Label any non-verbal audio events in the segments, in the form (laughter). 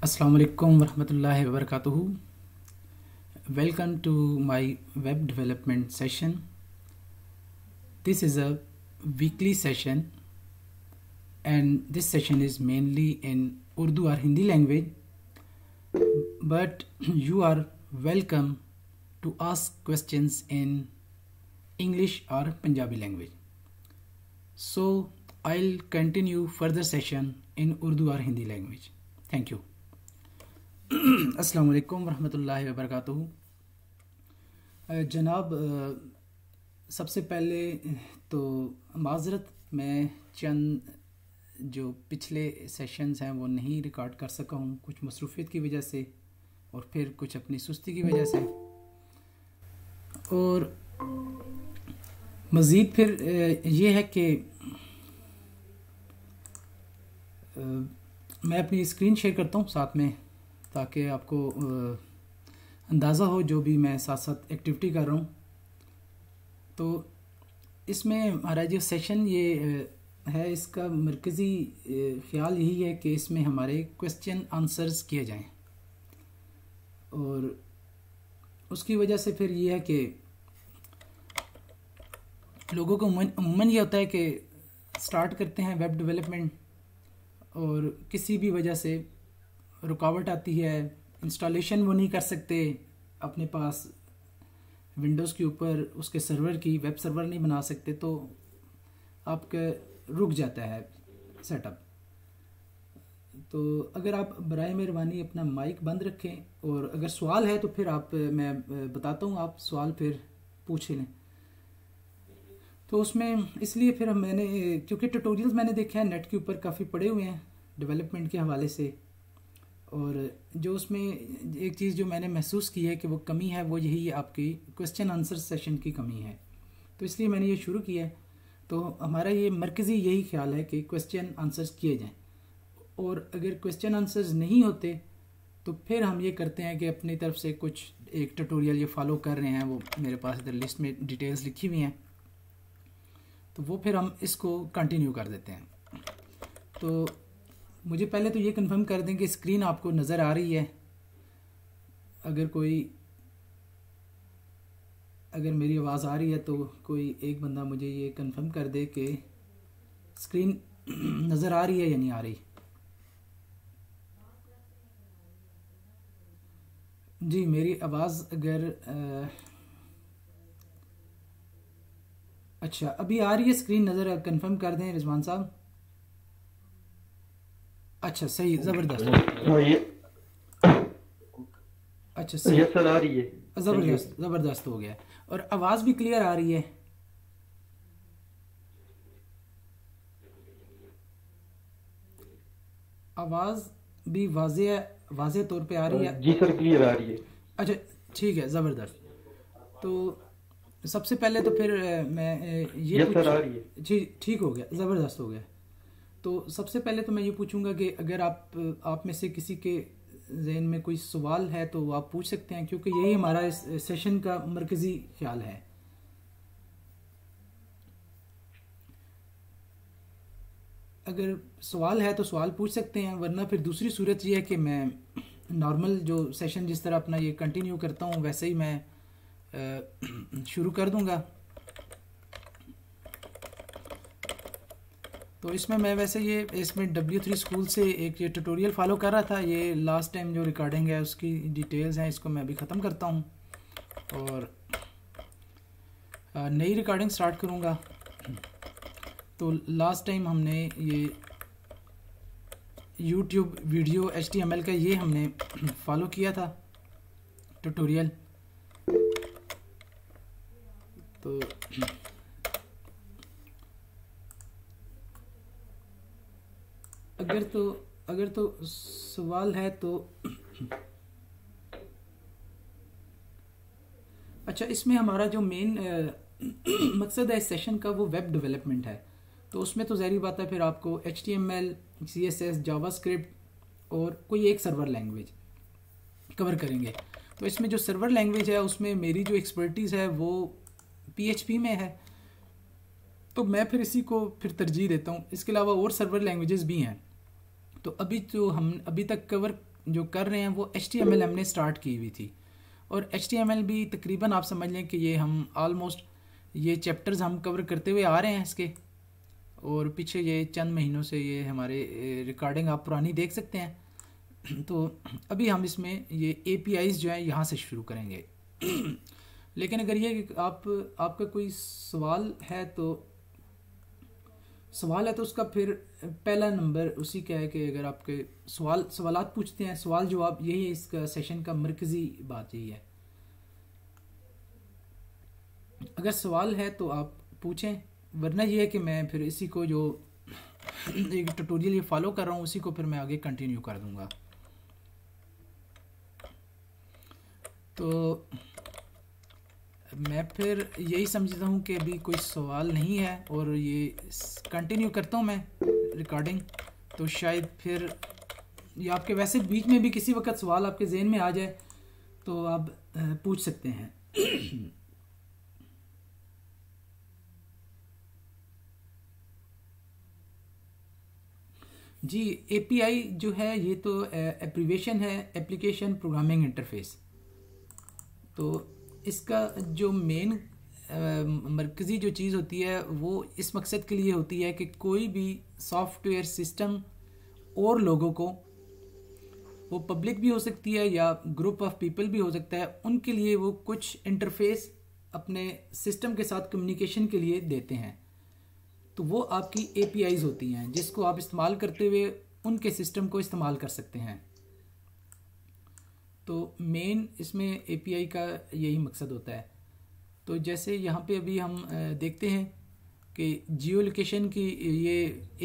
Assalamu alaikum warahmatullahi wabarakatuhu. Welcome to my web development session. This is a weekly session and this session is mainly in Urdu or Hindi language but you are welcome to ask questions in English or Punjabi language. So I'll continue further session in Urdu or Hindi language. Thank you. (clears throat) अस्सलाम वालेकुम रहमतुल्लाहि वबरकातुहू जनाब सबसे पहले तो माजरत मैं चंद जो पिछले सेशंस हैं वो नहीं रिकॉर्ड कर सका हूँ कुछ मसरूफियत की वजह से और फिर कुछ अपनी सुस्ती की वजह से और मज़ीद फिर ये है कि मैं अपनी स्क्रीन शेयर करता हूँ साथ में ताकि आपको अंदाज़ा हो जो भी मैं साथ साथ एक्टिविटी कर रहा हूँ तो इसमें हमारा जो सेशन ये है इसका मरकज़ी ख्याल यही है कि इसमें हमारे क्वेश्चन आंसर्स किए जाएं और उसकी वजह से फिर ये है कि लोगों को उमूमा ये होता है कि स्टार्ट करते हैं वेब डेवलपमेंट और किसी भी वजह से रुकावट आती है इंस्टॉलेशन वो नहीं कर सकते अपने पास विंडोज़ के ऊपर उसके सर्वर की वेब सर्वर नहीं बना सकते तो आपका रुक जाता है सेटअप तो अगर आप बर मेहरबानी अपना माइक बंद रखें और अगर सवाल है तो फिर आप मैं बताता हूँ आप सवाल फिर पूछ लें तो उसमें इसलिए फिर मैंने क्योंकि ट्यूटोरियल्स मैंने देखे हैं नेट के ऊपर काफ़ी पड़े हुए हैं डेवलपमेंट के हवाले से और जो उसमें एक चीज़ जो मैंने महसूस की है कि वो कमी है वो यही आपकी क्वेश्चन आंसर सेशन की कमी है तो इसलिए मैंने ये शुरू किया है तो हमारा ये मरकज़ी यही ख्याल है कि क्वेश्चन आंसर्स किए जाएं और अगर क्वेश्चन आंसर्स नहीं होते तो फिर हम ये करते हैं कि अपनी तरफ से कुछ एक ट्यूटोरियल ये फॉलो कर रहे हैं वो मेरे पास इधर लिस्ट में डिटेल्स लिखी हुई हैं तो वो फिर हम इसको कंटिन्यू कर देते हैं तो मुझे पहले तो ये कंफर्म कर दें कि स्क्रीन आपको नज़र आ रही है अगर कोई अगर मेरी आवाज़ आ रही है तो कोई एक बंदा मुझे ये कंफर्म कर दे कि स्क्रीन (clears throat) नज़र आ रही है या नहीं आ रही जी मेरी आवाज़ अगर आ, अच्छा अभी आ रही है स्क्रीन नज़र कंफर्म कर दें रिजवान साहब अच्छा सही ज़बरदस्त हाँ, हाँ, अच्छा हाँ, सही सर आ रही है ज़बरदस्त ज़बरदस्त हो गया और आवाज़ भी क्लियर आ रही है आवाज़ भी वाजे वाजे तौर पे आ रही है जी सर क्लियर आ रही है अच्छा ठीक है ज़बरदस्त तो सबसे पहले तो फिर मैं ये सर आ रही है जी ठीक हो गया ज़बरदस्त हो गया तो सबसे पहले तो मैं ये पूछूंगा कि अगर आप आप में से किसी के जहन में कोई सवाल है तो आप पूछ सकते हैं क्योंकि यही हमारा इस सेशन का मरकज़ी ख्याल है अगर सवाल है तो सवाल पूछ सकते हैं वरना फिर दूसरी सूरत यह है कि मैं नॉर्मल जो सेशन जिस तरह अपना ये कंटिन्यू करता हूँ वैसे ही मैं शुरू कर दूँगा तो इसमें मैं वैसे ये इसमें डब्ल्यू थ्री स्कूल से एक ये ट्यूटोरियल फॉलो कर रहा था ये लास्ट टाइम जो रिकॉर्डिंग है उसकी डिटेल्स हैं इसको मैं अभी ख़त्म करता हूँ और नई रिकॉर्डिंग स्टार्ट करूँगा तो लास्ट टाइम हमने ये यूट्यूब वीडियो एच का ये हमने फॉलो किया था ट्यूटोरियल तो अगर तो अगर तो सवाल है तो अच्छा इसमें हमारा जो मेन मकसद है इस सेशन का वो वेब डेवलपमेंट है तो उसमें तो जहरी बात है फिर आपको H T M L C S S JavaScript और कोई एक सर्वर लैंग्वेज कवर करेंगे तो इसमें जो सर्वर लैंग्वेज है उसमें मेरी जो एक्सपर्टीज़ है वो पी एच पी में है तो मैं फिर इसी को फिर तरजीह देता हूँ इसके अलावा और सर्वर लैंग्वेजेस भी हैं तो अभी जो तो हम अभी तक कवर जो कर रहे हैं वो एच हमने स्टार्ट की हुई थी और एच भी तकरीबन आप समझ लें कि ये हम ऑलमोस्ट ये चैप्टर्स हम कवर करते हुए आ रहे हैं इसके और पीछे ये चंद महीनों से ये हमारे रिकॉर्डिंग आप पुरानी देख सकते हैं तो अभी हम इसमें ये ए जो हैं यहाँ से शुरू करेंगे लेकिन अगर ये आप आपका कोई सवाल है तो सवाल है तो उसका फिर पहला नंबर उसी क्या है कि अगर आपके सवाल सवाल पूछते हैं सवाल जवाब यही है इसका सेशन का मरकज़ी बात यही है अगर सवाल है तो आप पूछें वरना यह है कि मैं फिर इसी को जो एक ट्यूटोरियल ये फॉलो कर रहा हूँ उसी को फिर मैं आगे कंटिन्यू कर दूंगा तो मैं फिर यही समझता हूँ कि अभी कोई सवाल नहीं है और ये कंटिन्यू करता हूँ मैं रिकॉर्डिंग तो शायद फिर ये आपके वैसे बीच में भी किसी वक्त सवाल आपके जहन में आ जाए तो आप पूछ सकते हैं (clears throat) जी एपीआई जो है ये तो एप्रीवेशन है एप्लीकेशन प्रोग्रामिंग इंटरफेस तो इसका जो मेन मरकज़ी जो चीज़ होती है वो इस मकसद के लिए होती है कि कोई भी सॉफ्टवेयर सिस्टम और लोगों को वो पब्लिक भी हो सकती है या ग्रुप ऑफ पीपल भी हो सकता है उनके लिए वो कुछ इंटरफेस अपने सिस्टम के साथ कम्युनिकेशन के लिए देते हैं तो वो आपकी ए होती हैं जिसको आप इस्तेमाल करते हुए उनके सिस्टम को इस्तेमाल कर सकते हैं तो मेन इसमें एपीआई का यही मकसद होता है तो जैसे यहाँ पे अभी हम देखते हैं कि जियो लोकेशन की ये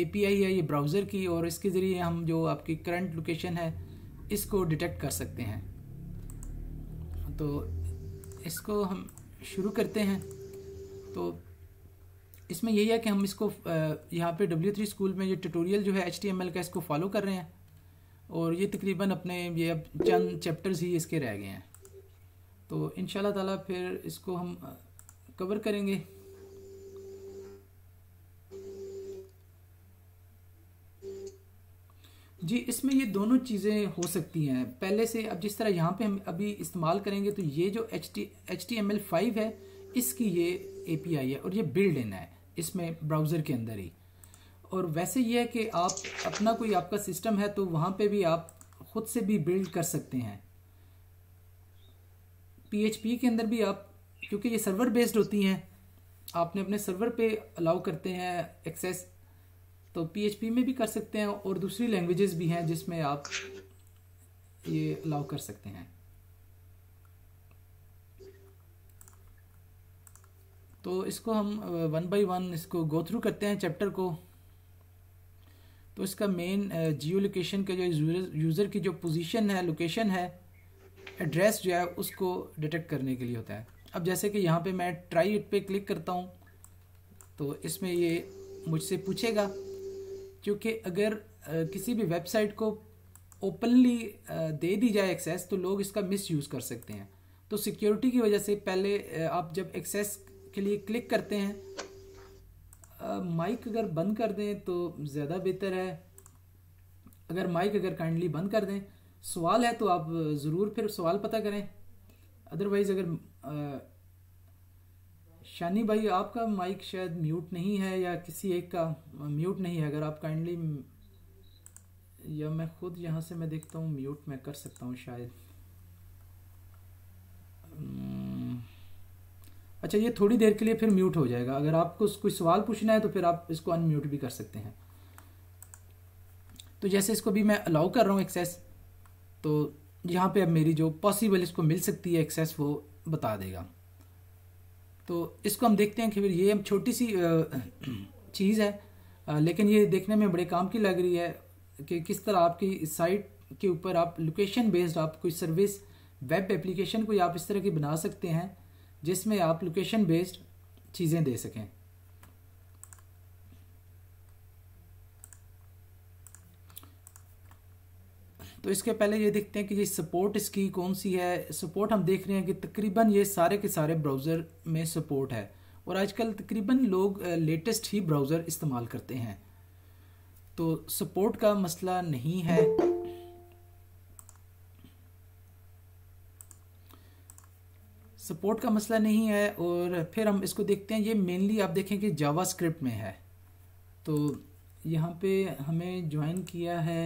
एपीआई है ये ब्राउज़र की और इसके ज़रिए हम जो आपकी करंट लोकेशन है इसको डिटेक्ट कर सकते हैं तो इसको हम शुरू करते हैं तो इसमें यही है कि हम इसको यहाँ पे W3 स्कूल में ये ट्यूटोरियल जो है एच का इसको फॉलो कर रहे हैं और ये तकरीबन अपने ये अब चंद चैप्टर्स ही इसके रह गए हैं तो इन ताला फिर इसको हम कवर करेंगे जी इसमें ये दोनों चीज़ें हो सकती हैं पहले से अब जिस तरह यहाँ पे हम अभी इस्तेमाल करेंगे तो ये जो H T H T M L five है इसकी ये ए पी आई है और ये बिल्ड इन है इसमें ब्राउज़र के अंदर ही और वैसे ये है कि आप अपना कोई आपका सिस्टम है तो वहां पे भी आप ख़ुद से भी बिल्ड कर सकते हैं पीएचपी के अंदर भी आप क्योंकि ये सर्वर बेस्ड होती हैं आपने अपने सर्वर पे अलाउ करते हैं एक्सेस तो पीएचपी में भी कर सकते हैं और दूसरी लैंग्वेजेस भी हैं जिसमें आप ये अलाउ कर सकते हैं तो इसको हम वन बाय वन इसको गो थ्रू करते हैं चैप्टर को तो इसका मेन जियो लोकेशन का जो यूज़र की जो पोजीशन है लोकेशन है एड्रेस जो है उसको डिटेक्ट करने के लिए होता है अब जैसे कि यहाँ पे मैं ट्राई इट पे क्लिक करता हूँ तो इसमें ये मुझसे पूछेगा क्योंकि अगर uh, किसी भी वेबसाइट को ओपनली uh, दे दी जाए एक्सेस तो लोग इसका मिस यूज़ कर सकते हैं तो सिक्योरिटी की वजह से पहले uh, आप जब एक्सेस के लिए क्लिक करते हैं माइक अगर बंद कर दें तो ज़्यादा बेहतर है अगर माइक अगर काइंडली बंद कर दें सवाल है तो आप ज़रूर फिर सवाल पता करें अदरवाइज़ अगर आ, शानी भाई आपका माइक शायद म्यूट नहीं है या किसी एक का म्यूट नहीं है अगर आप काइंडली या मैं खुद यहाँ से मैं देखता हूँ म्यूट मैं कर सकता हूँ शायद hmm. अच्छा ये थोड़ी देर के लिए फिर म्यूट हो जाएगा अगर आपको कोई सवाल पूछना है तो फिर आप इसको अनम्यूट भी कर सकते हैं तो जैसे इसको भी मैं अलाउ कर रहा हूँ एक्सेस तो यहाँ पे अब मेरी जो पॉसिबल इसको मिल सकती है एक्सेस वो बता देगा तो इसको हम देखते हैं कि फिर ये हम छोटी सी (clears throat) चीज़ है लेकिन ये देखने में बड़े काम की लग रही है कि किस तरह आपकी साइट के ऊपर आप लोकेशन बेस्ड आप कोई सर्विस वेब एप्लीकेशन कोई आप इस तरह की बना सकते हैं जिसमें आप लोकेशन बेस्ड चीज़ें दे सकें तो इसके पहले ये देखते हैं कि ये सपोर्ट इसकी कौन सी है सपोर्ट हम देख रहे हैं कि तकरीबन ये सारे के सारे ब्राउज़र में सपोर्ट है और आजकल तकरीबन लोग लेटेस्ट ही ब्राउज़र इस्तेमाल करते हैं तो सपोर्ट का मसला नहीं है सपोर्ट का मसला नहीं है और फिर हम इसको देखते हैं ये मेनली आप देखें कि जावा स्क्रिप्ट में है तो यहाँ पे हमें ज्वाइन किया है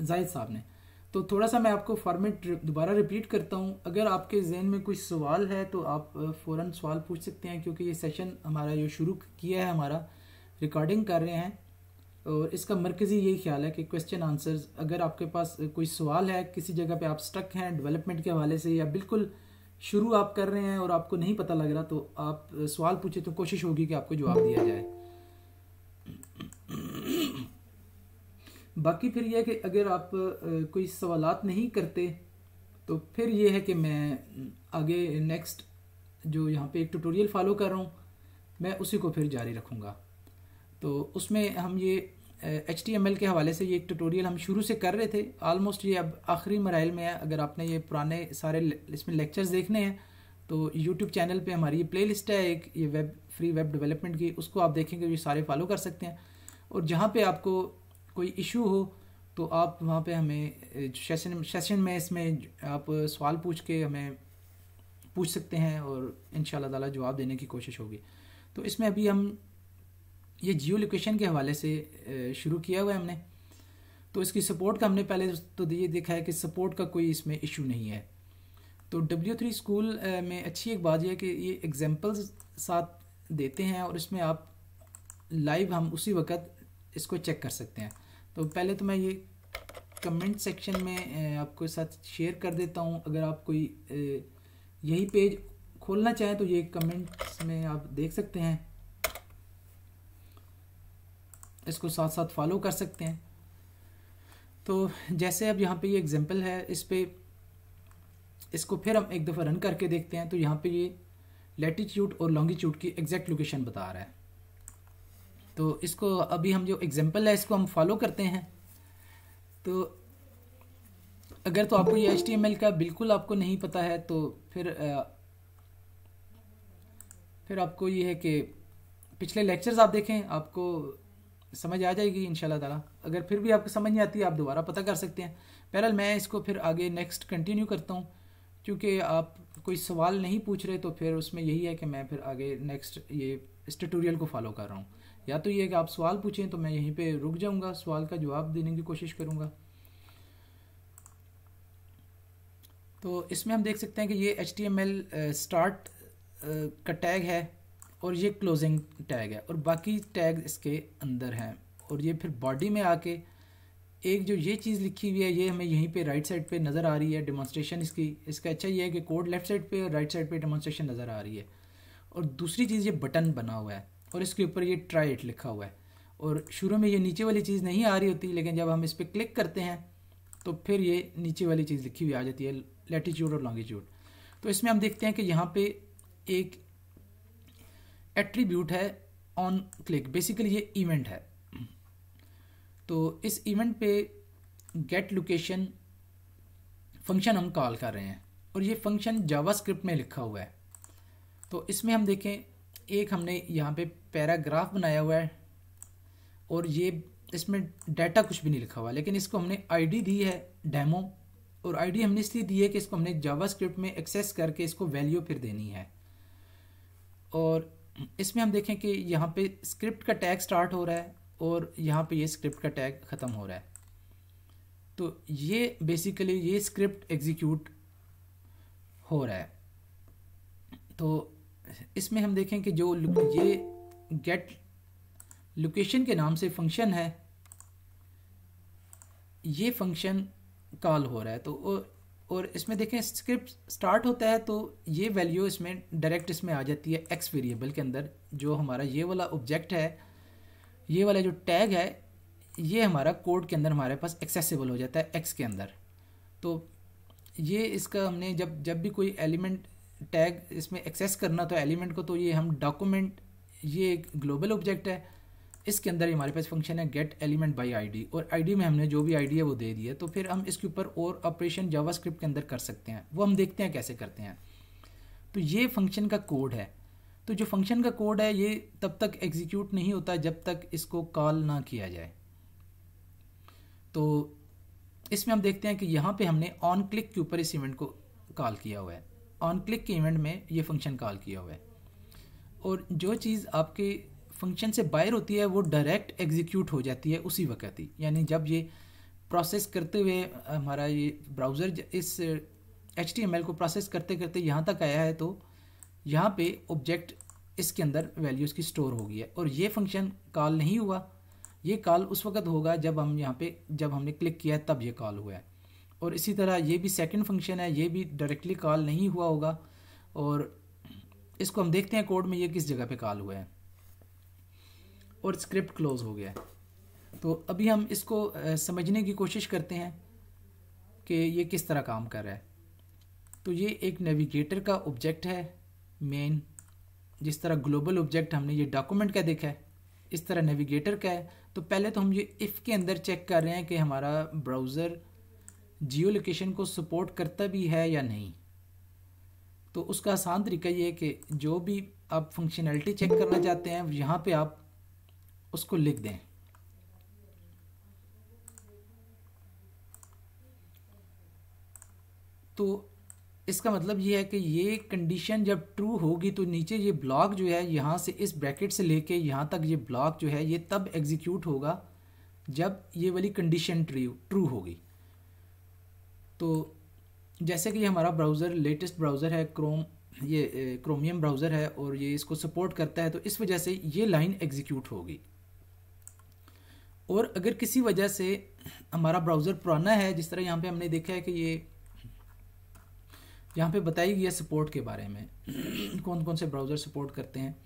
जाहिद साहब ने तो थोड़ा सा मैं आपको फॉर्मेट दोबारा रिपीट करता हूँ अगर आपके जहन में कोई सवाल है तो आप फ़ौर सवाल पूछ सकते हैं क्योंकि ये सेशन हमारा जो शुरू किया है हमारा रिकॉर्डिंग कर रहे हैं और इसका मरकज़ी यही ख्याल है कि क्वेश्चन आंसर्स अगर आपके पास कोई सवाल है किसी जगह पे आप स्टक हैं डेवलपमेंट के हवाले से या बिल्कुल शुरू आप कर रहे हैं और आपको नहीं पता लग रहा तो आप सवाल पूछे तो कोशिश होगी कि आपको जवाब दिया जाए बाकी फिर यह है कि अगर आप कोई सवालत नहीं करते तो फिर यह है कि मैं आगे नेक्स्ट जो यहाँ पे एक ट्यूटोरियल फॉलो कर रहा हूँ मैं उसी को फिर जारी रखूँगा तो उसमें हम ये एच के हवाले से ये एक ट्यूटोरियल हम शुरू से कर रहे थे आलमोस्ट ये अब आखिरी मराइल में है अगर आपने ये पुराने सारे इसमें लेक्चर्स देखने हैं तो यूट्यूब चैनल पे हमारी ये प्लेलिस्ट है एक ये वेब फ्री वेब डेवलपमेंट की उसको आप देखेंगे ये सारे फॉलो कर सकते हैं और जहाँ पे आपको कोई इशू हो तो आप वहाँ पे हमें सेशन सेशन में इसमें आप सवाल पूछ के हमें पूछ सकते हैं और इन ताला जवाब देने की कोशिश होगी तो इसमें अभी हम ये जियो लोकेशन के हवाले से शुरू किया हुआ है हमने तो इसकी सपोर्ट का हमने पहले तो ये देखा है कि सपोर्ट का कोई इसमें इशू नहीं है तो डब्ल्यू थ्री स्कूल में अच्छी एक बात यह है कि ये एग्जाम्पल्स साथ देते हैं और इसमें आप लाइव हम उसी वक्त इसको चेक कर सकते हैं तो पहले तो मैं ये कमेंट सेक्शन में आपको साथ शेयर कर देता हूँ अगर आप कोई यही पेज खोलना चाहें तो ये कमेंट्स में आप देख सकते हैं इसको साथ साथ फॉलो कर सकते हैं तो जैसे अब यहाँ पे ये एग्जांपल है इस पर इसको फिर हम एक दफ़ा रन करके देखते हैं तो यहाँ पे ये लेटीट्यूड और लॉन्गिट्यूड की एग्जैक्ट लोकेशन बता रहा है तो इसको अभी हम जो एग्जांपल है इसको हम फॉलो करते हैं तो अगर तो आपको ये एच का बिल्कुल आपको नहीं पता है तो फिर फिर आपको ये है कि पिछले लेक्चर्स आप देखें आपको समझ आ जाएगी इन ताला अगर फिर भी आपको समझ नहीं आती है आप दोबारा पता कर सकते हैं बहरहाल मैं इसको फिर आगे नेक्स्ट कंटिन्यू करता हूँ क्योंकि आप कोई सवाल नहीं पूछ रहे तो फिर उसमें यही है कि मैं फिर आगे नेक्स्ट ये इस ट्यूटोरियल को फॉलो कर रहा हूँ या तो ये कि आप सवाल पूछें तो मैं यहीं पे रुक जाऊँगा सवाल का जवाब देने की कोशिश करूँगा तो इसमें हम देख सकते हैं कि ये H T M L start का टैग है और ये क्लोजिंग टैग है और बाकी टैग इसके अंदर हैं और ये फिर बॉडी में आके एक जो ये चीज़ लिखी हुई है ये हमें यहीं पे राइट साइड पे नज़र आ रही है डेमोन्स्ट्रेशन इसकी इसका अच्छा ये है कि कोड लेफ्ट साइड पे और राइट साइड पे डेमोन्स्ट्रेशन नज़र आ रही है और दूसरी चीज़ ये बटन बना हुआ है और इसके ऊपर ये ट्राई इट लिखा हुआ है और शुरू में ये नीचे वाली चीज़ नहीं आ रही होती लेकिन जब हम इस पर क्लिक करते हैं तो फिर ये नीचे वाली चीज़ लिखी हुई आ जाती है लेटीट्यूड और लॉन्गीट्यूड तो इसमें हम देखते हैं कि यहाँ पर एक एट्रीब्यूट है ऑन क्लिक बेसिकली ये इवेंट है तो इस इवेंट पे गेट लोकेशन फंक्शन हम कॉल कर रहे हैं और ये फंक्शन जावास्क्रिप्ट में लिखा हुआ है तो इसमें हम देखें एक हमने यहाँ पे पैराग्राफ बनाया हुआ है और ये इसमें डाटा कुछ भी नहीं लिखा हुआ लेकिन इसको हमने आईडी दी है डेमो और आईडी हमने इसलिए दी है कि इसको हमने जावास्क्रिप्ट में एक्सेस करके इसको वैल्यू फिर देनी है और इसमें हम देखें कि यहाँ पे स्क्रिप्ट का टैग स्टार्ट हो रहा है और यहाँ पे ये स्क्रिप्ट का टैग ख़त्म हो रहा है तो ये बेसिकली ये स्क्रिप्ट एग्जीक्यूट हो रहा है तो इसमें हम देखें कि जो ये गेट लोकेशन के नाम से फंक्शन है ये फंक्शन कॉल हो रहा है तो और इसमें देखें स्क्रिप्ट स्टार्ट होता है तो ये वैल्यू इसमें डायरेक्ट इसमें आ जाती है एक्स वेरिएबल के अंदर जो हमारा ये वाला ऑब्जेक्ट है ये वाला जो टैग है ये हमारा कोड के अंदर हमारे पास एक्सेसिबल हो जाता है एक्स के अंदर तो ये इसका हमने जब जब भी कोई एलिमेंट टैग इसमें एक्सेस करना तो एलिमेंट को तो ये हम डॉक्यूमेंट ये एक ग्लोबल ऑब्जेक्ट है इसके अंदर हमारे पास फंक्शन है गेट एलिमेंट बाई आईडी और आईडी में हमने जो भी आईडी है वो दे दी है तो फिर हम इसके ऊपर और ऑपरेशन जावास्क्रिप्ट के अंदर कर सकते हैं वो हम देखते हैं कैसे करते हैं तो ये फंक्शन का कोड है तो जो फंक्शन का कोड है ये तब तक एग्जीक्यूट नहीं होता जब तक इसको कॉल ना किया जाए तो इसमें हम देखते हैं कि यहाँ पे हमने ऑन क्लिक के ऊपर इस इवेंट को कॉल किया हुआ है ऑन क्लिक के इवेंट में ये फंक्शन कॉल किया हुआ है और जो चीज़ आपके फंक्शन से बाहर होती है वो डायरेक्ट एग्जीक्यूट हो जाती है उसी वक्त ही यानी जब ये प्रोसेस करते हुए हमारा ये ब्राउज़र इस एच को प्रोसेस करते करते यहाँ तक आया है तो यहाँ पे ऑब्जेक्ट इसके अंदर वैल्यूज़ की स्टोर हो गई है और ये फंक्शन कॉल नहीं हुआ ये कॉल उस वक्त होगा जब हम यहाँ पे जब हमने क्लिक किया है तब ये कॉल हुआ है और इसी तरह ये भी सेकंड फंक्शन है ये भी डायरेक्टली कॉल नहीं हुआ होगा और इसको हम देखते हैं कोड में ये किस जगह पे कॉल हुआ है और स्क्रिप्ट क्लोज हो गया है तो अभी हम इसको समझने की कोशिश करते हैं कि ये किस तरह काम कर रहा है तो ये एक नेविगेटर का ऑब्जेक्ट है मेन जिस तरह ग्लोबल ऑब्जेक्ट हमने ये डॉक्यूमेंट का देखा है इस तरह नेविगेटर का है तो पहले तो हम ये इफ़ के अंदर चेक कर रहे हैं कि हमारा ब्राउज़र जियो लोकेशन को सपोर्ट करता भी है या नहीं तो उसका आसान तरीका ये है कि जो भी आप फंक्शनैलिटी चेक करना चाहते हैं यहाँ पे आप उसको लिख दें तो इसका मतलब ये है कि ये कंडीशन जब ट्रू होगी तो नीचे ये ब्लॉक जो है यहाँ से इस ब्रैकेट से लेके यहाँ तक ये ब्लॉक जो है ये तब एग्जीक्यूट होगा जब ये वाली कंडीशन ट्रू ट्रू होगी तो जैसे कि हमारा ब्राउज़र लेटेस्ट ब्राउज़र है क्रोम ये क्रोमियम ब्राउज़र है और ये इसको सपोर्ट करता है तो इस वजह से ये लाइन एग्जीक्यूट होगी और अगर किसी वजह से हमारा ब्राउज़र पुराना है जिस तरह यहाँ पे हमने देखा है कि ये यहाँ पे बताई गई है सपोर्ट के बारे में कौन कौन से ब्राउज़र सपोर्ट करते हैं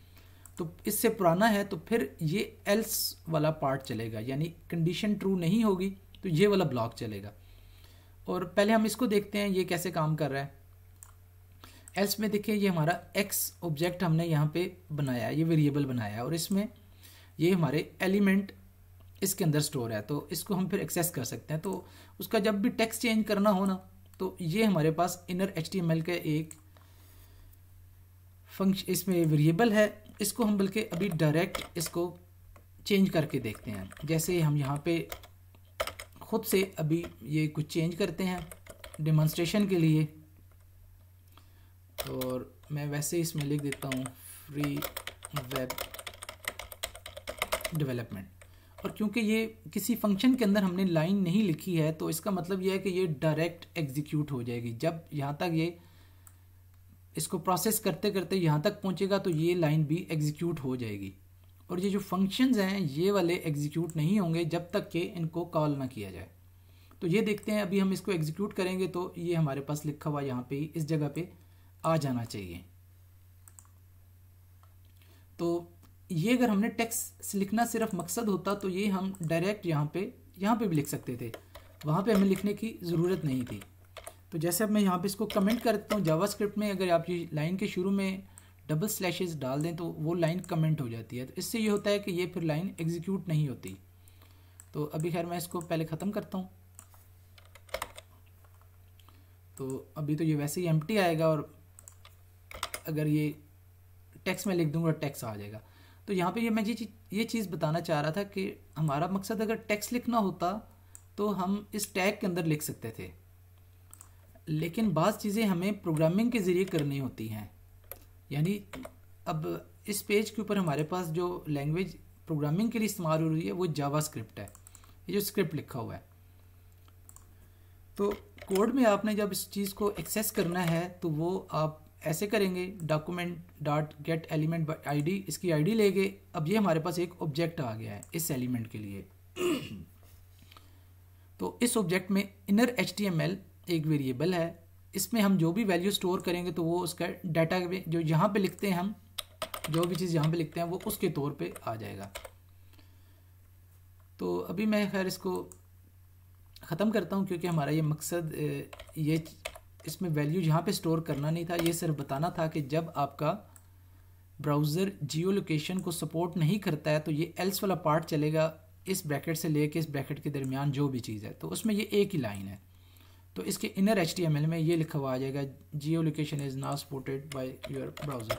तो इससे पुराना है तो फिर ये एल्स वाला पार्ट चलेगा यानी कंडीशन ट्रू नहीं होगी तो ये वाला ब्लॉक चलेगा और पहले हम इसको देखते हैं ये कैसे काम कर रहा है एल्स में देखिए ये हमारा एक्स ऑब्जेक्ट हमने यहाँ पे बनाया है ये वेरिएबल बनाया है और इसमें ये हमारे एलिमेंट इसके अंदर स्टोर है तो इसको हम फिर एक्सेस कर सकते हैं तो उसका जब भी टेक्स्ट चेंज करना हो ना तो ये हमारे पास इनर एच का एक फंक्शन इसमें वेरिएबल है इसको हम बल्कि अभी डायरेक्ट इसको चेंज करके देखते हैं जैसे हम यहाँ पे खुद से अभी ये कुछ चेंज करते हैं डिमॉन्स्ट्रेशन के लिए और मैं वैसे इसमें लिख देता हूँ फ्री वेब डेवलपमेंट और क्योंकि ये किसी फंक्शन के अंदर हमने लाइन नहीं लिखी है तो इसका मतलब यह है कि ये डायरेक्ट एग्जीक्यूट हो जाएगी जब यहाँ तक ये इसको प्रोसेस करते करते यहाँ तक पहुँचेगा तो ये लाइन भी एग्जीक्यूट हो जाएगी और ये जो फंक्शंस हैं ये वाले एग्जीक्यूट नहीं होंगे जब तक कि इनको कॉल ना किया जाए तो ये देखते हैं अभी हम इसको एग्जीक्यूट करेंगे तो ये हमारे पास लिखा हुआ यहाँ पे इस जगह पे आ जाना चाहिए तो ये अगर हमने टैक्स लिखना सिर्फ मकसद होता तो ये हम डायरेक्ट यहाँ पे यहाँ पे भी लिख सकते थे वहाँ पे हमें लिखने की ज़रूरत नहीं थी तो जैसे अब मैं यहाँ पे इसको कमेंट कर देता हूँ जावास्क्रिप्ट में अगर आप ये लाइन के शुरू में डबल स्लैशेस डाल दें तो वो लाइन कमेंट हो जाती है तो इससे ये होता है कि ये फिर लाइन एग्जीक्यूट नहीं होती तो अभी खैर मैं इसको पहले ख़त्म करता हूँ तो अभी तो ये वैसे ही एम आएगा और अगर ये टैक्स में लिख दूँगा टैक्स तो आ जाएगा तो यहाँ पे ये मैं ये चीज़ ये चीज़ बताना चाह रहा था कि हमारा मकसद अगर टेक्स्ट लिखना होता तो हम इस टैग के अंदर लिख सकते थे लेकिन बाज़ चीज़ें हमें प्रोग्रामिंग के ज़रिए करनी होती हैं यानी अब इस पेज के ऊपर हमारे पास जो लैंग्वेज प्रोग्रामिंग के लिए इस्तेमाल हो रही है वो जावा स्क्रिप्ट है ये जो स्क्रिप्ट लिखा हुआ है तो कोड में आपने जब इस चीज़ को एक्सेस करना है तो वो आप ऐसे करेंगे document dot get element I D इसकी आई डी लेंगे अब ये हमारे पास एक ऑब्जेक्ट आ गया है इस एलिमेंट के लिए (clears throat) तो इस ऑब्जेक्ट में inner H T M L एक वेरिएबल है इसमें हम जो भी वैल्यू स्टोर करेंगे तो वो उसका डाटा जो यहाँ पे लिखते हैं हम जो भी चीज़ यहाँ पे लिखते हैं वो उसके तौर पे आ जाएगा तो अभी मैं खैर इसको ख़त्म करता हूँ क्योंकि हमारा ये मकसद ये इसमें वैल्यू यहाँ पे स्टोर करना नहीं था ये सिर्फ बताना था कि जब आपका ब्राउज़र जियो लोकेशन को सपोर्ट नहीं करता है तो ये एल्स वाला पार्ट चलेगा इस ब्रैकेट से लेके इस ब्रैकेट के दरमियान जो भी चीज़ है तो उसमें ये एक ही लाइन है तो इसके इनर एच में ये लिखा हुआ आ जाएगा geo location is not supported by your browser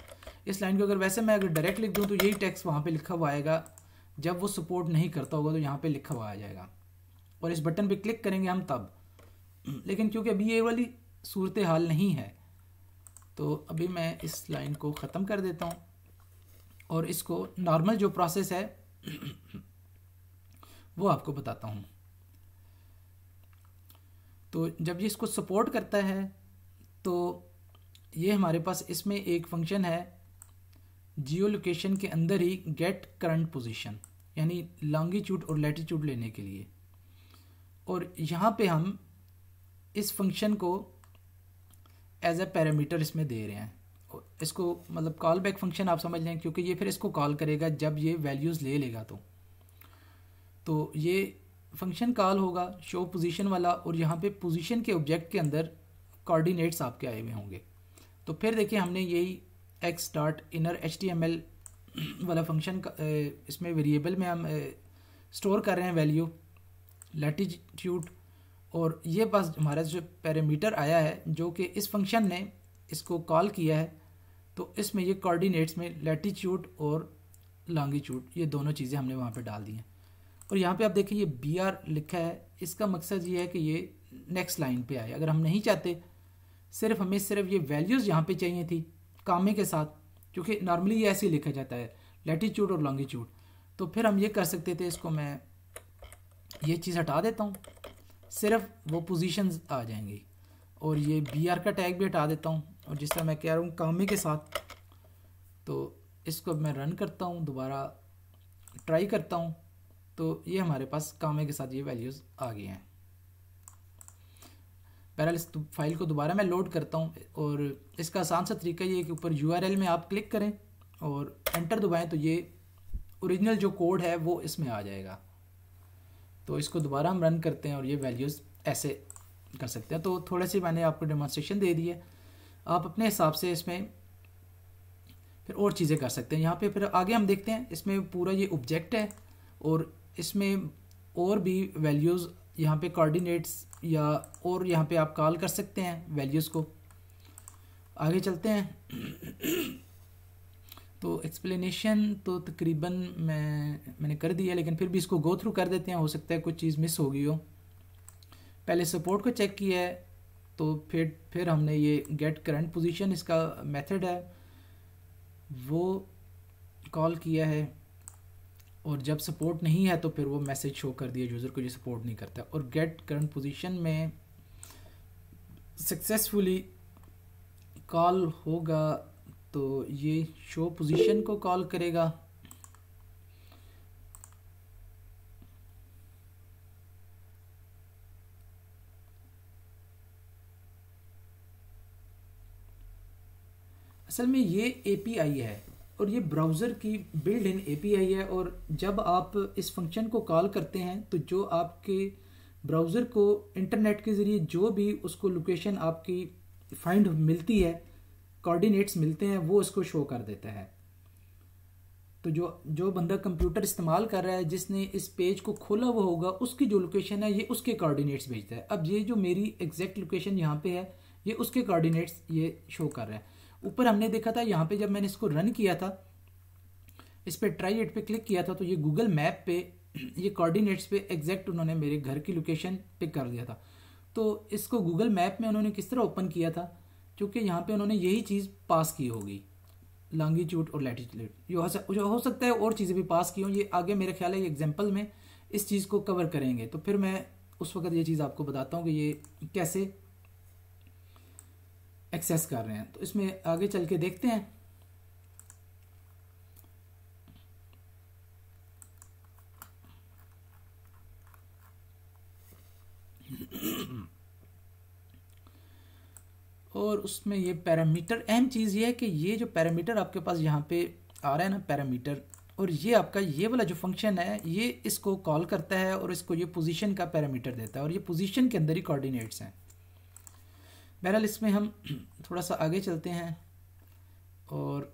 इस लाइन को अगर वैसे मैं अगर डायरेक्ट लिख दूँ तो यही टैक्स वहाँ पर लिखा हुआ आएगा जब वो सपोर्ट नहीं करता होगा तो यहाँ पर लिखा हुआ आ जाएगा और इस बटन पर क्लिक करेंगे हम तब लेकिन क्योंकि अभी ये वाली सूरत हाल नहीं है तो अभी मैं इस लाइन को ख़त्म कर देता हूँ और इसको नॉर्मल जो प्रोसेस है वो आपको बताता हूँ तो जब ये इसको सपोर्ट करता है तो ये हमारे पास इसमें एक फंक्शन है जियो लोकेशन के अंदर ही गेट करंट पोजीशन यानी लॉन्गी और लैटिट्यूड लेने के लिए और यहाँ पे हम इस फंक्शन को एज ए पैरामीटर इसमें दे रहे हैं इसको मतलब कॉल बैक फंक्शन आप समझ लें क्योंकि ये फिर इसको कॉल करेगा जब ये वैल्यूज़ ले लेगा तो तो ये फंक्शन कॉल होगा शो पोजीशन वाला और यहाँ पे पोजीशन के ऑब्जेक्ट के अंदर कोऑर्डिनेट्स आपके आए हुए होंगे तो फिर देखिए हमने यही एक्स डॉट इनर एच वाला फंक्शन इसमें वेरिएबल में हम स्टोर कर रहे हैं वैल्यू लैटिट्यूड और ये बस हमारा जो पैरामीटर आया है जो कि इस फंक्शन ने इसको कॉल किया है तो इसमें ये कोऑर्डिनेट्स में लेटीट्यूड और लॉन्गिट्यूड ये दोनों चीज़ें हमने वहाँ पर डाल दी हैं और यहाँ पे आप देखिए ये बी आर लिखा है इसका मकसद ये है कि ये नेक्स्ट लाइन पे आए अगर हम नहीं चाहते सिर्फ हमें सिर्फ ये वैल्यूज़ यहाँ पे चाहिए थी कामे के साथ क्योंकि नॉर्मली ये ऐसे ही लिखा जाता है लेटीट्यूड और लॉन्गिट्यूड तो फिर हम ये कर सकते थे इसको मैं ये चीज़ हटा देता हूँ सिर्फ वो पोजीशंस आ जाएंगी और ये बी आर का टैग भी हटा देता हूँ और जिस तरह मैं कह रहा हूँ कामे के साथ तो इसको मैं रन करता हूँ दोबारा ट्राई करता हूँ तो ये हमारे पास कामे के साथ ये वैल्यूज़ आ गए हैं बहरहाल इस फाइल तो को दोबारा मैं लोड करता हूँ और इसका आसान सा तरीका ये है कि ऊपर यू में आप क्लिक करें और एंटर दबाएं तो ये ओरिजिनल जो कोड है वो इसमें आ जाएगा तो इसको दोबारा हम रन करते हैं और ये वैल्यूज़ ऐसे कर सकते हैं तो थोड़े से मैंने आपको डेमोन्स्ट्रेशन दे दी है आप अपने हिसाब से इसमें फिर और चीज़ें कर सकते हैं यहाँ पे फिर आगे हम देखते हैं इसमें पूरा ये ऑब्जेक्ट है और इसमें और भी वैल्यूज़ यहाँ पे कोऑर्डिनेट्स या और यहाँ पे आप कॉल कर सकते हैं वैल्यूज़ को आगे चलते हैं तो एक्सप्लेनेशन तो तकरीबन मैं मैंने कर दिया लेकिन फिर भी इसको गो थ्रू कर देते हैं हो सकता है कुछ चीज़ मिस हो गई हो पहले सपोर्ट को चेक किया है तो फिर फिर हमने ये गेट करंट पोजीशन इसका मेथड है वो कॉल किया है और जब सपोर्ट नहीं है तो फिर वो मैसेज शो कर दिया यूज़र को जो सपोर्ट नहीं करता और गेट करंट पोजीशन में सक्सेसफुली कॉल होगा तो ये शो पोजीशन को कॉल करेगा असल में ये एपीआई है और ये ब्राउज़र की बिल्ड इन एपीआई है और जब आप इस फंक्शन को कॉल करते हैं तो जो आपके ब्राउज़र को इंटरनेट के ज़रिए जो भी उसको लोकेशन आपकी फाइंड मिलती है कोऑर्डिनेट्स मिलते हैं वो उसको शो कर देता है तो जो जो बंदा कंप्यूटर इस्तेमाल कर रहा है जिसने इस पेज को खोला हुआ होगा उसकी जो लोकेशन है ये उसके कोऑर्डिनेट्स भेजता है अब ये जो मेरी एग्जैक्ट लोकेशन यहाँ पे है ये उसके कोऑर्डिनेट्स ये शो कर रहा है ऊपर हमने देखा था यहाँ पे जब मैंने इसको रन किया था इस पर ट्राई एट पर क्लिक किया था तो ये गूगल मैप पे (clears throat) ये कोऑर्डिनेट्स पे एग्जैक्ट उन्होंने मेरे घर की लोकेशन पिक कर दिया था तो इसको गूगल मैप में उन्होंने किस तरह ओपन किया था क्योंकि यहाँ पे उन्होंने यही चीज़ पास की होगी लॉन्गिट्यूड और लैटिट्यूड जो हो सकता है और चीज़ें भी पास की हों ये आगे मेरे ख्याल है ये एग्जाम्पल में इस चीज़ को कवर करेंगे तो फिर मैं उस वक्त ये चीज़ आपको बताता हूँ कि ये कैसे एक्सेस कर रहे हैं तो इसमें आगे चल के देखते हैं (clears throat) और उसमें ये पैरामीटर अहम चीज़ ये है कि ये जो पैरामीटर आपके पास यहाँ पे आ रहा है ना पैरामीटर और ये आपका ये वाला जो फंक्शन है ये इसको कॉल करता है और इसको ये पोजीशन का पैरामीटर देता है और ये पोजीशन के अंदर ही कोऑर्डिनेट्स हैं बहरहाल इसमें हम (clears throat) थोड़ा सा आगे चलते हैं और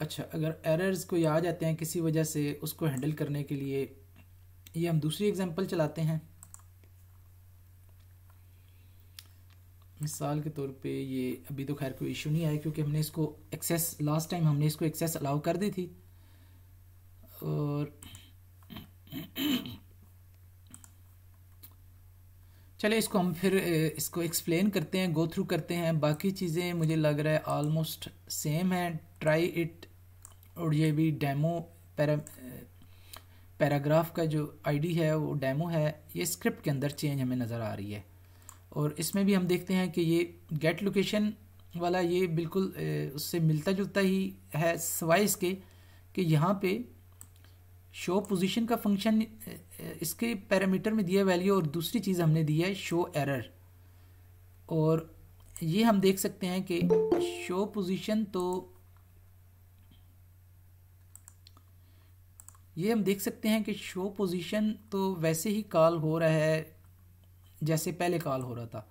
अच्छा अगर एरर्स कोई आ जाते हैं किसी वजह से उसको हैंडल करने के लिए ये हम दूसरी एग्जांपल चलाते हैं मिसाल के तौर पे ये अभी तो खैर कोई इशू नहीं आया क्योंकि हमने इसको एक्सेस लास्ट टाइम हमने इसको एक्सेस अलाउ कर दी थी और चले इसको हम फिर इसको एक्सप्लेन करते हैं गो थ्रू करते हैं बाकी चीज़ें मुझे लग रहा है ऑलमोस्ट सेम है ट्राई इट और ये भी डेमो पैरा पैराग्राफ का जो आईडी है वो डेमो है ये स्क्रिप्ट के अंदर चेंज हमें नज़र आ रही है और इसमें भी हम देखते हैं कि ये गेट लोकेशन वाला ये बिल्कुल उससे मिलता जुलता ही है सवाई इसके कि यहाँ पे शो पोजीशन का फंक्शन इसके पैरामीटर में दिया वैल्यू और दूसरी चीज़ हमने दी है शो एरर और ये हम देख सकते हैं कि शो पोजीशन तो ये हम देख सकते हैं कि शो पोजीशन तो वैसे ही कॉल हो रहा है जैसे पहले कॉल हो रहा था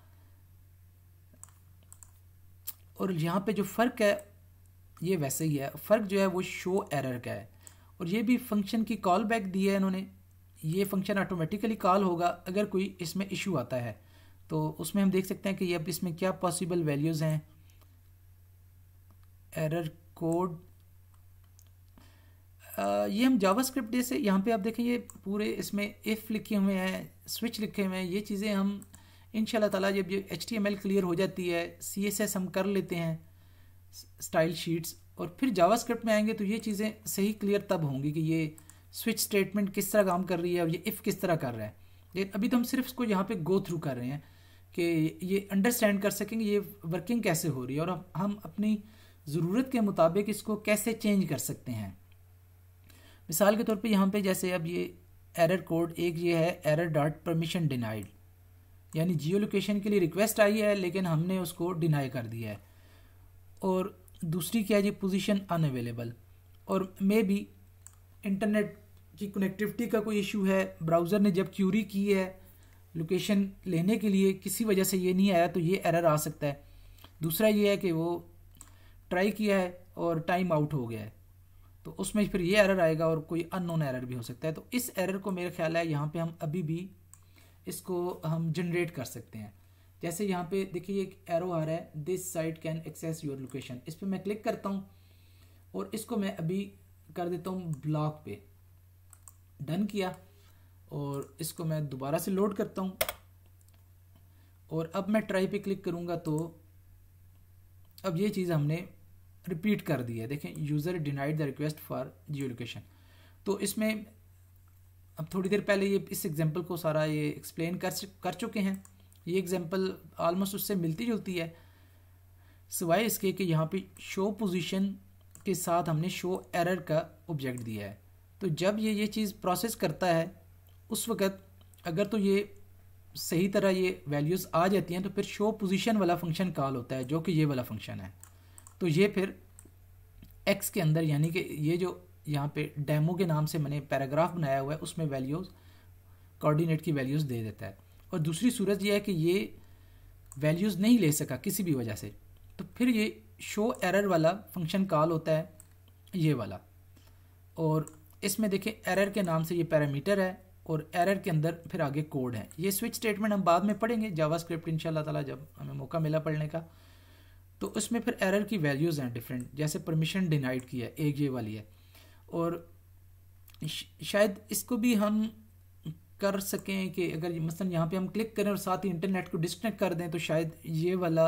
और यहाँ पे जो फ़र्क है ये वैसे ही है फ़र्क जो है वो शो एरर का है और ये भी फंक्शन की कॉल बैक दी है इन्होंने ये फंक्शन ऑटोमेटिकली कॉल होगा अगर कोई इसमें इशू आता है तो उसमें हम देख सकते हैं कि अब इसमें क्या पॉसिबल वैल्यूज़ हैं एरर कोड ये हम जावास्क्रिप्ट जैसे यहाँ पे आप देखें ये पूरे इसमें इफ़ लिखे हुए हैं स्विच लिखे हुए हैं ये चीज़ें हम इन ताला जब ये एच क्लियर हो जाती है सी हम कर लेते हैं स्टाइल शीट्स और फिर जावास्क्रिप्ट में आएंगे तो ये चीज़ें सही क्लियर तब होंगी कि ये स्विच स्टेटमेंट किस तरह काम कर रही है और ये इफ़ किस तरह कर रहा है लेकिन अभी तो हम सिर्फ इसको यहाँ पे गो थ्रू कर रहे हैं कि ये अंडरस्टैंड कर सकेंगे ये वर्किंग कैसे हो रही है और हम अपनी ज़रूरत के मुताबिक इसको कैसे चेंज कर सकते हैं मिसाल के तौर पे यहाँ पे जैसे अब ये एरर कोड एक ये है एरर डॉट परमिशन डिनाइड यानी जियो लोकेशन के लिए रिक्वेस्ट आई है लेकिन हमने उसको डिनाई कर दिया है और दूसरी क्या है जी अन अनअवेलेबल और मे बी इंटरनेट की कनेक्टिविटी का कोई इशू है ब्राउज़र ने जब क्यूरी की है लोकेशन लेने के लिए किसी वजह से ये नहीं आया तो ये एरर आ सकता है दूसरा ये है कि वो ट्राई किया है और टाइम आउट हो गया है तो उसमें फिर ये एरर आएगा और कोई अननोन एरर भी हो सकता है तो इस एरर को मेरा ख्याल है यहाँ पे हम अभी भी इसको हम जनरेट कर सकते हैं जैसे यहाँ पे देखिए एक एरो आ रहा है this site can access your location इस पर मैं क्लिक करता हूँ और इसको मैं अभी कर देता हूँ ब्लॉक पे डन किया और इसको मैं दोबारा से लोड करता हूँ और अब मैं ट्राई पे क्लिक करूँगा तो अब ये चीज़ हमने रिपीट कर दिया है देखें user denied the request for geo location तो इसमें अब थोड़ी देर पहले ये इस एग्जांपल को सारा ये एक्सप्लेन कर कर चुके हैं ये एग्जांपल ऑलमोस्ट उससे मिलती जुलती है सिवाय इसके कि यहाँ पे शो पोजीशन के साथ हमने शो एरर का ऑब्जेक्ट दिया है तो जब ये ये चीज़ प्रोसेस करता है उस वक़्त अगर तो ये सही तरह ये वैल्यूज़ आ जाती हैं तो फिर शो पोजीशन वाला फंक्शन कॉल होता है जो कि ये वाला फंक्शन है तो ये फिर एक्स के अंदर यानी कि ये जो यहाँ पे डेमो के नाम से मैंने पैराग्राफ बनाया हुआ है उसमें वैल्यूज़ कोऑर्डिनेट की वैल्यूज़ दे देता है और दूसरी सूरत यह है कि ये वैल्यूज़ नहीं ले सका किसी भी वजह से तो फिर ये शो एरर वाला फंक्शन कॉल होता है ये वाला और इसमें देखें एरर के नाम से ये पैरामीटर है और एरर के अंदर फिर आगे कोड है ये स्विच स्टेटमेंट हम बाद में पढ़ेंगे जावा स्क्रिप्ट इनशाला ताला जब हमें मौका मिला पढ़ने का तो उसमें फिर एरर की वैल्यूज़ हैं डिफरेंट जैसे परमिशन डिनाइड की है एक ये वाली है और शायद इसको भी हम कर सकें कि अगर मसलन यहाँ पे हम क्लिक करें और साथ ही इंटरनेट को डिस्कनेक्ट कर दें तो शायद ये वाला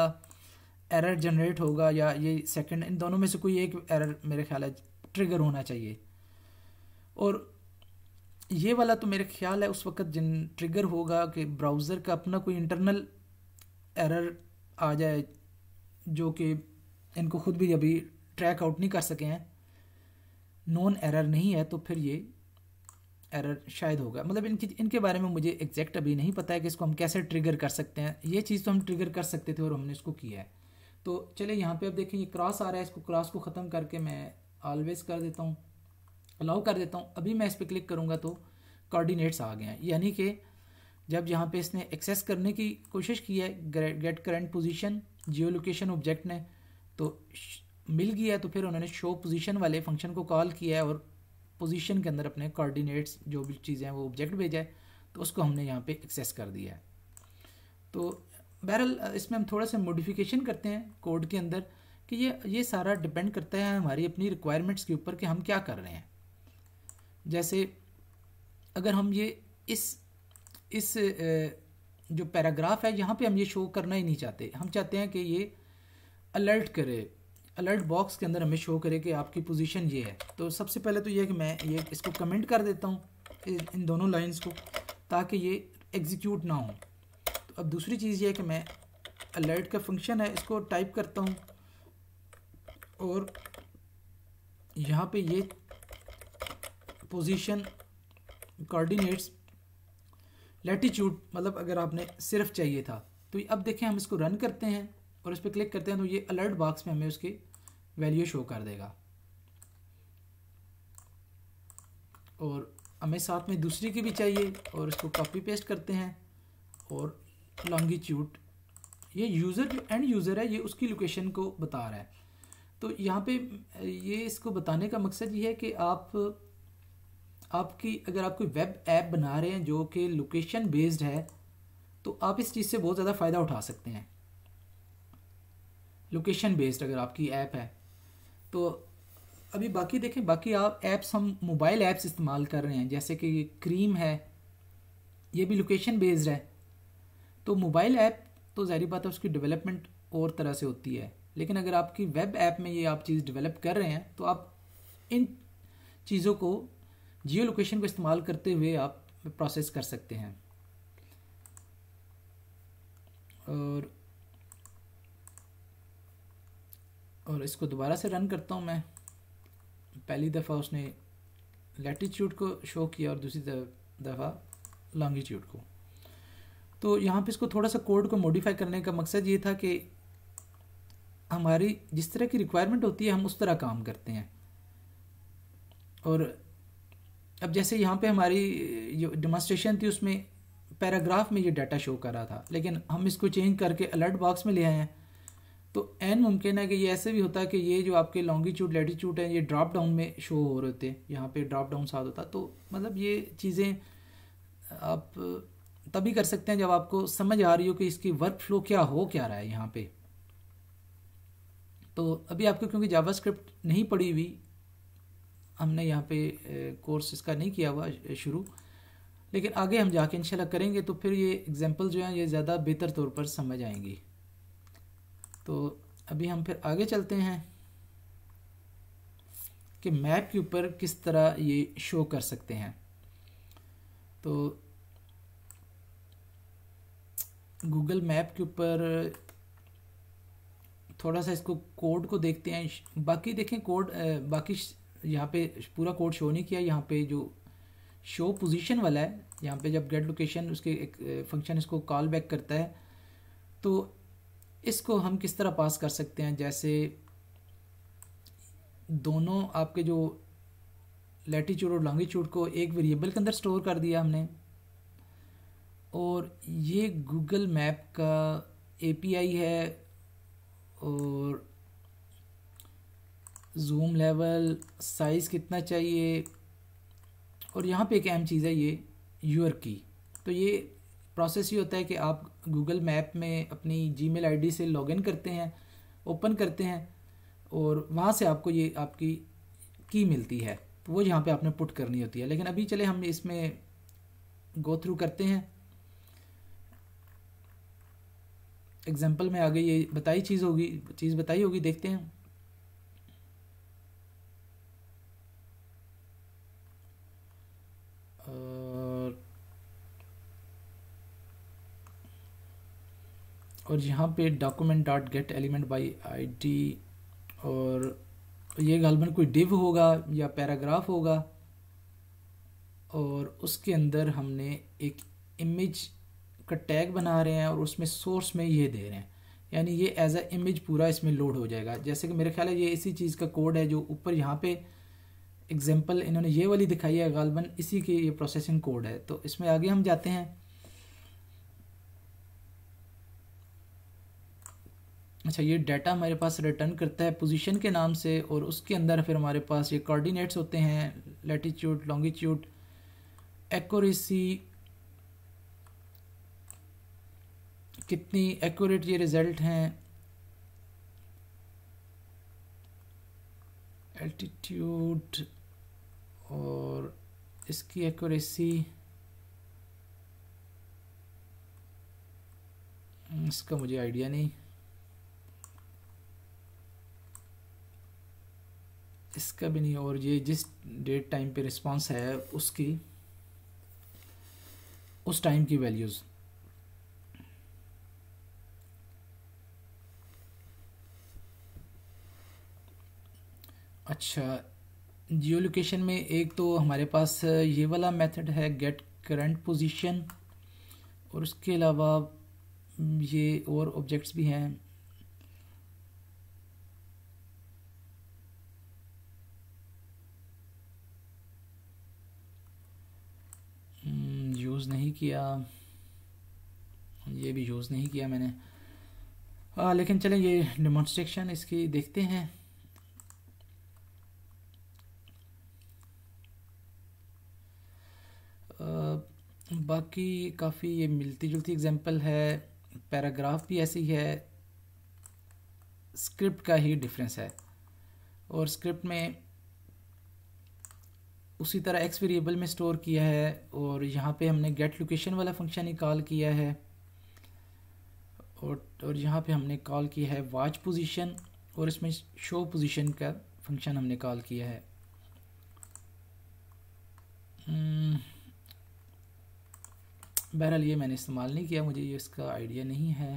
एरर जनरेट होगा या ये सेकंड इन दोनों में से कोई एक एरर मेरे ख्याल है ट्रिगर होना चाहिए और ये वाला तो मेरे ख्याल है उस वक्त जिन ट्रिगर होगा कि ब्राउज़र का अपना कोई इंटरनल एरर आ जाए जो कि इनको खुद भी अभी ट्रैक आउट नहीं कर सके हैं नॉन एरर नहीं है तो फिर ये एरर शायद होगा मतलब इनकी इनके बारे में मुझे एग्जैक्ट अभी नहीं पता है कि इसको हम कैसे ट्रिगर कर सकते हैं ये चीज़ तो हम ट्रिगर कर सकते थे और हमने इसको किया है तो चलिए यहाँ पे अब देखें ये क्रॉस आ रहा है इसको क्रॉस को ख़त्म करके मैं ऑलवेज कर देता हूँ अलाउ कर देता हूँ अभी मैं इस पर क्लिक करूँगा तो कॉर्डिनेट्स आ गए हैं यानी कि जब यहाँ पे इसने एक्सेस करने की कोशिश की है get current position geo location object ने तो मिल गया तो फिर उन्होंने शो पोजीशन वाले फंक्शन को कॉल किया है और पोजीशन के अंदर अपने कोऑर्डिनेट्स जो भी चीज़ें हैं वो ऑब्जेक्ट भेजा है तो उसको हमने यहाँ पे एक्सेस कर दिया है तो बहरहाल इसमें हम थोड़ा सा मोडिफिकेशन करते हैं कोड के अंदर कि ये ये सारा डिपेंड करता है हमारी अपनी रिक्वायरमेंट्स के ऊपर कि हम क्या कर रहे हैं जैसे अगर हम ये इस इस जो पैराग्राफ है यहाँ पे हम ये शो करना ही नहीं चाहते हम चाहते हैं कि ये अलर्ट करे अलर्ट बॉक्स के अंदर हमें शो करे कि आपकी पोजीशन ये है तो सबसे पहले तो ये है कि मैं ये इसको कमेंट कर देता हूँ इन दोनों लाइंस को ताकि ये एग्जीक्यूट ना हो तो अब दूसरी चीज़ ये है कि मैं अलर्ट का फंक्शन है इसको टाइप करता हूँ और यहाँ पे ये पोजीशन कोऑर्डिनेट्स लेटीट्यूड मतलब अगर आपने सिर्फ चाहिए था तो अब देखें हम इसको रन करते हैं और इस पर क्लिक करते हैं तो ये अलर्ट बॉक्स में हमें उसकी वैल्यू शो कर देगा और हमें साथ में दूसरी की भी चाहिए और इसको कॉपी पेस्ट करते हैं और लॉन्गिट्यूड ये यूज़र जो एंड यूज़र है ये उसकी लोकेशन को बता रहा है तो यहाँ पे ये इसको बताने का मकसद ये है कि आप आपकी अगर आप कोई वेब ऐप बना रहे हैं जो कि लोकेशन बेस्ड है तो आप इस चीज़ से बहुत ज़्यादा फ़ायदा उठा सकते हैं लोकेशन बेस्ड अगर आपकी ऐप है तो अभी बाकी देखें बाकी आप ऐप्स हम मोबाइल ऐप्स इस्तेमाल कर रहे हैं जैसे कि क्रीम है ये भी लोकेशन बेस्ड है तो मोबाइल ऐप तो जहरी बात है उसकी डेवलपमेंट और तरह से होती है लेकिन अगर आपकी वेब ऐप में ये आप चीज़ डेवलप कर रहे हैं तो आप इन चीज़ों को जियो लोकेशन को इस्तेमाल करते हुए आप प्रोसेस कर सकते हैं और और इसको दोबारा से रन करता हूँ मैं पहली दफ़ा उसने लैटिट्यूड को शो किया और दूसरी दफ़ा लॉन्गिट्यूड को तो यहाँ पे इसको थोड़ा सा कोड को मॉडिफाई करने का मकसद ये था कि हमारी जिस तरह की रिक्वायरमेंट होती है हम उस तरह काम करते हैं और अब जैसे यहाँ पे हमारी जो डेमोस्ट्रेशन थी उसमें पैराग्राफ में ये डाटा शो कर रहा था लेकिन हम इसको चेंज करके अलर्ट बॉक्स में ले आए हैं तो एन मुमकिन है कि ये ऐसे भी होता है कि ये जो आपके लॉन्गिट्यूड लेटीट्यूड हैं ये ड्रॉप डाउन में शो हो रहे होते यहाँ पे ड्रॉप डाउन साथ होता तो मतलब ये चीज़ें आप तभी कर सकते हैं जब आपको समझ आ रही हो कि इसकी वर्क फ्लो क्या हो क्या रहा है यहाँ पे तो अभी आपको क्योंकि जावा नहीं पड़ी हुई हमने यहाँ पे कोर्स इसका नहीं किया हुआ शुरू लेकिन आगे हम जाके इंशाल्लाह करेंगे तो फिर ये एग्जाम्पल जो हैं ये ज़्यादा बेहतर तौर पर समझ आएंगी तो अभी हम फिर आगे चलते हैं कि मैप के ऊपर किस तरह ये शो कर सकते हैं तो गूगल मैप के ऊपर थोड़ा सा इसको कोड को देखते हैं बाकी देखें कोड बाकी यहाँ पे पूरा कोड शो नहीं किया यहाँ पे जो शो पोजीशन वाला है यहाँ पे जब गेट लोकेशन उसके एक फंक्शन इसको कॉल बैक करता है तो इसको हम किस तरह पास कर सकते हैं जैसे दोनों आपके जो लेटीच्यूड और लॉन्गिट्यूड को एक वेरिएबल के अंदर स्टोर कर दिया हमने और ये गूगल मैप का एपीआई है और जूम लेवल साइज़ कितना चाहिए और यहाँ पे एक अहम चीज़ है ये यूर की तो ये प्रोसेस ये होता है कि आप गूगल मैप में अपनी जी मेल आई डी से लॉगिन करते हैं ओपन करते हैं और वहाँ से आपको ये आपकी की मिलती है तो वो यहाँ पे आपने पुट करनी होती है लेकिन अभी चले हम इसमें गो थ्रू करते हैं एग्जाम्पल में आगे ये बताई चीज़ होगी चीज़ बताई होगी देखते हैं और यहाँ पे document dot get element by I और ये गालबन कोई डिव होगा या पैराग्राफ होगा और उसके अंदर हमने एक इमेज का टैग बना रहे हैं और उसमें सोर्स में ये दे रहे हैं यानी ये एज अ इमेज पूरा इसमें लोड हो जाएगा जैसे कि मेरे ख्याल है ये इसी चीज़ का कोड है जो ऊपर यहाँ पे एग्जांपल इन्होंने ये वाली दिखाई है गालबन इसी की ये प्रोसेसिंग कोड है तो इसमें आगे हम जाते हैं अच्छा ये डाटा हमारे पास रिटर्न करता है पोजीशन के नाम से और उसके अंदर फिर हमारे पास ये कोऑर्डिनेट्स होते हैं लेटिट्यूड लॉन्गिट्यूड एक्यूरेसी कितनी एक्यूरेट ये रिज़ल्ट हैं एल्टीट्यूड और इसकी एक्यूरेसी इसका मुझे आइडिया नहीं इसका भी नहीं और ये जिस डेट टाइम पे रिस्पॉन्स है उसकी उस टाइम की वैल्यूज़ अच्छा जियो लोकेशन में एक तो हमारे पास ये वाला मेथड है गेट करंट पोजीशन और उसके अलावा ये और ऑब्जेक्ट्स भी हैं यूज़ नहीं किया ये भी यूज़ नहीं किया मैंने आ, लेकिन चलें ये डिमॉन्स्ट्रेशन इसकी देखते हैं बाकी काफ़ी ये मिलती जुलती एग्जांपल है पैराग्राफ भी ऐसी है स्क्रिप्ट का ही डिफरेंस है और स्क्रिप्ट में उसी तरह एक्स वेरिएबल में स्टोर किया है और यहाँ पे हमने गेट लोकेशन वाला फंक्शन ही कॉल किया है और और यहाँ पे हमने कॉल किया है वाच पोजीशन और इसमें शो पोजीशन का फंक्शन हमने कॉल किया है hmm. बहरहाल ये मैंने इस्तेमाल नहीं किया मुझे ये इसका आइडिया नहीं है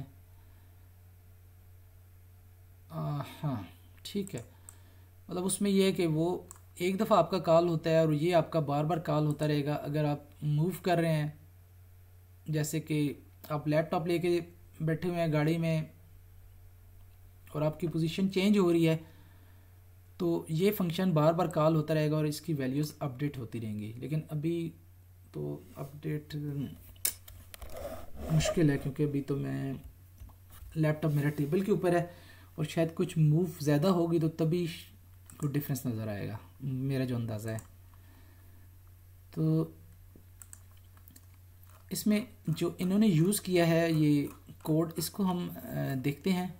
हाँ ठीक है मतलब उसमें यह है कि वो एक दफ़ा आपका कॉल होता है और ये आपका बार बार कॉल होता रहेगा अगर आप मूव कर रहे हैं जैसे कि आप लैपटॉप लेके बैठे हुए हैं गाड़ी में और आपकी पोजीशन चेंज हो रही है तो ये फंक्शन बार बार कॉल होता रहेगा और इसकी वैल्यूज़ अपडेट होती रहेंगी लेकिन अभी तो अपडेट मुश्किल है क्योंकि अभी तो मैं लैपटॉप मेरा टेबल के ऊपर है और शायद कुछ मूव ज़्यादा होगी तो तभी कुछ डिफरेंस नज़र आएगा मेरा जो अंदाज़ा है तो इसमें जो इन्होंने यूज़ किया है ये कोड इसको हम देखते हैं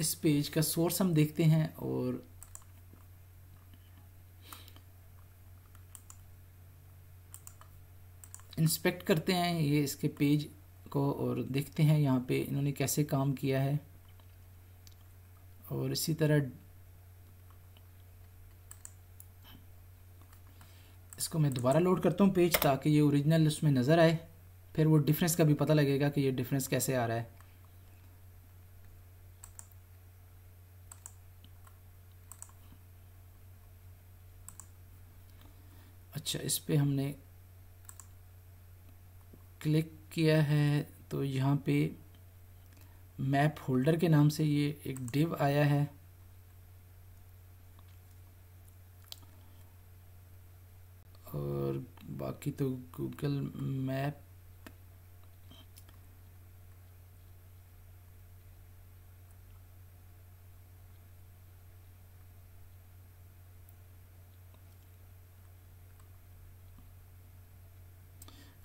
इस पेज का सोर्स हम देखते हैं और इंस्पेक्ट करते हैं ये इसके पेज को और देखते हैं यहाँ पे इन्होंने कैसे काम किया है और इसी तरह इसको मैं दोबारा लोड करता हूँ पेज ताकि ये ओरिजिनल उसमें नज़र आए फिर वो डिफरेंस का भी पता लगेगा कि ये डिफरेंस कैसे आ रहा है अच्छा इस पर हमने क्लिक किया है तो यहाँ पे मैप होल्डर के नाम से ये एक डिव आया है और बाकी तो गूगल मैप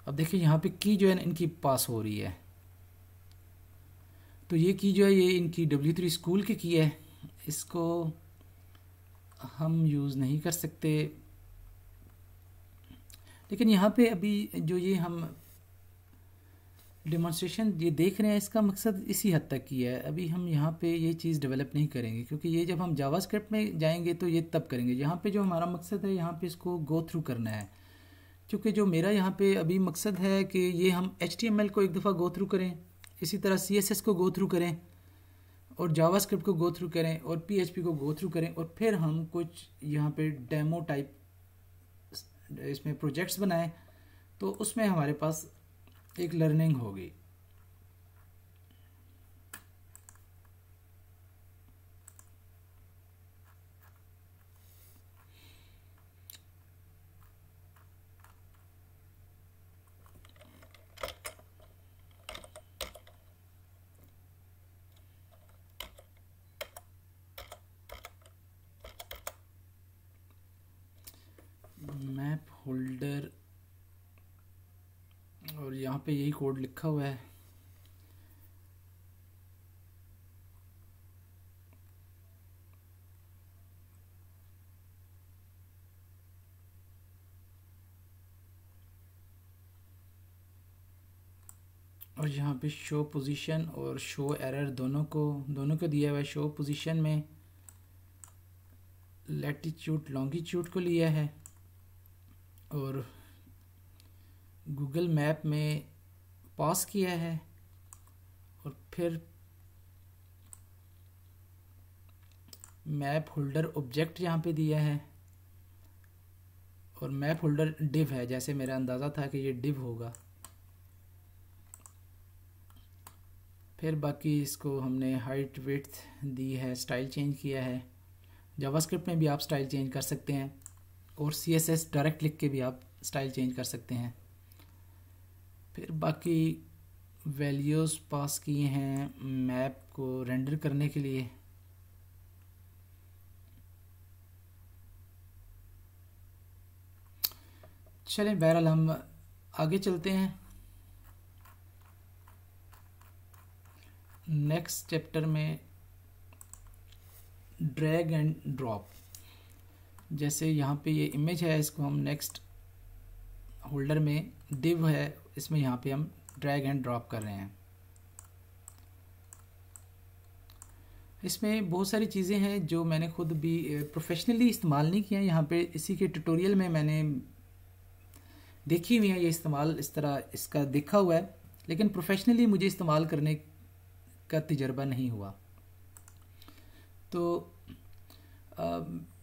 अब देखिए यहाँ पे की जो है इनकी पास हो रही है तो ये की जो है ये इनकी डब्ल्यू थ्री स्कूल की की है इसको हम यूज़ नहीं कर सकते लेकिन यहाँ पे अभी जो ये हम डेमोन्स्ट्रेशन ये देख रहे हैं इसका मकसद इसी हद तक की है अभी हम यहाँ पे ये चीज़ डेवलप नहीं करेंगे क्योंकि ये जब हम जावास्क्रिप्ट में जाएंगे तो ये तब करेंगे यहाँ पे जो हमारा मकसद है यहाँ पे इसको गो थ्रू करना है क्योंकि जो मेरा यहाँ पे अभी मकसद है कि ये हम एच को एक दफ़ा गो थ्रू करें इसी तरह सी को गो थ्रू करें और जावास्क्रिप्ट को गो थ्रू करें और पी को गो थ्रू करें और फिर हम कुछ यहाँ पे डेमो टाइप इसमें प्रोजेक्ट्स बनाएं तो उसमें हमारे पास एक लर्निंग होगी कोड लिखा हुआ है और यहाँ पे शो पोजीशन और शो एरर दोनों को दोनों को दिया हुआ है शो पोजीशन में लेटीट्यूड लॉन्गिट्यूड को लिया है और गूगल मैप में पास किया है और फिर मैप होल्डर ऑब्जेक्ट यहाँ पे दिया है और मैप होल्डर डिव है जैसे मेरा अंदाज़ा था कि ये डिव होगा फिर बाकी इसको हमने हाइट विथ दी है स्टाइल चेंज किया है जावास्क्रिप्ट में भी आप स्टाइल चेंज कर सकते हैं और सी एस एस डायरेक्ट लिख के भी आप स्टाइल चेंज कर सकते हैं फिर बाकी वैल्यूज़ पास किए हैं मैप को रेंडर करने के लिए चलें बहरहाल हम आगे चलते हैं नेक्स्ट चैप्टर में ड्रैग एंड ड्रॉप जैसे यहाँ पे ये इमेज है इसको हम नेक्स्ट होल्डर में डिव है इसमें यहाँ पे हम ड्रैग एंड ड्रॉप कर रहे हैं इसमें बहुत सारी चीज़ें हैं जो मैंने खुद भी प्रोफेशनली इस्तेमाल नहीं किया यहाँ पे इसी के ट्यूटोरियल में मैंने देखी हुई है ये इस्तेमाल इस तरह इसका देखा हुआ है लेकिन प्रोफेशनली मुझे इस्तेमाल करने का तजर्बा नहीं हुआ तो आ,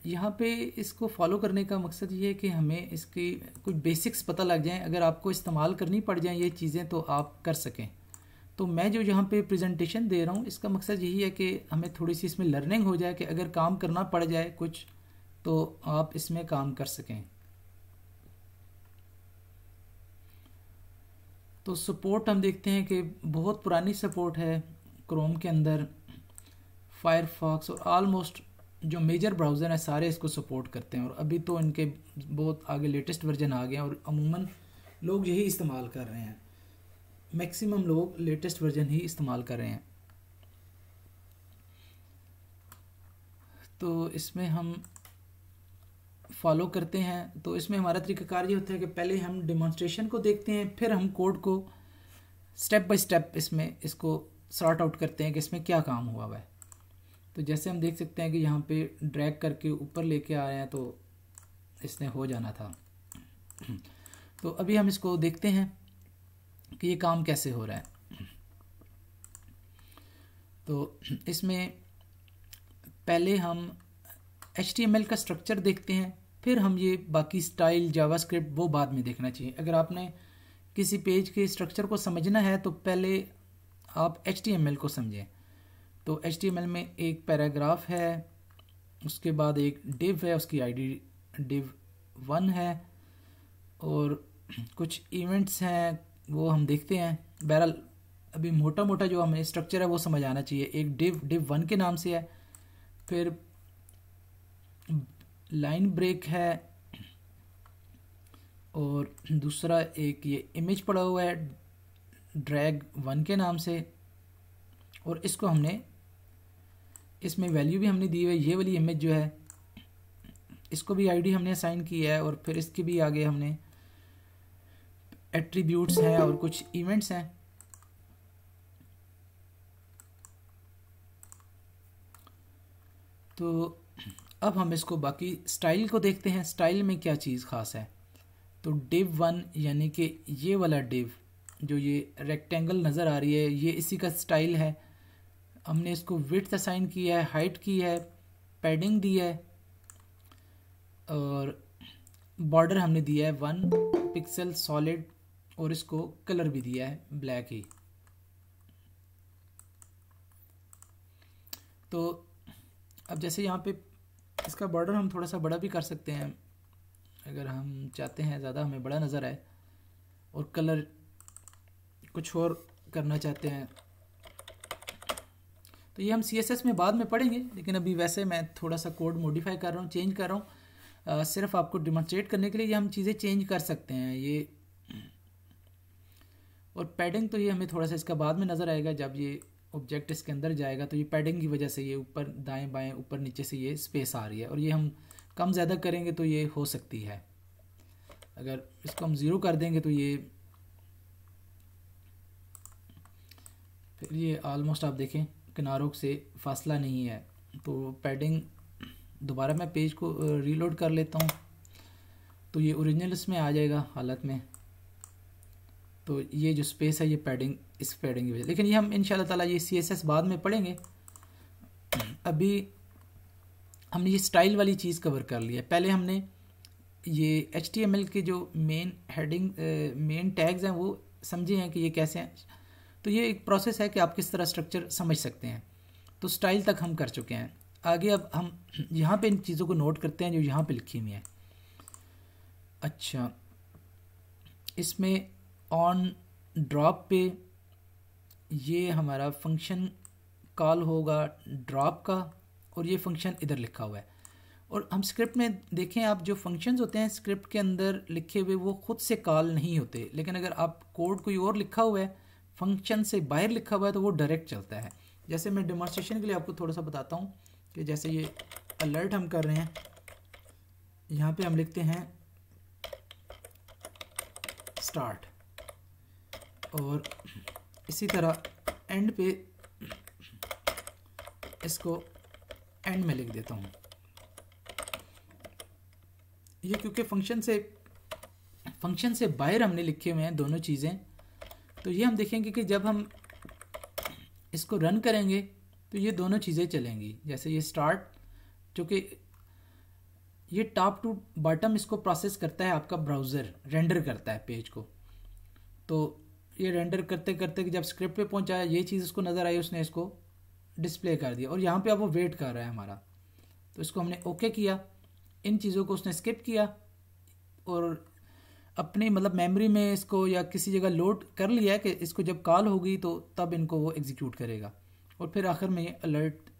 यहाँ पे इसको फॉलो करने का मकसद ये है कि हमें इसकी कुछ बेसिक्स पता लग जाएं अगर आपको इस्तेमाल करनी पड़ जाए ये चीज़ें तो आप कर सकें तो मैं जो यहाँ पे प्रेजेंटेशन दे रहा हूँ इसका मकसद यही है कि हमें थोड़ी सी इसमें लर्निंग हो जाए कि अगर काम करना पड़ जाए कुछ तो आप इसमें काम कर सकें तो सपोर्ट हम देखते हैं कि बहुत पुरानी सपोर्ट है क्रोम के अंदर फायरफॉक्स और आलमोस्ट जो मेजर ब्राउज़र हैं सारे इसको सपोर्ट करते हैं और अभी तो इनके बहुत आगे लेटेस्ट वर्जन आ गए हैं और अमूमन लोग यही इस्तेमाल कर रहे हैं मैक्सिमम लोग लेटेस्ट वर्जन ही इस्तेमाल कर रहे हैं तो इसमें हम फॉलो करते हैं तो इसमें हमारा तरीकाकार ये होता है कि पहले हम डिमॉन्स्ट्रेशन को देखते हैं फिर हम कोड को स्टेप बाय स्टेप इसमें इसको सॉर्ट आउट करते हैं कि इसमें क्या काम हुआ हुआ है तो जैसे हम देख सकते हैं कि यहाँ पे ड्रैग करके ऊपर लेके आ रहे हैं तो इसने हो जाना था तो अभी हम इसको देखते हैं कि ये काम कैसे हो रहा है तो इसमें पहले हम एच का स्ट्रक्चर देखते हैं फिर हम ये बाकी स्टाइल जावास्क्रिप्ट वो बाद में देखना चाहिए अगर आपने किसी पेज के स्ट्रक्चर को समझना है तो पहले आप एच को समझें तो एच में एक पैराग्राफ है उसके बाद एक डिव है उसकी आईडी डिव वन है और कुछ इवेंट्स हैं वो हम देखते हैं बहरहाल अभी मोटा मोटा जो हमें स्ट्रक्चर है वो समझ आना चाहिए एक डिव डिव वन के नाम से है फिर लाइन ब्रेक है और दूसरा एक ये इमेज पड़ा हुआ है ड्रैग वन के नाम से और इसको हमने इसमें वैल्यू भी हमने दी हुई है ये वाली इमेज जो है इसको भी आईडी हमने असाइन किया है और फिर इसके भी आगे हमने एट्रीब्यूट्स हैं और कुछ इवेंट्स हैं तो अब हम इसको बाकी स्टाइल को देखते हैं स्टाइल में क्या चीज़ खास है तो डिव वन यानी कि ये वाला डिव जो ये रेक्टेंगल नज़र आ रही है ये इसी का स्टाइल है हमने इसको विथ असाइन किया है हाइट की है पैडिंग दी है और बॉर्डर हमने दिया है वन पिक्सल सॉलिड और इसको कलर भी दिया है ब्लैक ही तो अब जैसे यहाँ पे इसका बॉर्डर हम थोड़ा सा बड़ा भी कर सकते हैं अगर हम चाहते हैं ज़्यादा हमें बड़ा नज़र आए और कलर कुछ और करना चाहते हैं तो ये हम सी में बाद में पढ़ेंगे लेकिन अभी वैसे मैं थोड़ा सा कोड मॉडिफाई कर रहा हूँ चेंज कर रहा हूँ सिर्फ आपको डिमॉन्स्ट्रेट करने के लिए ये हम चीज़ें चेंज कर सकते हैं ये और पैडिंग तो ये हमें थोड़ा सा इसका बाद में नज़र आएगा जब ये ऑब्जेक्ट इसके अंदर जाएगा तो ये पैडिंग की वजह से ये ऊपर दाएँ बाएँ ऊपर नीचे से ये स्पेस आ रही है और ये हम कम ज़्यादा करेंगे तो ये हो सकती है अगर इसको हम ज़ीरो कर देंगे तो ये फिर ये ऑलमोस्ट आप देखें किनारों से फासला नहीं है तो पैडिंग दोबारा मैं पेज को रीलोड कर लेता हूँ तो ये ओरिजिनल इसमें आ जाएगा हालत में तो ये जो स्पेस है ये पैडिंग इस पैडिंग की वजह लेकिन ये हम इन ताला ये सी बाद में पढ़ेंगे अभी हमने ये स्टाइल वाली चीज़ कवर कर ली है पहले हमने ये एच के जो मेन हेडिंग मेन टैग्स हैं वो समझे हैं कि ये कैसे हैं तो ये एक प्रोसेस है कि आप किस तरह स्ट्रक्चर समझ सकते हैं तो स्टाइल तक हम कर चुके हैं आगे अब हम यहाँ पे इन चीज़ों को नोट करते हैं जो यहाँ पे लिखी हुई हैं अच्छा इसमें ऑन ड्रॉप पे ये हमारा फंक्शन कॉल होगा ड्रॉप का और ये फंक्शन इधर लिखा हुआ है और हम स्क्रिप्ट में देखें आप जो फंक्शंस होते हैं स्क्रिप्ट के अंदर लिखे हुए वो खुद से कॉल नहीं होते लेकिन अगर आप कोड कोई और लिखा हुआ है फंक्शन से बाहर लिखा हुआ है तो वो डायरेक्ट चलता है जैसे मैं डिमॉन्स्ट्रेशन के लिए आपको थोड़ा सा बताता हूँ कि जैसे ये अलर्ट हम कर रहे हैं यहाँ पे हम लिखते हैं स्टार्ट और इसी तरह एंड पे इसको एंड में लिख देता हूँ ये क्योंकि फंक्शन से फंक्शन से बाहर हमने लिखे हुए हैं दोनों चीज़ें तो ये हम देखेंगे कि जब हम इसको रन करेंगे तो ये दोनों चीज़ें चलेंगी जैसे ये स्टार्ट जो कि ये टॉप टू बॉटम इसको प्रोसेस करता है आपका ब्राउज़र रेंडर करता है पेज को तो ये रेंडर करते करते जब स्क्रिप्ट पे पहुंचाया ये चीज़ उसको नज़र आई उसने इसको डिस्प्ले कर दिया और यहाँ पे अब वो वेट कर रहा है हमारा तो इसको हमने ओके किया इन चीज़ों को उसने स्किप किया और अपनी मतलब मेमोरी में इसको या किसी जगह लोड कर लिया है कि इसको जब कॉल होगी तो तब इनको वो एग्जीक्यूट करेगा और फिर आखिर में ये अलर्ट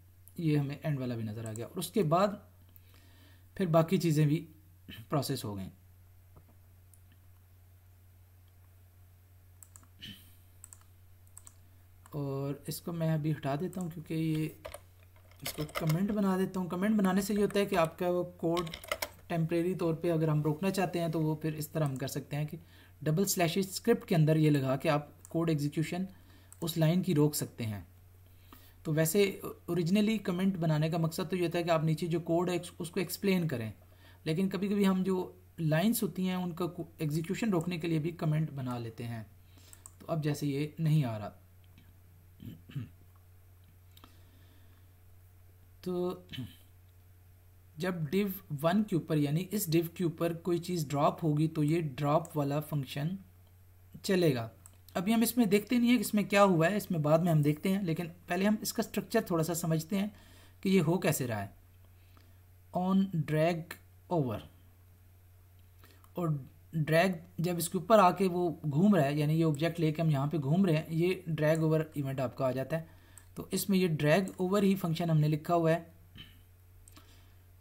ये हमें एंड वाला भी नज़र आ गया और उसके बाद फिर बाकी चीज़ें भी प्रोसेस हो गई और इसको मैं अभी हटा देता हूँ क्योंकि ये इसको कमेंट बना देता हूँ कमेंट बनाने से ये होता है कि आपका वो कोड टेम्प्रेरी तौर पे अगर हम रोकना चाहते हैं तो वो फिर इस तरह हम कर सकते हैं कि डबल स्लैश स्क्रिप्ट के अंदर ये लगा कि आप कोड एग्जीक्यूशन उस लाइन की रोक सकते हैं तो वैसे ओरिजिनली कमेंट बनाने का मकसद तो ये था कि आप नीचे जो कोड है उसको एक्सप्लेन करें लेकिन कभी कभी हम जो लाइंस होती हैं उनका एग्जीक्यूशन रोकने के लिए भी कमेंट बना लेते हैं तो अब जैसे ये नहीं आ रहा तो जब डिव वन के ऊपर यानी इस डिव के ऊपर कोई चीज़ ड्रॉप होगी तो ये ड्रॉप वाला फंक्शन चलेगा अभी हम इसमें देखते नहीं है कि इसमें क्या हुआ है इसमें बाद में हम देखते हैं लेकिन पहले हम इसका स्ट्रक्चर थोड़ा सा समझते हैं कि ये हो कैसे रहा है ऑन ड्रैग ओवर और ड्रैग जब इसके ऊपर आके वो घूम रहा है यानी ये ऑब्जेक्ट लेके हम यहाँ पे घूम रहे हैं ये ड्रैग ओवर इवेंट आपका आ जाता है तो इसमें ये ड्रैग ओवर ही फंक्शन हमने लिखा हुआ है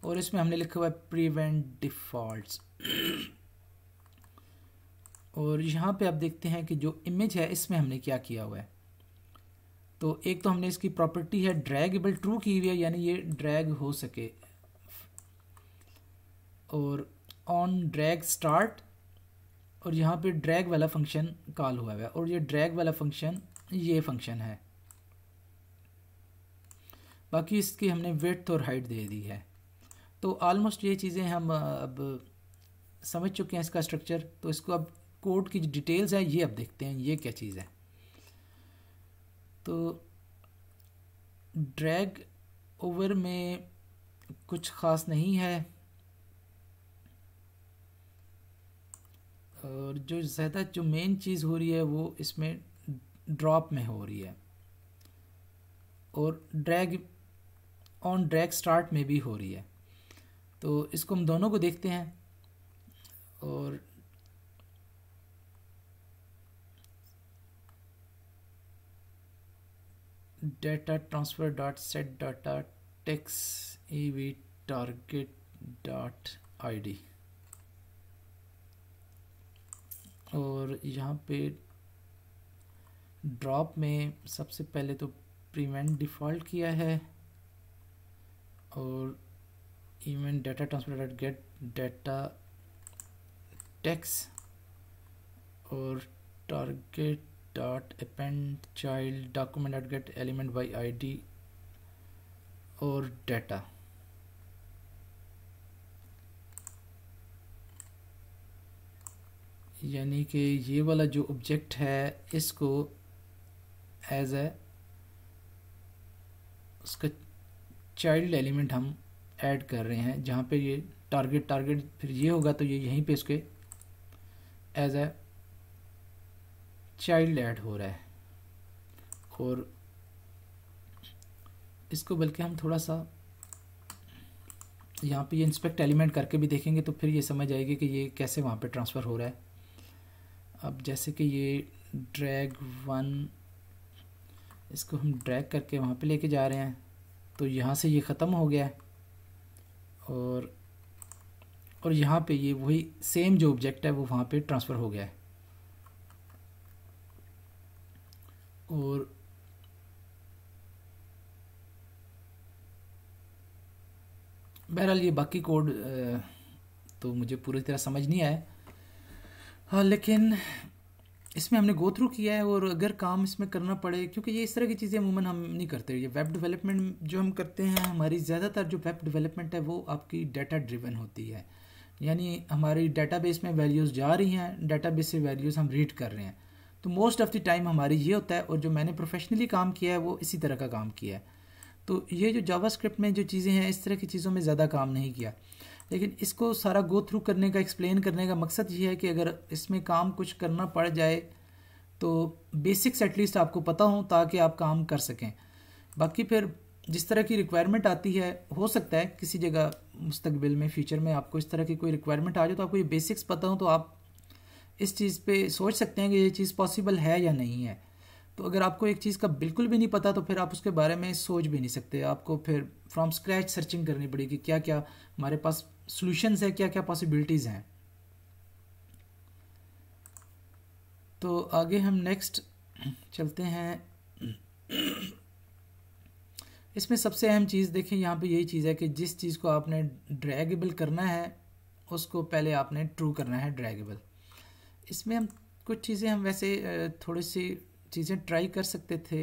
और इसमें हमने लिखा हुआ है प्रिवेंट डिफॉल्ट्स और यहाँ पे आप देखते हैं कि जो इमेज है इसमें हमने क्या किया हुआ है तो एक तो हमने इसकी प्रॉपर्टी है ड्रैगेबल ट्रू की हुई है यानी ये ड्रैग हो सके और ऑन ड्रैग स्टार्ट और यहाँ पे ड्रैग वाला फंक्शन कॉल हुआ है और ये ड्रैग वाला फंक्शन ये फंक्शन है बाकी इसकी हमने वेथ और हाइट दे दी है तो ऑलमोस्ट ये चीज़ें हम अब समझ चुके हैं इसका स्ट्रक्चर तो इसको अब कोड की डिटेल्स हैं ये अब देखते हैं ये क्या चीज़ है तो ड्रैग ओवर में कुछ ख़ास नहीं है और जो ज़्यादा जो मेन चीज़ हो रही है वो इसमें ड्रॉप में हो रही है और ड्रैग ऑन ड्रैग स्टार्ट में भी हो रही है तो इसको हम दोनों को देखते हैं और data transfer dot set data text E V target dot I D और यहाँ पे ड्रॉप में सबसे पहले तो प्रीमेंट डिफ़ॉल्ट किया है और event data transmitter get data text or target dot append child document dot get element by id or data यानी कि ये वाला जो ऑब्जेक्ट है इसको एज ए उसका चाइल्ड एलिमेंट हम ऐड कर रहे हैं जहाँ पे ये टारगेट टारगेट फिर ये होगा तो ये यहीं पे इसके एज ए चाइल्ड ऐड हो रहा है और इसको बल्कि हम थोड़ा सा यहाँ पे ये इंस्पेक्ट एलिमेंट करके भी देखेंगे तो फिर ये समझ आएगी कि ये कैसे वहाँ पे ट्रांसफ़र हो रहा है अब जैसे कि ये ड्रैग वन इसको हम ड्रैग करके वहाँ पे लेके जा रहे हैं तो यहाँ से ये ख़त्म हो गया है और और यहाँ पे ये वही सेम जो ऑब्जेक्ट है वो वहाँ पे ट्रांसफ़र हो गया है और बहरहाल ये बाकी कोड तो मुझे पूरी तरह समझ नहीं आया हाँ लेकिन इसमें हमने गो थ्रू किया है और अगर काम इसमें करना पड़े क्योंकि ये इस तरह की चीज़ें अमूमन हम नहीं करते ये वेब डेवलपमेंट जो हम करते हैं हमारी ज़्यादातर जो वेब डेवलपमेंट है वो आपकी डाटा ड्रिवन होती है यानी हमारी बेस में वैल्यूज़ जा रही हैं बेस से वैल्यूज़ हम रीड कर रहे हैं तो मोस्ट ऑफ़ द टाइम हमारी ये होता है और जो मैंने प्रोफेशनली काम किया है वो इसी तरह का काम किया है तो ये जो जावा में जो चीज़ें हैं इस तरह की चीज़ों में ज़्यादा काम नहीं किया लेकिन इसको सारा गो थ्रू करने का एक्सप्लेन करने का मकसद ये है कि अगर इसमें काम कुछ करना पड़ जाए तो बेसिक्स एटलीस्ट आपको पता हो ताकि आप काम कर सकें बाकी फिर जिस तरह की रिक्वायरमेंट आती है हो सकता है किसी जगह मुस्तबिल में फ्यूचर में आपको इस तरह की कोई रिक्वायरमेंट आ जाए तो आपको ये बेसिक्स पता हो तो आप इस चीज़ पे सोच सकते हैं कि ये चीज़ पॉसिबल है या नहीं है तो अगर आपको एक चीज़ का बिल्कुल भी नहीं पता तो फिर आप उसके बारे में सोच भी नहीं सकते आपको फिर फ्रॉम स्क्रैच सर्चिंग करनी पड़ेगी क्या क्या हमारे पास सोल्यूशंस है क्या क्या पॉसिबिलिटीज़ हैं तो आगे हम नेक्स्ट चलते हैं इसमें सबसे अहम चीज़ देखें यहाँ पे यही चीज़ है कि जिस चीज़ को आपने ड्रैगेबल करना है उसको पहले आपने ट्रू करना है ड्रैगेबल इसमें हम कुछ चीज़ें हम वैसे थोड़ी सी चीज़ें ट्राई कर सकते थे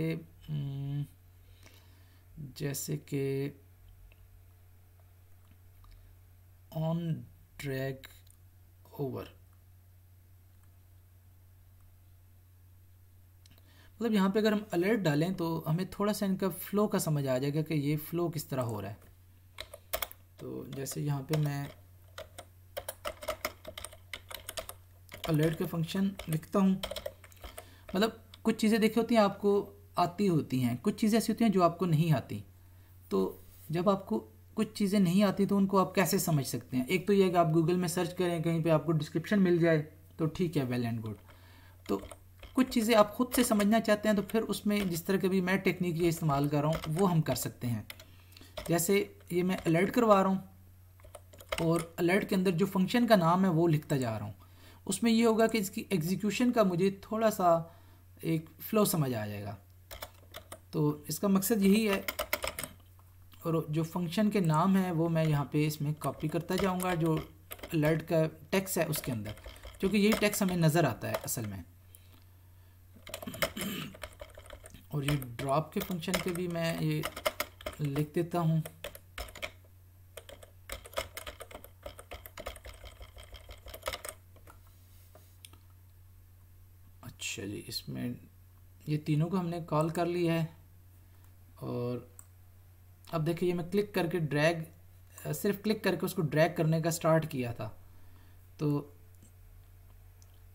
हम्म, जैसे कि ऑन ड्रैग ओवर मतलब यहाँ पे अगर हम अलर्ट डालें तो हमें थोड़ा सा इनका फ़्लो का समझ आ जाएगा कि ये फ़्लो किस तरह हो रहा है तो जैसे यहाँ पे मैं अलर्ट के फंक्शन लिखता हूँ मतलब कुछ चीज़ें देखी होती हैं आपको आती होती हैं कुछ चीज़ें ऐसी होती हैं जो आपको नहीं आती तो जब आपको कुछ चीज़ें नहीं आती तो उनको आप कैसे समझ सकते हैं एक तो यह है कि आप गूगल में सर्च करें कहीं पे आपको डिस्क्रिप्शन मिल जाए तो ठीक है वेल एंड गुड तो कुछ चीज़ें आप खुद से समझना चाहते हैं तो फिर उसमें जिस तरह के भी मैं टेक्निक ये इस्तेमाल कर रहा हूँ वो हम कर सकते हैं जैसे ये मैं अलर्ट करवा रहा हूँ और अलर्ट के अंदर जो फंक्शन का नाम है वो लिखता जा रहा हूँ उसमें ये होगा कि इसकी एग्जीक्यूशन का मुझे थोड़ा सा एक फ्लो समझ आ जाएगा तो इसका मकसद यही है और जो फंक्शन के नाम है वो मैं यहाँ पे इसमें कॉपी करता जाऊँगा जो अलर्ट का टेक्स है उसके अंदर क्योंकि यही टेक्स हमें नज़र आता है असल में और ये ड्रॉप के फंक्शन पे भी मैं ये लिख देता हूँ अच्छा जी इसमें ये तीनों को हमने कॉल कर लिया है और अब देखिए ये मैं क्लिक करके ड्रैग सिर्फ क्लिक करके उसको ड्रैग करने का स्टार्ट किया था तो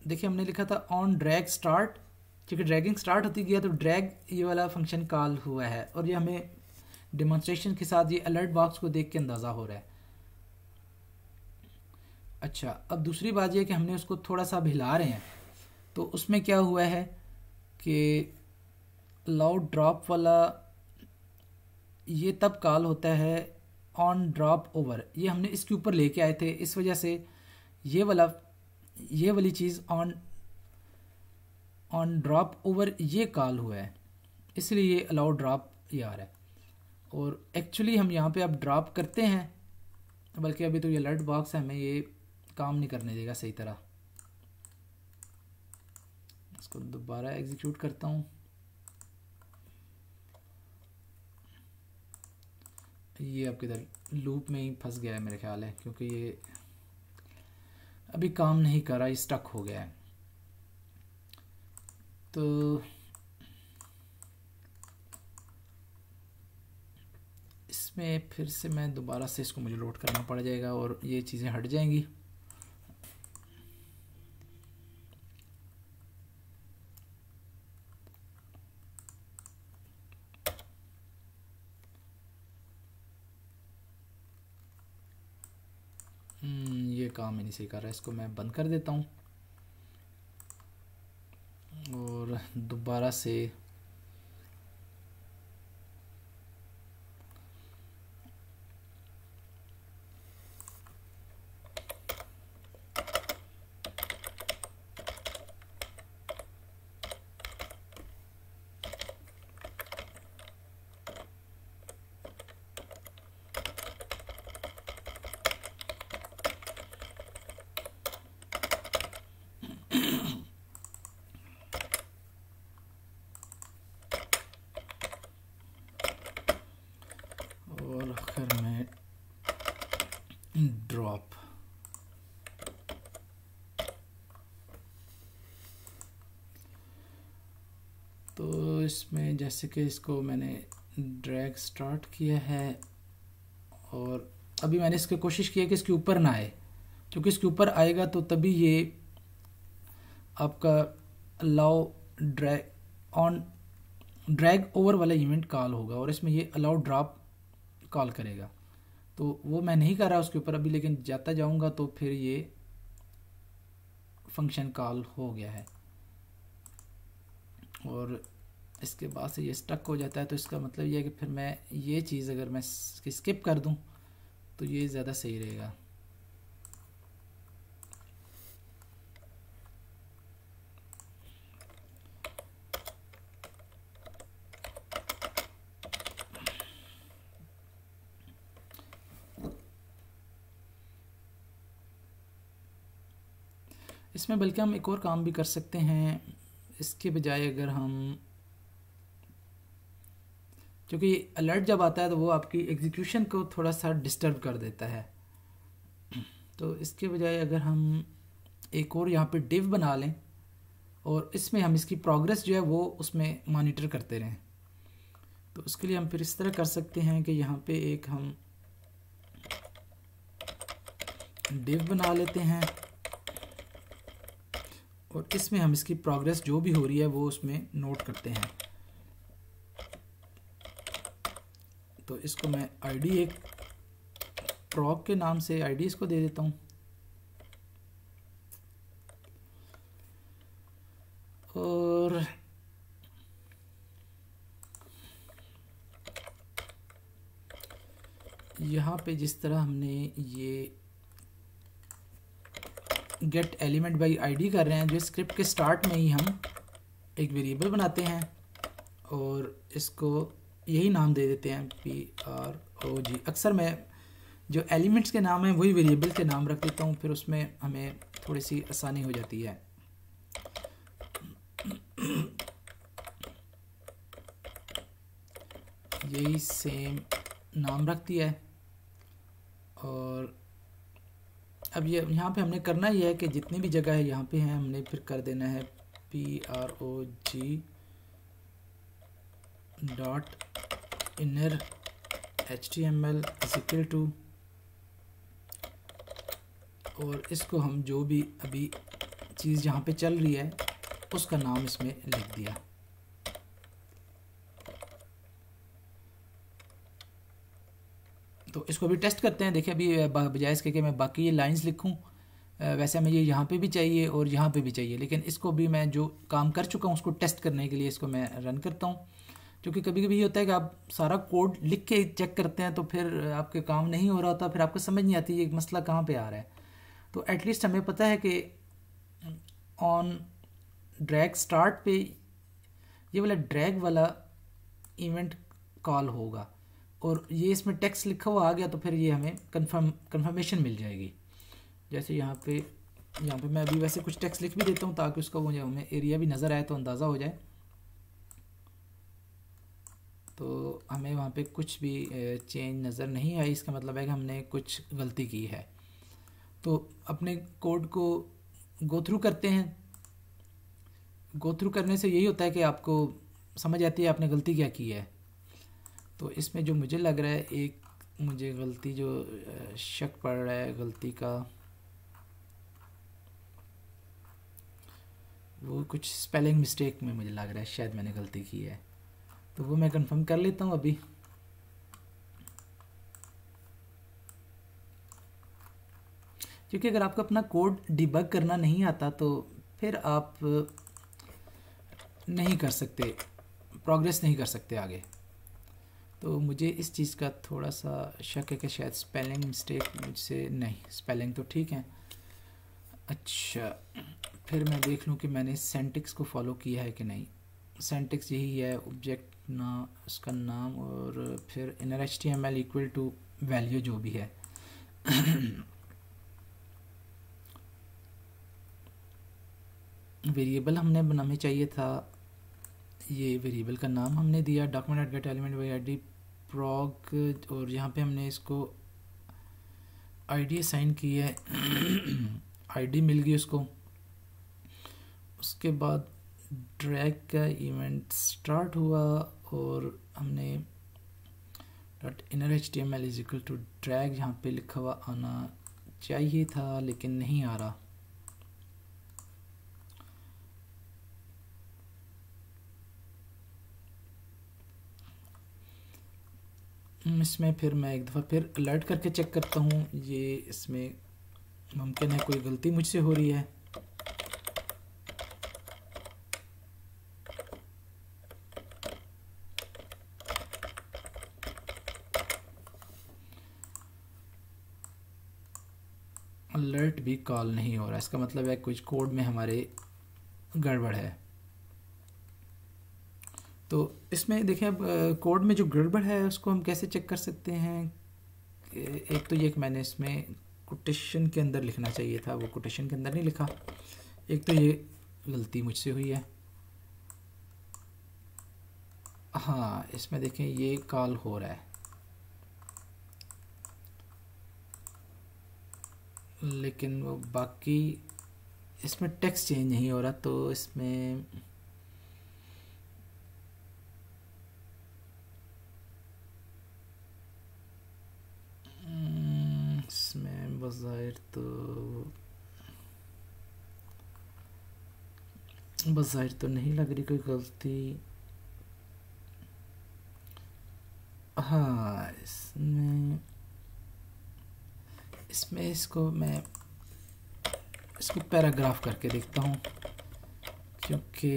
देखिए हमने लिखा था ऑन ड्रैग स्टार्ट क्योंकि ड्रैगिंग स्टार्ट होती गया तो ड्रैग ये वाला फंक्शन कॉल हुआ है और ये हमें डिमॉन्स्ट्रेशन के साथ ये अलर्ट बॉक्स को देख के अंदाज़ा हो रहा है अच्छा अब दूसरी बात यह कि हमने उसको थोड़ा सा हिला रहे हैं तो उसमें क्या हुआ है कि लाउड ड्रॉप वाला ये तब कॉल होता है ऑन ड्रॉप ओवर ये हमने इसके ऊपर लेके आए थे इस वजह से ये वाला ये वाली चीज़ ऑन ऑन ड्रॉप ओवर ये कॉल हुआ है इसलिए ये अलाउ ड्रॉप ये आ रहा है और एक्चुअली हम यहाँ पे अब ड्रॉप करते हैं बल्कि अभी तो ये अलर्ट बॉक्स हमें ये काम नहीं करने देगा सही तरह इसको तो दोबारा एग्जीक्यूट करता हूँ ये आपके इधर लूप में ही फंस गया है मेरे ख्याल है क्योंकि ये अभी काम नहीं कर रहा ये स्टक हो गया है तो इसमें फिर से मैं दोबारा से इसको मुझे लोड करना पड़ जाएगा और ये चीज़ें हट जाएंगी रहा है इसको मैं बंद कर देता हूँ और दोबारा से जैसे कि इसको मैंने ड्रैग स्टार्ट किया है और अभी मैंने इसकी कोशिश की है कि इसके ऊपर ना आए क्योंकि इसके ऊपर आएगा तो तभी ये आपका allow drag on drag over वाला इवेंट कॉल होगा और इसमें ये अलाउ ड्रॉप कॉल करेगा तो वो मैं नहीं कर रहा उसके ऊपर अभी लेकिन जाता जाऊंगा तो फिर ये फंक्शन कॉल हो गया है और इसके बाद से ये स्टक हो जाता है तो इसका मतलब ये है कि फिर मैं ये चीज़ अगर मैं स्किप कर दूँ तो ये ज़्यादा सही रहेगा इसमें बल्कि हम एक और काम भी कर सकते हैं इसके बजाय अगर हम क्योंकि अलर्ट जब आता है तो वो आपकी एग्जीक्यूशन को थोड़ा सा डिस्टर्ब कर देता है तो इसके बजाय अगर हम एक और यहाँ पे डिव बना लें और इसमें हम इसकी प्रोग्रेस जो है वो उसमें मॉनिटर करते रहें तो उसके लिए हम फिर इस तरह कर सकते हैं कि यहाँ पे एक हम डिव बना लेते हैं और इसमें हम इसकी प्रोग्रेस जो भी हो रही है वो उसमें नोट करते हैं तो इसको मैं आईडी एक प्रॉक के नाम से आईडी इसको दे देता हूँ और यहाँ पे जिस तरह हमने ये गेट एलिमेंट बाई आईडी कर रहे हैं जो स्क्रिप्ट के स्टार्ट में ही हम एक वेरिएबल बनाते हैं और इसको यही नाम दे देते हैं पी आर ओ जी अक्सर मैं जो एलिमेंट्स के नाम हैं वही वेरिएबल के नाम रख देता हूँ फिर उसमें हमें थोड़ी सी आसानी हो जाती है यही सेम नाम रखती है और अब ये यहाँ पे हमने करना ये है कि जितनी भी जगह है यहाँ पे है हमने फिर कर देना है P R O G dot inner html is equal to और इसको हम जो भी अभी चीज़ यहाँ पे चल रही है उसका नाम इसमें लिख दिया तो इसको भी टेस्ट करते हैं देखिए अभी बजाय इसके कि मैं बाकी ये लाइंस लिखूं वैसे मैं ये यहाँ पे भी चाहिए और यहाँ पे भी चाहिए लेकिन इसको भी मैं जो काम कर चुका हूँ उसको टेस्ट करने के लिए इसको मैं रन करता हूँ क्योंकि कभी कभी ये होता है कि आप सारा कोड लिख के चेक करते हैं तो फिर आपके काम नहीं हो रहा होता फिर आपको समझ नहीं आती ये मसला कहाँ पे आ रहा है तो एटलीस्ट हमें पता है कि ऑन ड्रैग स्टार्ट पे ये वाला ड्रैग वाला इवेंट कॉल होगा और ये इसमें टेक्स्ट लिखा हुआ आ गया तो फिर ये हमें कंफर्म कंफर्मेशन मिल जाएगी जैसे यहाँ पे यहाँ पे मैं अभी वैसे कुछ टेक्स्ट लिख भी देता हूँ ताकि उसका वो हमें एरिया भी नज़र आए तो अंदाज़ा हो जाए तो हमें वहाँ पे कुछ भी चेंज नज़र नहीं आई इसका मतलब है कि हमने कुछ गलती की है तो अपने कोड को गो थ्रू करते हैं गो थ्रू करने से यही होता है कि आपको समझ आती है आपने गलती क्या की है तो इसमें जो मुझे लग रहा है एक मुझे गलती जो शक पड़ रहा है गलती का वो कुछ स्पेलिंग मिस्टेक में मुझे लग रहा है शायद मैंने गलती की है तो वो मैं कंफर्म कर लेता हूँ अभी क्योंकि अगर आपको अपना कोड डिबग करना नहीं आता तो फिर आप नहीं कर सकते प्रोग्रेस नहीं कर सकते आगे तो मुझे इस चीज़ का थोड़ा सा शक है कि शायद स्पेलिंग मिस्टेक मुझसे नहीं स्पेलिंग तो ठीक है अच्छा फिर मैं देख लूँ कि मैंने सेंटिक्स को फॉलो किया है कि नहीं सेंटिक्स यही है ऑब्जेक्ट अपना इसका नाम और फिर inner H T M L equal to value जो भी है वेरिएबल हमने बनाने चाहिए था ये वेरिएबल का नाम हमने दिया document get element by I prog और यहाँ पे हमने इसको आईडी साइन की है आईडी मिल गई उसको उसके बाद ड्रैग का इवेंट स्टार्ट हुआ और हमने dot inner H T M L is equal to drag यहाँ पे लिखा हुआ आना चाहिए था लेकिन नहीं आ रहा इसमें फिर मैं एक दफ़ा फिर अलर्ट करके चेक करता हूँ ये इसमें मुमकिन है कोई गलती मुझसे हो रही है इन्वर्ट भी कॉल नहीं हो रहा इसका मतलब है कुछ कोड में हमारे गड़बड़ है तो इसमें देखें अब कोड में जो गड़बड़ है उसको हम कैसे चेक कर सकते हैं एक तो ये कि मैंने इसमें कोटेशन के अंदर लिखना चाहिए था वो कोटेशन के अंदर नहीं लिखा एक तो ये गलती मुझसे हुई है हाँ इसमें देखें ये कॉल हो रहा है लेकिन वो बाकी इसमें टेक्स्ट चेंज नहीं हो रहा तो इसमें हम्म, इसमें बज़ाहिर तो बज़ाहिर तो नहीं लग रही कोई गलती हाँ इसमें इसमें इसको मैं इसको पैराग्राफ करके देखता हूँ क्योंकि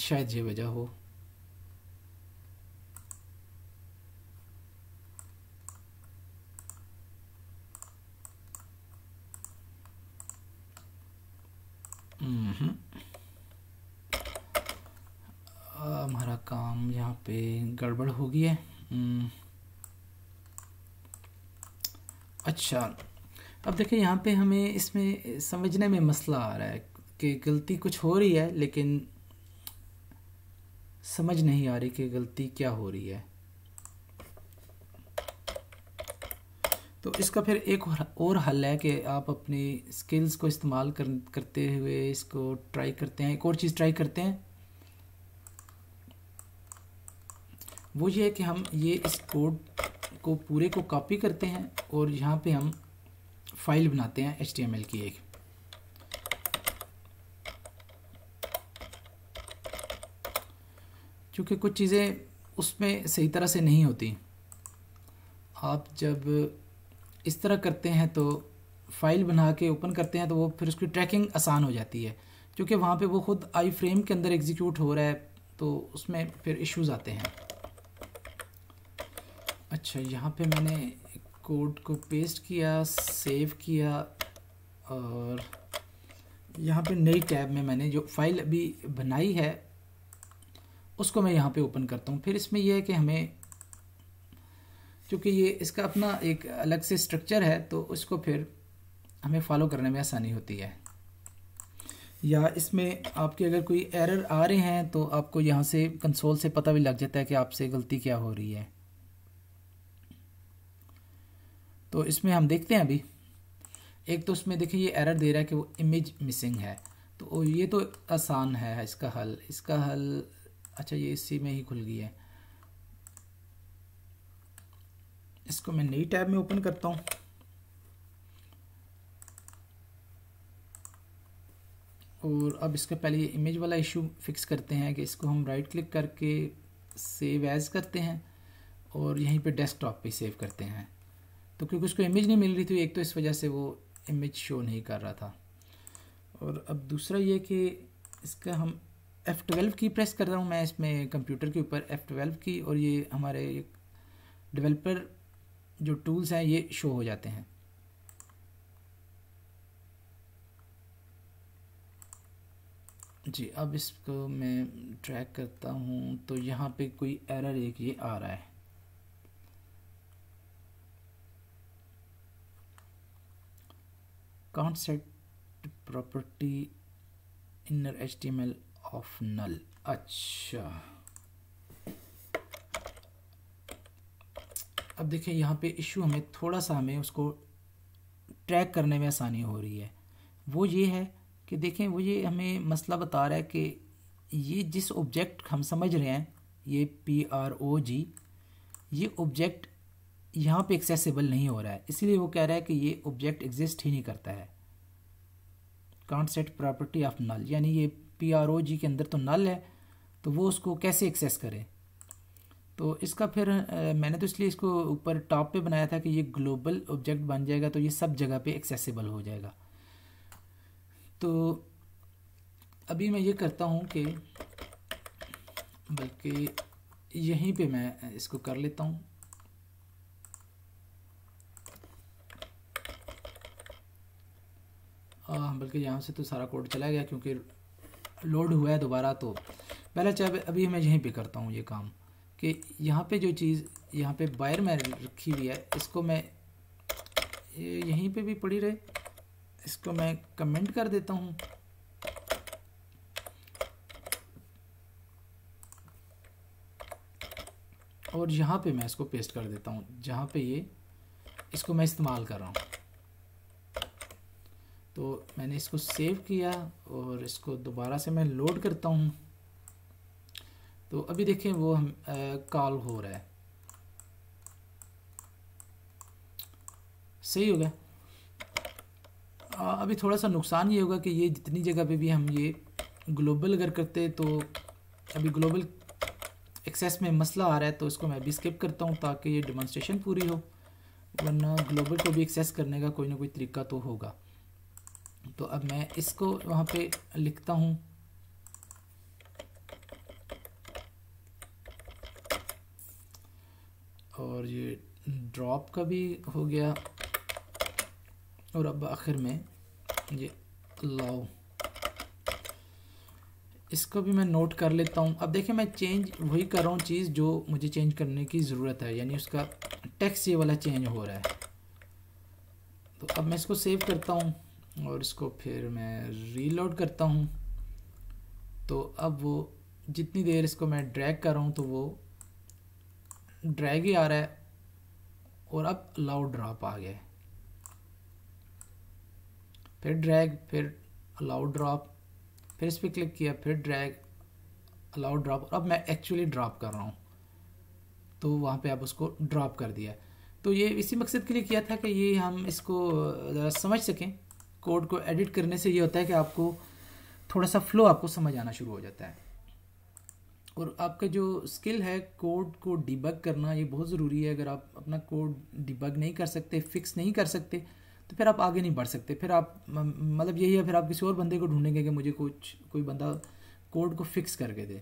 शायद ये वजह हो हम्म। हमारा काम यहाँ पे गड़बड़ हो गई है हम्म। अच्छा अब देखिए यहाँ पे हमें इसमें समझने में मसला आ रहा है कि गलती कुछ हो रही है लेकिन समझ नहीं आ रही कि गलती क्या हो रही है तो इसका फिर एक और हल है कि आप अपनी स्किल्स को इस्तेमाल कर, करते हुए इसको ट्राई करते हैं एक और चीज़ ट्राई करते हैं वो ये है कि हम ये इस कोड इसको पूरे को कॉपी करते हैं और यहाँ पे हम फाइल बनाते हैं एच की एक क्योंकि कुछ चीज़ें उसमें सही तरह से नहीं होती आप जब इस तरह करते हैं तो फाइल बना के ओपन करते हैं तो वो फिर उसकी ट्रैकिंग आसान हो जाती है क्योंकि वहाँ पे वो खुद आई फ्रेम के अंदर एग्जीक्यूट हो रहा है तो उसमें फिर इश्यूज आते हैं अच्छा यहाँ पे मैंने कोड को पेस्ट किया सेव किया और यहाँ पे नई टैब में मैंने जो फाइल अभी बनाई है उसको मैं यहाँ पे ओपन करता हूँ फिर इसमें यह है कि हमें क्योंकि ये इसका अपना एक अलग से स्ट्रक्चर है तो उसको फिर हमें फॉलो करने में आसानी होती है या इसमें आपके अगर कोई एरर आ रहे हैं तो आपको यहाँ से कंसोल से पता भी लग जाता है कि आपसे गलती क्या हो रही है तो इसमें हम देखते हैं अभी एक तो उसमें देखिए ये एरर दे रहा है कि वो इमेज मिसिंग है तो ये तो आसान है इसका हल इसका हल अच्छा ये इसी में ही खुल गई है इसको मैं नई टैब में ओपन करता हूँ और अब इसका पहले ये इमेज वाला इशू फिक्स करते हैं कि इसको हम राइट क्लिक करके सेव एज करते हैं और यहीं पे डेस्कटॉप पे सेव करते हैं तो क्योंकि उसको इमेज नहीं मिल रही थी एक तो इस वजह से वो इमेज शो नहीं कर रहा था और अब दूसरा ये कि इसका हम एफ़ की प्रेस कर रहा हूँ मैं इसमें कंप्यूटर के ऊपर एफ़ ट्वेल्व की और ये हमारे डेवलपर जो टूल्स हैं ये शो हो जाते हैं जी अब इसको मैं ट्रैक करता हूँ तो यहाँ पे कोई एरर एक ये आ रहा है can't set property inner html of null अच्छा अब देखिए यहाँ पे इशू हमें थोड़ा सा हमें उसको ट्रैक करने में आसानी हो रही है वो ये है कि देखें वो ये हमें मसला बता रहा है कि ये जिस ऑब्जेक्ट हम समझ रहे हैं ये पी आर ओ जी ये ऑब्जेक्ट यहाँ पे एक्सेसिबल नहीं हो रहा है इसलिए वो कह रहा है कि ये ऑब्जेक्ट एग्जिस्ट ही नहीं करता है can't set property of null यानी ये पी आर ओ जी के अंदर तो नल है तो वो उसको कैसे एक्सेस करें तो इसका फिर आ, मैंने तो इसलिए इसको ऊपर टॉप पे बनाया था कि ये ग्लोबल ऑब्जेक्ट बन जाएगा तो ये सब जगह पे एक्सेसिबल हो जाएगा तो अभी मैं ये करता हूँ कि बल्कि यहीं पे मैं इसको कर लेता हूँ हाँ, बल्कि यहाँ से तो सारा कोड चला गया क्योंकि लोड हुआ है दोबारा तो पहला चाहे अभी मैं यहीं पे करता हूँ ये काम कि यहाँ पे जो चीज़ यहाँ पे बायर में रखी हुई है इसको मैं यहीं पे भी पड़ी रहे इसको मैं कमेंट कर देता हूँ और यहाँ पे मैं इसको पेस्ट कर देता हूँ जहाँ पे ये इसको मैं इस्तेमाल कर रहा हूँ तो मैंने इसको सेव किया और इसको दोबारा से मैं लोड करता हूँ तो अभी देखें वो हम कॉल हो रहा है सही हो गया अभी थोड़ा सा नुकसान ये होगा कि ये जितनी जगह पे भी हम ये ग्लोबल अगर करते तो अभी ग्लोबल एक्सेस में मसला आ रहा है तो इसको मैं भी स्किप करता हूँ ताकि ये डेमोन्स्ट्रेशन पूरी हो वरना ग्लोबल को भी एक्सेस करने का कोई ना कोई तरीका तो होगा तो अब मैं इसको वहाँ पे लिखता हूँ और ये ड्रॉप का भी हो गया और अब आखिर में ये लाओ इसको भी मैं नोट कर लेता हूँ अब देखिए मैं चेंज वही कर रहा हूँ चीज़ जो मुझे चेंज करने की ज़रूरत है यानी उसका टैक्स ये वाला चेंज हो रहा है तो अब मैं इसको सेव करता हूँ और इसको फिर मैं रीलोड करता हूँ तो अब वो जितनी देर इसको मैं ड्रैग कर रहा हूँ तो वो ड्रैग ही आ रहा है और अब अलाउड ड्रॉप आ गया फिर ड्रैग फिर अलाउड ड्रॉप फिर इस पर क्लिक किया फिर ड्रैग अलाउड ड्रॉप अब मैं एक्चुअली ड्रॉप कर रहा हूँ तो वहाँ पे आप उसको ड्रॉप कर दिया तो ये इसी मकसद के लिए किया था कि ये हम इसको ज़रा समझ सकें कोड को एडिट करने से ये होता है कि आपको थोड़ा सा फ्लो आपको समझ आना शुरू हो जाता है और आपका जो स्किल है कोड को डिबग करना ये बहुत ज़रूरी है अगर आप अपना कोड डिबग नहीं कर सकते फिक्स नहीं कर सकते तो फिर आप आगे नहीं बढ़ सकते फिर आप मतलब यही है फिर आप किसी और बंदे को ढूंढेंगे कि मुझे कुछ कोई बंदा कोड को फिक्स करके दे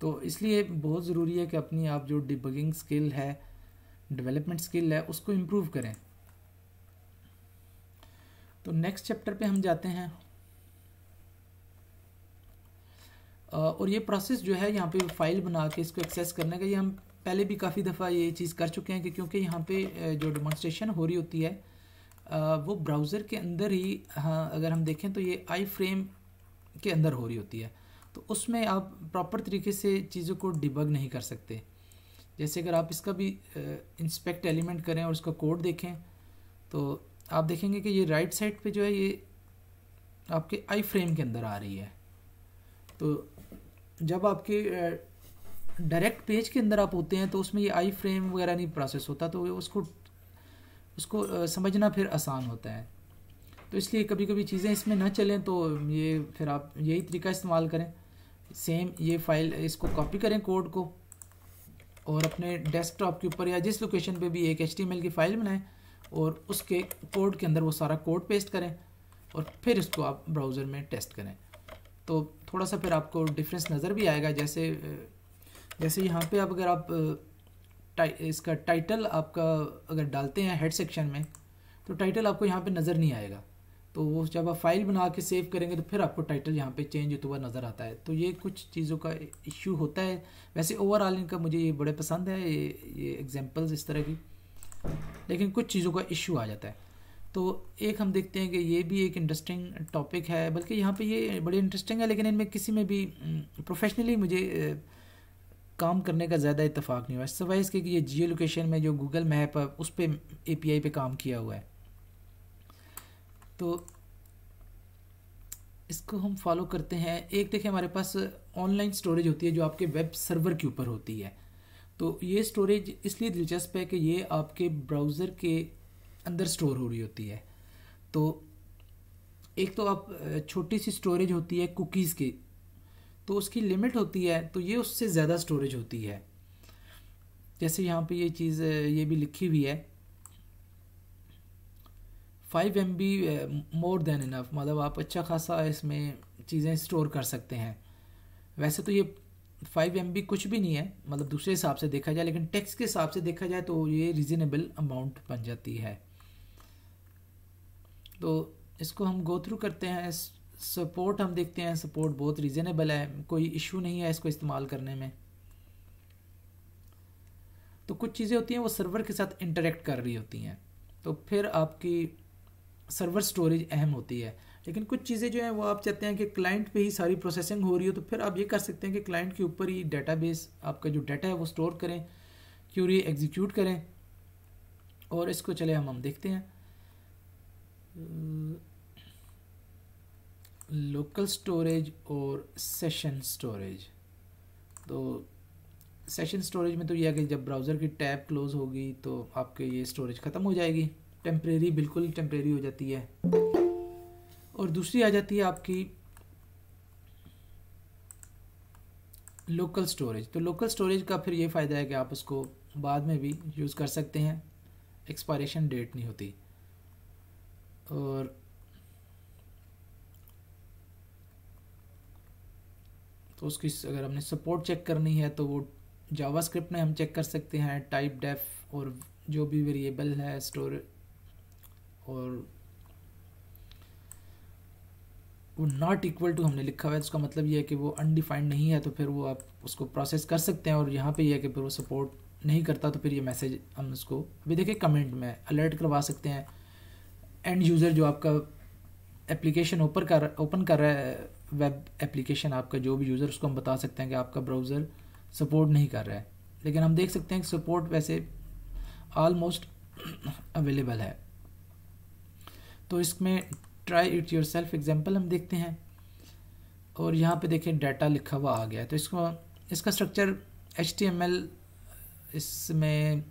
तो इसलिए बहुत ज़रूरी है कि अपनी आप जो डिबगिंग स्किल है डेवलपमेंट स्किल है उसको इम्प्रूव करें तो नेक्स्ट चैप्टर पे हम जाते हैं और ये प्रोसेस जो है यहाँ पे फाइल बना के इसको एक्सेस करने का ये हम पहले भी काफ़ी दफ़ा ये चीज़ कर चुके हैं कि क्योंकि यहाँ पे जो डेमोन्स्ट्रेशन हो रही होती है वो ब्राउज़र के अंदर ही हाँ अगर हम देखें तो ये आई फ्रेम के अंदर हो रही होती है तो उसमें आप प्रॉपर तरीके से चीज़ों को डिबग नहीं कर सकते जैसे अगर आप इसका भी इंस्पेक्ट एलिमेंट करें और उसका कोड देखें तो आप देखेंगे कि ये राइट साइड पे जो है ये आपके आई फ्रेम के अंदर आ रही है तो जब आपके डायरेक्ट पेज के अंदर आप होते हैं तो उसमें ये आई फ्रेम वगैरह नहीं प्रोसेस होता तो उसको उसको समझना फिर आसान होता है तो इसलिए कभी कभी चीज़ें इसमें ना चलें तो ये फिर आप यही तरीका इस्तेमाल करें सेम ये फाइल इसको कॉपी करें कोड को और अपने डेस्कटॉप के ऊपर या जिस लोकेशन पे भी एक एच की फ़ाइल बनाएं और उसके कोड के अंदर वो सारा कोड पेस्ट करें और फिर इसको आप ब्राउज़र में टेस्ट करें तो थोड़ा सा फिर आपको डिफरेंस नज़र भी आएगा जैसे जैसे यहाँ पे आप अगर आप टाइ, इसका टाइटल आपका अगर डालते हैं हेड सेक्शन में तो टाइटल आपको यहाँ पे नज़र नहीं आएगा तो वो जब आप फाइल बना के सेव करेंगे तो फिर आपको टाइटल यहाँ पे चेंज होता हुआ नज़र आता है तो ये कुछ चीज़ों का इश्यू होता है वैसे ओवरऑल इनका मुझे ये बड़े पसंद है ये ये एग्जाम्पल्स इस तरह की लेकिन कुछ चीज़ों का इश्यू आ जाता है तो एक हम देखते हैं कि ये भी एक इंटरेस्टिंग टॉपिक है बल्कि यहाँ पे ये बड़े इंटरेस्टिंग है लेकिन इनमें किसी में भी प्रोफेशनली मुझे काम करने का ज़्यादा इतफाक़ नहीं हुआ सवाइस के कि ये जियो लोकेशन में जो गूगल मैप है उस पर ए पी आई पर काम किया हुआ है तो इसको हम फॉलो करते हैं एक देखिए हमारे पास ऑनलाइन स्टोरेज होती है जो आपके वेब सर्वर के ऊपर होती है तो ये स्टोरेज इसलिए दिलचस्प है कि ये आपके ब्राउज़र के अंदर स्टोर हो रही होती है तो एक तो आप छोटी सी स्टोरेज होती है कुकीज़ की तो उसकी लिमिट होती है तो ये उससे ज़्यादा स्टोरेज होती है जैसे यहाँ पे ये चीज़ ये भी लिखी हुई है five M B more than enough मतलब आप अच्छा खासा इसमें चीज़ें स्टोर कर सकते हैं वैसे तो ये फाइव एम कुछ भी नहीं है मतलब दूसरे हिसाब से देखा जाए लेकिन टैक्स के हिसाब से देखा जाए तो ये रिजनेबल अमाउंट बन जाती है तो इसको हम गो थ्रू करते हैं सपोर्ट हम देखते हैं सपोर्ट बहुत रिजनेबल है कोई इशू नहीं है इसको इस्तेमाल करने में तो कुछ चीज़ें होती हैं वो सर्वर के साथ इंटरेक्ट कर रही होती हैं तो फिर आपकी सर्वर स्टोरेज अहम होती है लेकिन कुछ चीज़ें जो हैं वो आप चाहते हैं कि क्लाइंट पे ही सारी प्रोसेसिंग हो रही हो तो फिर आप ये कर सकते हैं कि क्लाइंट के ऊपर ही डेटाबेस आपका जो डाटा है वो स्टोर करें क्यूरी एग्जीक्यूट करें और इसको चले हम हम देखते हैं लोकल स्टोरेज और सेशन स्टोरेज तो सेशन स्टोरेज में तो यह है कि जब ब्राउज़र की टैब क्लोज होगी तो आपके ये स्टोरेज ख़त्म हो जाएगी टेम्प्रेरी बिल्कुल टेम्प्रेरी हो जाती है और दूसरी आ जाती है आपकी लोकल स्टोरेज तो लोकल स्टोरेज का फिर ये फ़ायदा है कि आप उसको बाद में भी यूज़ कर सकते हैं एक्सपायरेशन डेट नहीं होती और तो उसकी अगर हमने सपोर्ट चेक करनी है तो वो जावास्क्रिप्ट में हम चेक कर सकते हैं टाइप डेफ और जो भी वेरिएबल है स्टोर और वो नॉट इक्वल टू हमने लिखा हुआ है तो उसका मतलब ये है कि वो अनडिफाइंड नहीं है तो फिर वो आप उसको प्रोसेस कर सकते हैं और यहाँ पे ये है कि फिर वो सपोर्ट नहीं करता तो फिर ये मैसेज हम उसको अभी देखिए कमेंट में अलर्ट करवा सकते हैं एंड यूज़र जो आपका एप्लीकेशन ओपन कर ओपन कर रहा है वेब एप्लीकेशन आपका जो भी यूज़र उसको हम बता सकते हैं कि आपका ब्राउज़र सपोर्ट नहीं कर रहा है लेकिन हम देख सकते हैं कि सपोर्ट वैसे ऑलमोस्ट अवेलेबल (clears throat) है तो इसमें try it yourself example हम देखते हैं और यहाँ पे देखें डाटा लिखा हुआ आ गया तो इसको इसका structure H T M L इसमें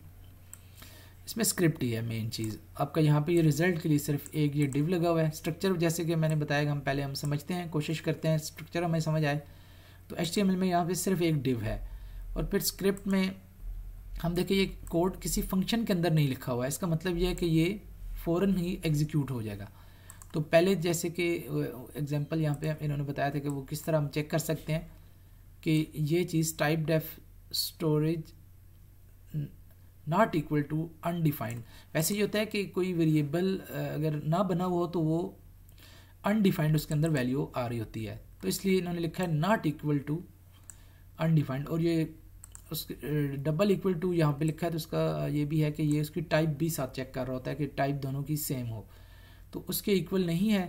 इसमें स्क्रिप्ट ही है मेन चीज़ आपका यहाँ पे ये रिजल्ट के लिए सिर्फ एक ये डिव लगा हुआ है स्ट्रक्चर जैसे कि मैंने बताया कि हम पहले हम समझते हैं कोशिश करते हैं स्ट्रक्चर हमें समझ आए तो एच टी एम एल में यहाँ पर सिर्फ एक डिव है और फिर स्क्रिप्ट में हम देखें ये कोड किसी फंक्शन के अंदर नहीं लिखा हुआ है इसका मतलब ये है कि ये फ़ौर ही एग्जीक्यूट हो जाएगा तो पहले जैसे कि एग्जांपल यहाँ पे इन्होंने बताया था कि वो किस तरह हम चेक कर सकते हैं कि ये चीज़ type def storage not equal to undefined वैसे ये होता है कि कोई वेरिएबल अगर ना बना हुआ हो तो वो अनडिफाइंड उसके अंदर वैल्यू आ रही होती है तो इसलिए इन्होंने लिखा है नॉट इक्वल टू अनडिफाइंड और ये उसके डबल इक्वल टू यहाँ पे लिखा है तो उसका ये भी है कि ये उसकी टाइप भी साथ चेक कर रहा होता है कि टाइप दोनों की सेम हो तो उसके इक्वल नहीं है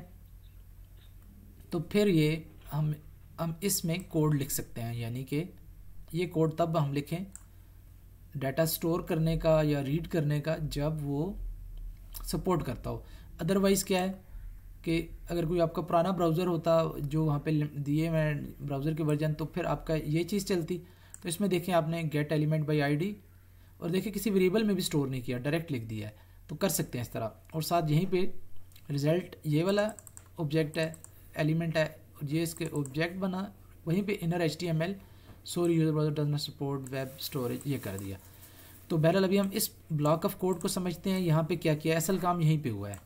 तो फिर ये हम हम इसमें कोड लिख सकते हैं यानी कि ये कोड तब हम लिखें डाटा स्टोर करने का या रीड करने का जब वो सपोर्ट करता हो अदरवाइज़ क्या है कि अगर कोई आपका पुराना ब्राउज़र होता जो वहाँ पे दिए हुए ब्राउज़र के वर्जन तो फिर आपका ये चीज़ चलती तो इसमें देखें आपने गेट एलिमेंट बाई आईडी और देखें किसी वेरिएबल में भी स्टोर नहीं किया डायरेक्ट लिख दिया है तो कर सकते हैं इस तरह और साथ यहीं पे रिजल्ट ये वाला ऑब्जेक्ट है एलिमेंट है और ये इसके ऑब्जेक्ट बना वहीं पे inner H T M L sorry user browser does not support web storage ये कर दिया तो बहरहाल अभी हम इस ब्लॉक ऑफ कोड को समझते हैं यहाँ पे क्या किया असल काम यहीं पे हुआ है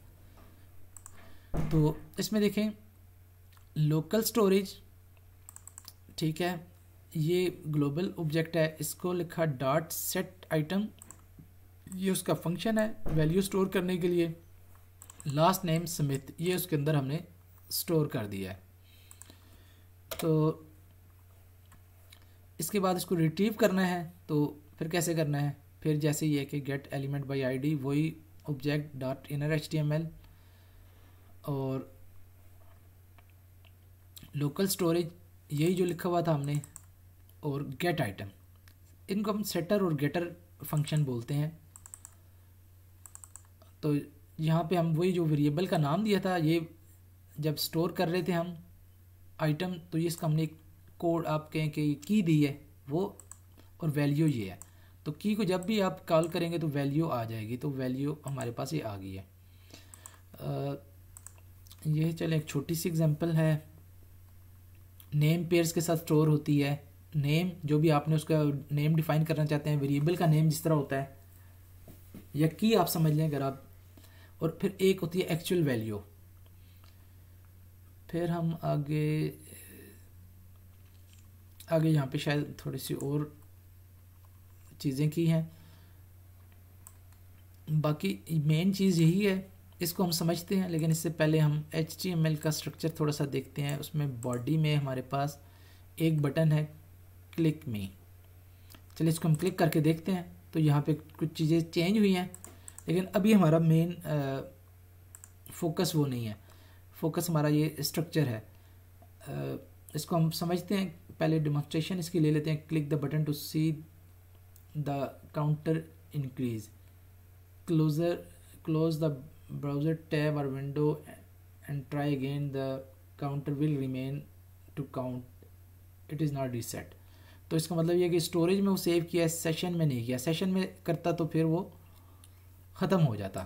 तो इसमें देखें लोकल स्टोरेज ठीक है ये ग्लोबल ऑब्जेक्ट है इसको लिखा डॉट सेट आइटम ये उसका फंक्शन है वैल्यू स्टोर करने के लिए लास्ट नेम स्मिथ ये उसके अंदर हमने स्टोर कर दिया है तो इसके बाद इसको रिट्रीव करना है तो फिर कैसे करना है फिर जैसे ये कि get element by I D वही ऑब्जेक्ट डॉट इनर एच और लोकल स्टोरेज यही जो लिखा हुआ था हमने और गेट आइटम इनको हम सेटर और गेटर फंक्शन बोलते हैं तो यहाँ पे हम वही जो वेरिएबल का नाम दिया था ये जब स्टोर कर रहे थे हम आइटम तो ये इसका हमने एक कोड आप कहें कि की दी है वो और वैल्यू ये है तो की को जब भी आप कॉल करेंगे तो वैल्यू आ जाएगी तो वैल्यू हमारे पास ये आ गई है आ, ये चले एक छोटी सी एग्जांपल है नेम पेयर्स के साथ स्टोर होती है नेम जो भी आपने उसका नेम डिफाइन करना चाहते हैं वेरिएबल का नेम जिस तरह होता है या की आप समझ लें अगर आप और फिर एक होती है एक्चुअल वैल्यू फिर हम आगे आगे यहाँ पे शायद थोड़ी सी और चीज़ें की हैं बाकी मेन चीज़ यही है इसको हम समझते हैं लेकिन इससे पहले हम एच का स्ट्रक्चर थोड़ा सा देखते हैं उसमें बॉडी में हमारे पास एक बटन है क्लिक में चलिए इसको हम क्लिक करके देखते हैं तो यहाँ पे कुछ चीज़ें चेंज हुई हैं लेकिन अभी हमारा मेन फोकस वो नहीं है फोकस हमारा ये स्ट्रक्चर है आ, इसको हम समझते हैं पहले डेमोस्ट्रेशन इसकी ले लेते हैं click the button to see the counter increase closure close the browser tab और window and try again the counter will remain to count it is not reset तो इसका मतलब ये कि स्टोरेज में वो सेव किया है सेशन में नहीं किया सेशन में करता तो फिर वो ख़त्म हो जाता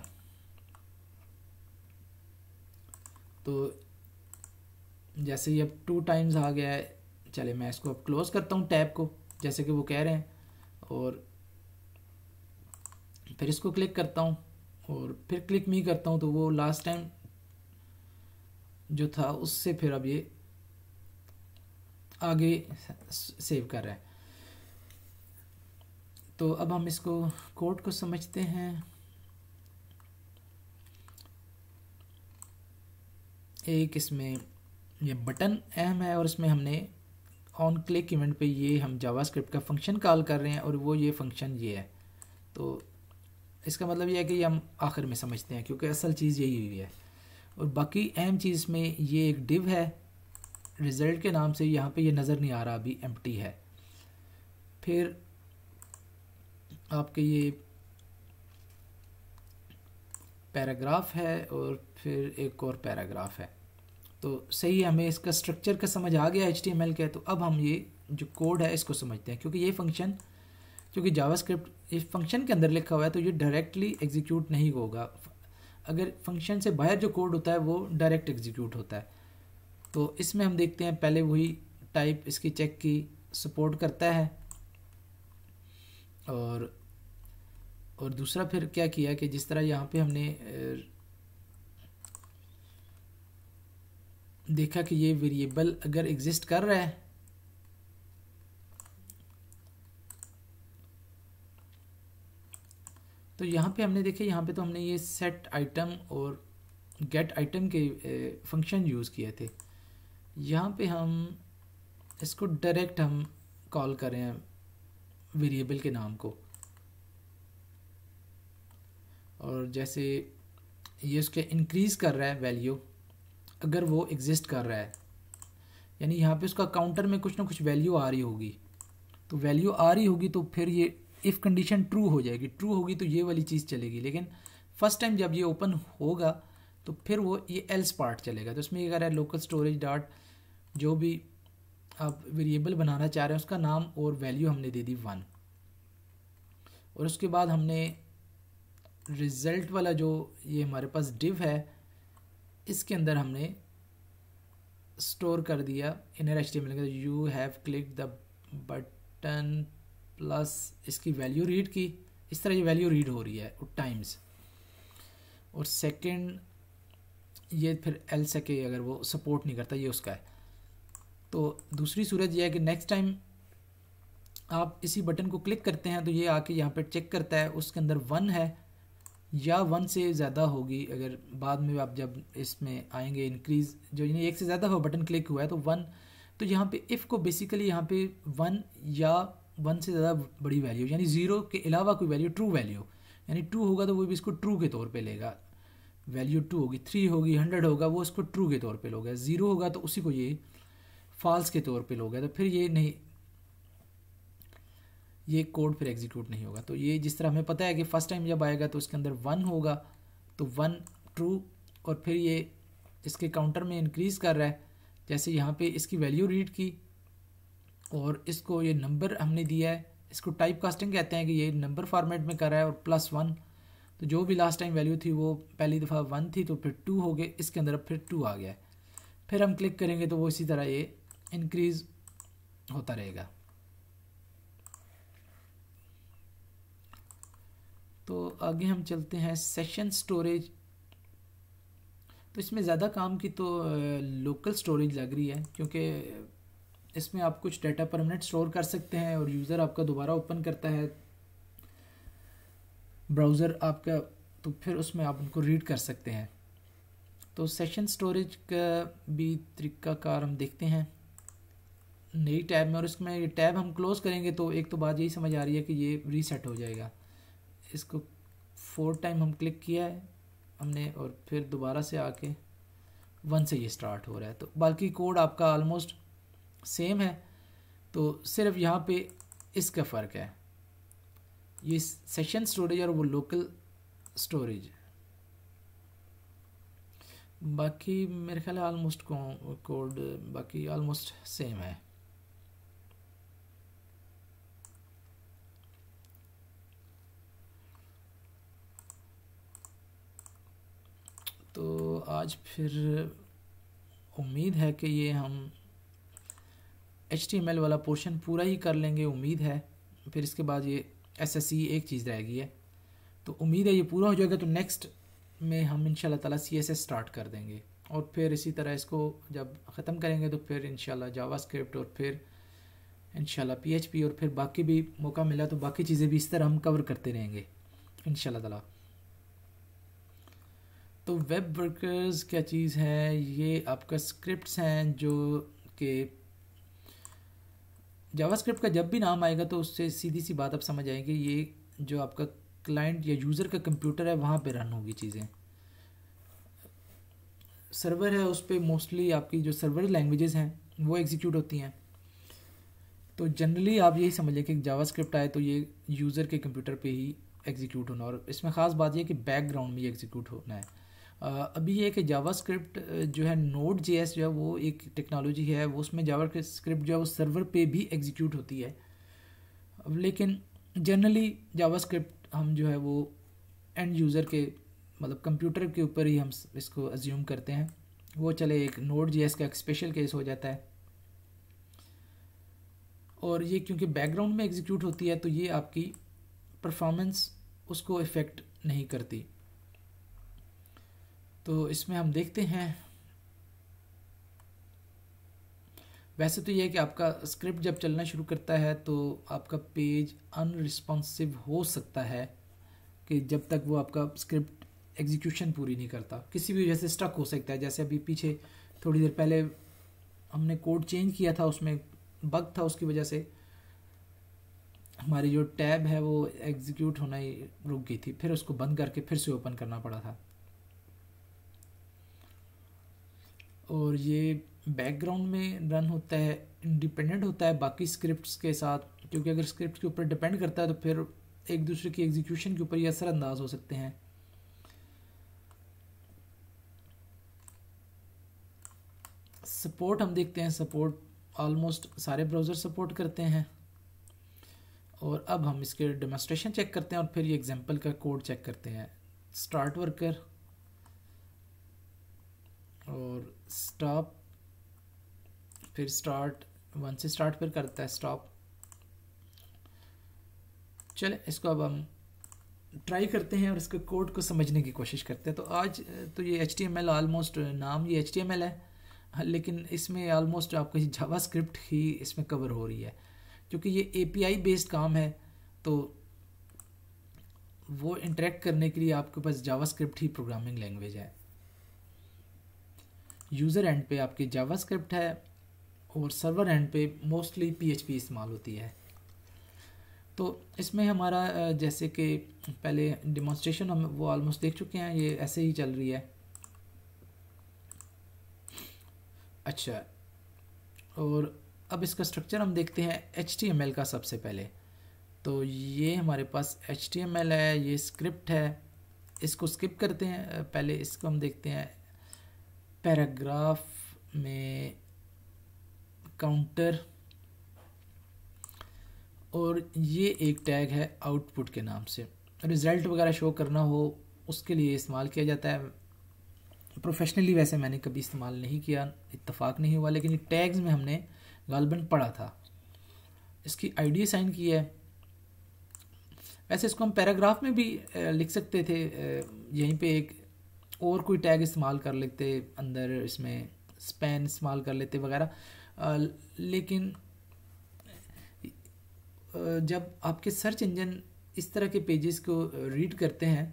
तो जैसे ये अब टू टाइम्स आ गया है चले मैं इसको अब क्लोज़ करता हूँ टैब को जैसे कि वो कह रहे हैं और फिर इसको क्लिक करता हूँ और फिर क्लिक नहीं करता हूँ तो वो लास्ट टाइम जो था उससे फिर अब ये आगे सेव कर रहा है तो अब हम इसको कोड को समझते हैं एक इसमें ये बटन अहम है और इसमें हमने ऑन क्लिक इवेंट पे ये हम जावास्क्रिप्ट का फंक्शन कॉल कर रहे हैं और वो ये फंक्शन ये है तो इसका मतलब ये है कि ये हम आखिर में समझते हैं क्योंकि असल चीज़ यही हुई है और बाकी अहम चीज़ में ये एक डिव है रिज़ल्ट के नाम से यहाँ पे ये नज़र नहीं आ रहा अभी एम्प्टी है फिर आपके ये पैराग्राफ है और फिर एक और पैराग्राफ है तो सही हमें इसका स्ट्रक्चर का समझ आ गया एच का तो अब हम ये जो कोड है इसको समझते हैं क्योंकि ये फंक्शन क्योंकि जावास्क्रिप्ट इस फंक्शन के अंदर लिखा हुआ है तो ये डायरेक्टली एग्जीक्यूट नहीं होगा अगर फंक्शन से बाहर जो कोड होता है वो डायरेक्ट एग्जीक्यूट होता है तो इसमें हम देखते हैं पहले वही टाइप इसकी चेक की सपोर्ट करता है और और दूसरा फिर क्या किया कि जिस तरह यहाँ पे हमने देखा कि ये वेरिएबल अगर एग्जिस्ट कर रहा है तो यहाँ पे हमने देखे यहाँ पे तो हमने ये सेट आइटम और गेट आइटम के फंक्शन यूज़ किए थे यहाँ पे हम इसको डायरेक्ट हम कॉल करें वेरिएबल के नाम को और जैसे ये उसके इंक्रीज़ कर रहा है वैल्यू अगर वो एग्ज़िस्ट कर रहा है यानी यहाँ पे उसका काउंटर में कुछ ना कुछ वैल्यू आ रही होगी तो वैल्यू आ रही होगी तो फिर ये इफ़ कंडीशन ट्रू हो जाएगी ट्रू होगी तो ये वाली चीज़ चलेगी लेकिन फर्स्ट टाइम जब ये ओपन होगा तो फिर वो ये एल्स पार्ट चलेगा तो इसमें ये कह रहा है लोकल स्टोरेज डॉट जो भी आप वेरिएबल बनाना चाह रहे हैं उसका नाम और वैल्यू हमने दे दी वन और उसके बाद हमने रिज़ल्ट वाला जो ये हमारे पास डिव है इसके अंदर हमने स्टोर कर दिया इनर एच डी मिलेगा you have click the button plus इसकी वैल्यू रीड की इस तरह ये वैल्यू रीड हो रही है टाइम्स और सेकंड ये फिर एल से के अगर वो सपोर्ट नहीं करता ये उसका है तो दूसरी सूरत यह है कि नेक्स्ट टाइम आप इसी बटन को क्लिक करते हैं तो ये आके यहाँ पर चेक करता है उसके अंदर वन है या वन से ज़्यादा होगी अगर बाद में आप जब इसमें आएंगे इंक्रीज़ जो यानी एक से ज़्यादा हो बटन क्लिक हुआ है तो वन तो यहाँ पे इफ़ को बेसिकली यहाँ पे वन या वन से ज़्यादा बड़ी वैल्यू यानी ज़ीरो के अलावा कोई वैल्यू ट्रू वैल्यू यानी टू होगा तो वो भी इसको ट्रू के तौर पे लेगा वैल्यू टू होगी थ्री होगी हंड्रेड होगा वो इसको ट्रू के तौर पे लोगे ज़ीरो होगा तो उसी को ये फॉल्स के तौर पे लोगे तो फिर ये नहीं ये कोड फिर एग्जीक्यूट नहीं होगा तो ये जिस तरह हमें पता है कि फर्स्ट टाइम जब आएगा तो उसके अंदर वन होगा तो वन ट्रू और फिर ये इसके काउंटर में इंक्रीज़ कर रहा है जैसे यहाँ पे इसकी वैल्यू रीड की और इसको ये नंबर हमने दिया है इसको टाइप कास्टिंग कहते हैं कि ये नंबर फॉर्मेट में कर रहा है और प्लस वन तो जो भी लास्ट टाइम वैल्यू थी वो पहली दफ़ा वन थी तो फिर टू हो गए इसके अंदर अब फिर टू आ गया है फिर हम क्लिक करेंगे तो वो इसी तरह ये इनक्रीज़ होता रहेगा तो आगे हम चलते हैं सेशन स्टोरेज तो इसमें ज़्यादा काम की तो लोकल स्टोरेज लग रही है क्योंकि इसमें आप कुछ डाटा परमानेंट स्टोर कर सकते हैं और यूज़र आपका दोबारा ओपन करता है ब्राउज़र आपका तो फिर उसमें आप उनको रीड कर सकते हैं तो सेशन स्टोरेज का भी तरीकाकार हम देखते हैं नई टैब में और इसमें ये टैब हम क्लोज़ करेंगे तो एक तो बात यही समझ आ रही है कि ये रीसेट हो जाएगा इसको फोर टाइम हम क्लिक किया है हमने और फिर दोबारा से आके वन से ये स्टार्ट हो रहा है तो बाकी कोड आपका ऑलमोस्ट सेम है तो सिर्फ यहाँ पे इसका फ़र्क है ये सेशन स्टोरेज और वो लोकल स्टोरेज बाकी मेरे ख्याल ऑलमोस्ट कोड बाकी ऑलमोस्ट सेम है तो आज फिर उम्मीद है कि ये हम एच वाला पोर्शन पूरा ही कर लेंगे उम्मीद है फिर इसके बाद ये एस एस सी एक चीज़ रहेगी है तो उम्मीद है ये पूरा हो जाएगा तो नेक्स्ट में हम इन ताला सी एस एस स्टार्ट कर देंगे और फिर इसी तरह इसको जब ख़त्म करेंगे तो फिर इन जावा स्क्रिप्ट और फिर इन पी एच पी और फिर बाकी भी मौका मिला तो बाकी चीज़ें भी इस तरह हम कवर करते रहेंगे इन ताला तो वेब वर्कर्स क्या चीज़ है ये आपका स्क्रिप्ट्स हैं जो कि जावास्क्रिप्ट का जब भी नाम आएगा तो उससे सीधी सी बात आप समझ आएंगे ये जो आपका क्लाइंट या यूज़र का कंप्यूटर है वहाँ पे रन होगी चीज़ें सर्वर है उस पर मोस्टली आपकी जो सर्वर लैंग्वेजेस हैं वो एग्जीक्यूट होती हैं तो जनरली आप यही समझें कि जावास्क्रिप्ट आए तो ये यूज़र के कंप्यूटर पे ही एग्जीक्यूट होना और इसमें ख़ास बात यह कि बैकग्राउंड में एग्जीक्यूट होना है अभी ये कि जावा स्क्रिप्ट जो है नोट जे जो है वो एक टेक्नोलॉजी है वो उसमें जावा स्क्रिप्ट जो है वो सर्वर पे भी एग्जीक्यूट होती है लेकिन जनरली जावा स्क्रिप्ट हम जो है वो एंड यूज़र के मतलब कंप्यूटर के ऊपर ही हम इसको अज्यूम करते हैं वो चले एक नोट एस का एक स्पेशल केस हो जाता है और ये क्योंकि बैकग्राउंड में एग्जीक्यूट होती है तो ये आपकी परफॉर्मेंस उसको इफ़ेक्ट नहीं करती तो इसमें हम देखते हैं वैसे तो यह है कि आपका स्क्रिप्ट जब चलना शुरू करता है तो आपका पेज अनरिस्पॉन्सिव हो सकता है कि जब तक वो आपका स्क्रिप्ट एग्जीक्यूशन पूरी नहीं करता किसी भी वजह से स्टक हो सकता है जैसे अभी पीछे थोड़ी देर पहले हमने कोड चेंज किया था उसमें बग था उसकी वजह से हमारी जो टैब है वो एग्जीक्यूट होना ही रुक गई थी फिर उसको बंद करके फिर से ओपन करना पड़ा था और ये बैकग्राउंड में रन होता है इंडिपेंडेंट होता है बाकी स्क्रिप्ट्स के साथ क्योंकि अगर स्क्रिप्ट के ऊपर डिपेंड करता है तो फिर एक दूसरे की एग्जीक्यूशन के ऊपर ये असरअंदाज हो सकते हैं सपोर्ट हम देखते हैं सपोर्ट ऑलमोस्ट सारे ब्राउज़र सपोर्ट करते हैं और अब हम इसके डेमोस्ट्रेशन चेक करते हैं और फिर ये एग्जांपल का कोड चेक करते हैं स्टार्ट वर्कर और स्टॉप फिर स्टार्ट वन से स्टार्ट फिर करता है स्टॉप चले इसको अब हम ट्राई करते हैं और इसके कोड को समझने की कोशिश करते हैं तो आज तो ये एच टी एम एल नाम ये एच टी एम एल है लेकिन इसमें ऑलमोस्ट आपको जावा स्क्रिप्ट ही इसमें कवर हो रही है क्योंकि ये ए पी आई बेस्ड काम है तो वो इंटरेक्ट करने के लिए आपके पास जावा स्क्रिप्ट ही प्रोग्रामिंग लैंग्वेज है यूज़र एंड पे आपकी जावास्क्रिप्ट है और सर्वर एंड पे मोस्टली पीएचपी इस्तेमाल होती है तो इसमें हमारा जैसे कि पहले डिमॉन्स्ट्रेशन हम वो ऑलमोस्ट देख चुके हैं ये ऐसे ही चल रही है अच्छा और अब इसका स्ट्रक्चर हम देखते हैं एच का सबसे पहले तो ये हमारे पास एच है ये स्क्रिप्ट है इसको स्किप करते हैं पहले इसको हम देखते हैं पैराग्राफ में काउंटर और ये एक टैग है आउटपुट के नाम से रिज़ल्ट वगैरह शो करना हो उसके लिए इस्तेमाल किया जाता है प्रोफेशनली वैसे मैंने कभी इस्तेमाल नहीं किया इत्तेफाक नहीं हुआ लेकिन टैग्स में हमने गालबन पढ़ा था इसकी आईडी साइन की है वैसे इसको हम पैराग्राफ में भी लिख सकते थे यहीं पे एक और कोई टैग इस्तेमाल कर लेते अंदर इसमें स्पैन इस्तेमाल कर लेते वगैरह लेकिन जब आपके सर्च इंजन इस तरह के पेजेस को रीड करते हैं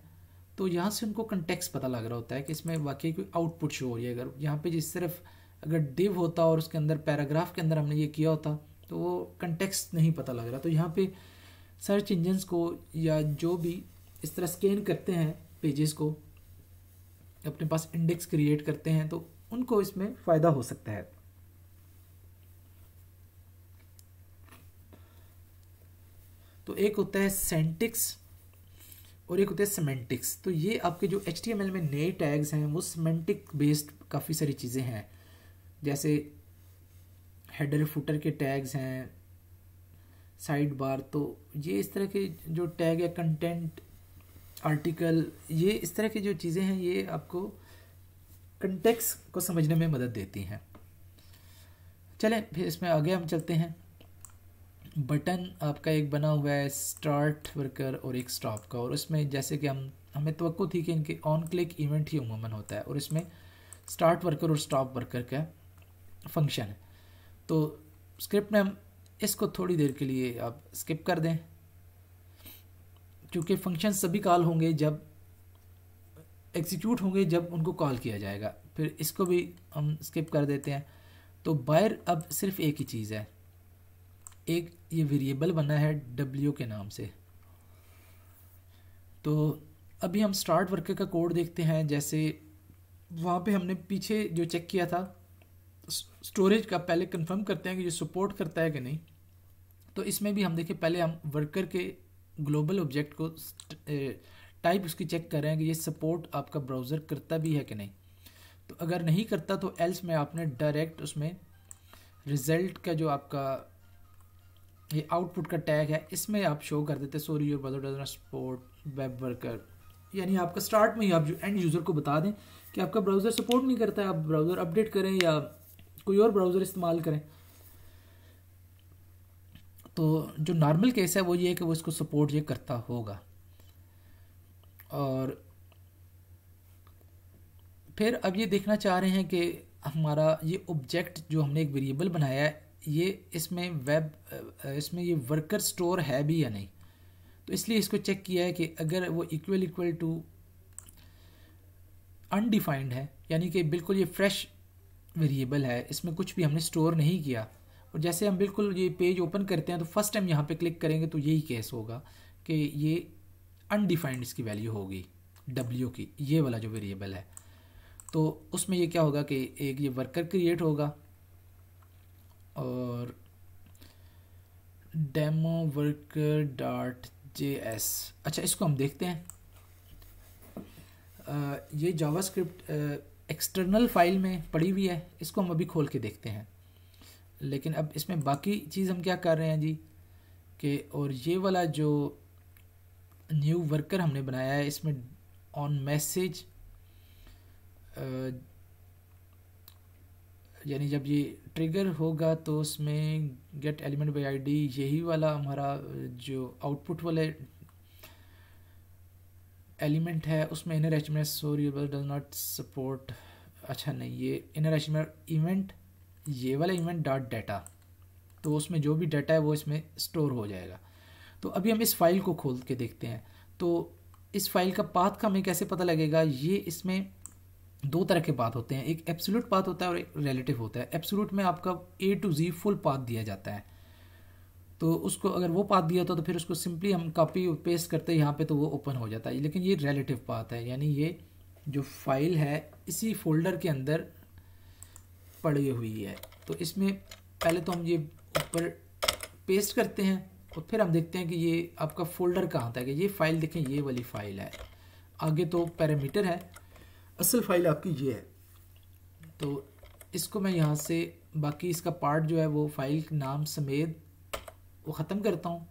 तो यहाँ से उनको कंटेक्स पता लग रहा होता है कि इसमें वाकई कोई आउटपुट शो हो रही है अगर यहाँ पे जिस सिर्फ अगर डिव होता और उसके अंदर पैराग्राफ के अंदर हमने ये किया होता तो वो कंटेक्स नहीं पता लग रहा तो यहाँ पे सर्च इंजन्स को या जो भी इस तरह स्कैन करते हैं पेजेस को अपने पास इंडेक्स क्रिएट करते हैं तो उनको इसमें फ़ायदा हो सकता है तो एक होता है सेंटिक्स और एक होता है सीमेंटिक्स तो ये आपके जो एच में नए टैग्स हैं वो सीमेंटिक बेस्ड काफ़ी सारी चीज़ें हैं जैसे हेडर फुटर के टैग्स हैं साइड बार तो ये इस तरह के जो टैग या कंटेंट आर्टिकल ये इस तरह की जो चीज़ें हैं ये आपको कंटेक्स को समझने में मदद देती हैं चलें फिर इसमें आगे हम चलते हैं बटन आपका एक बना हुआ है स्टार्ट वर्कर और एक स्टॉप का और उसमें जैसे कि हम हमें तो थी कि इनके ऑन क्लिक इवेंट ही उमूमन होता है और इसमें स्टार्ट वर्कर और स्टॉप वर्कर का फंक्शन है तो स्क्रिप्ट में हम इसको थोड़ी देर के लिए आप स्किप कर दें क्योंकि फंक्शन सभी कॉल होंगे जब एग्जीक्यूट होंगे जब उनको कॉल किया जाएगा फिर इसको भी हम स्किप कर देते हैं तो बायर अब सिर्फ एक ही चीज़ है एक ये वेरिएबल बना है डब्ल्यू के नाम से तो अभी हम स्टार्ट वर्कर का कोड देखते हैं जैसे वहाँ पे हमने पीछे जो चेक किया था स्टोरेज का पहले कंफर्म करते हैं कि ये सपोर्ट करता है कि नहीं तो इसमें भी हम देखें पहले हम वर्कर के ग्लोबल ऑब्जेक्ट को टाइप उसकी चेक कर रहे हैं कि ये सपोर्ट आपका ब्राउज़र करता भी है कि नहीं तो अगर नहीं करता तो एल्स में आपने डायरेक्ट उसमें रिज़ल्ट का जो आपका ये आउटपुट का टैग है इसमें आप शो कर देते sorry your browser does support web worker यानी आपका स्टार्ट में ही आप एंड यूज़र को बता दें कि आपका ब्राउज़र सपोर्ट नहीं करता है आप ब्राउज़र अपडेट करें या कोई और ब्राउज़र इस्तेमाल करें तो जो नॉर्मल केस है वो ये है कि वो इसको सपोर्ट ये करता होगा और फिर अब ये देखना चाह रहे हैं कि हमारा ये ऑब्जेक्ट जो हमने एक वेरिएबल बनाया है ये इसमें वेब इसमें ये वर्कर स्टोर है भी या नहीं तो इसलिए इसको चेक किया है कि अगर वो इक्वल इक्वल टू अनडिफाइंड है यानी कि बिल्कुल ये फ्रेश वेरिएबल है इसमें कुछ भी हमने स्टोर नहीं किया और जैसे हम बिल्कुल ये पेज ओपन करते हैं तो फर्स्ट टाइम यहाँ पे क्लिक करेंगे तो यही केस होगा कि ये अनडिफाइंड इसकी वैल्यू होगी डब्ल्यू की ये वाला जो वेरिएबल है तो उसमें ये क्या होगा कि एक ये वर्कर क्रिएट होगा और demo worker dot J S अच्छा इसको हम देखते हैं आ, ये जावास्क्रिप्ट एक्सटर्नल फाइल में पड़ी हुई है इसको हम अभी खोल के देखते हैं लेकिन अब इसमें बाकी चीज़ हम क्या कर रहे हैं जी कि और ये वाला जो न्यू वर्कर हमने बनाया है इसमें ऑन मैसेज यानी जब ये ट्रिगर होगा तो उसमें गेट एलिमेंट बाई आईडी यही वाला हमारा जो आउटपुट वाले एलिमेंट है उसमें इनर एचमेंट सोरी डज नॉट सपोर्ट अच्छा नहीं ये इनर एचमेंट इवेंट ये वाला इवेंट डॉट डाटा तो उसमें जो भी डाटा है वो इसमें स्टोर हो जाएगा तो अभी हम इस फाइल को खोल के देखते हैं तो इस फाइल का पाथ का हमें कैसे पता लगेगा ये इसमें दो तरह के पाथ होते हैं एक एप्सोलूट पाथ होता है और एक रिलेटिव होता है एब्सोलूट में आपका A to Z full path दिया जाता है तो उसको अगर वो पाथ दिया होता तो फिर उसको सिंपली हम कॉपी पेस्ट करते हैं यहाँ पे तो वो ओपन हो जाता है लेकिन ये रिलेटिव पाथ है यानी ये जो फाइल है इसी फोल्डर के अंदर पड़ी हुई है तो इसमें पहले तो हम ये ऊपर पेस्ट करते हैं और फिर हम देखते हैं कि ये आपका फोल्डर कहाँ था कि ये फाइल देखें ये वाली फाइल है आगे तो पैरामीटर है असल फाइल आपकी ये है तो इसको मैं यहाँ से बाकी इसका पार्ट जो है वो फाइल नाम समेत वो ख़त्म करता हूँ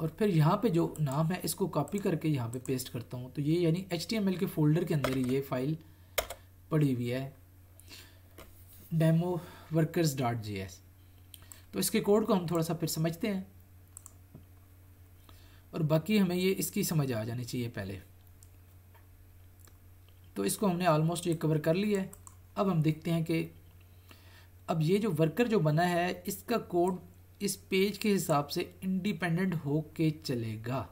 और फिर यहाँ पे जो नाम है इसको कॉपी करके यहाँ पे पेस्ट करता हूँ तो ये यानी एच के फ़ोल्डर के अंदर ये फ़ाइल पड़ी हुई है demo workers dot J S तो इसके कोड को हम थोड़ा सा फिर समझते हैं और बाकी हमें ये इसकी समझ आ जानी चाहिए पहले तो इसको हमने ऑलमोस्ट ये कवर कर लिया है अब हम देखते हैं कि अब ये जो वर्कर जो बना है इसका कोड इस पेज के हिसाब से इंडिपेंडेंट हो के चलेगा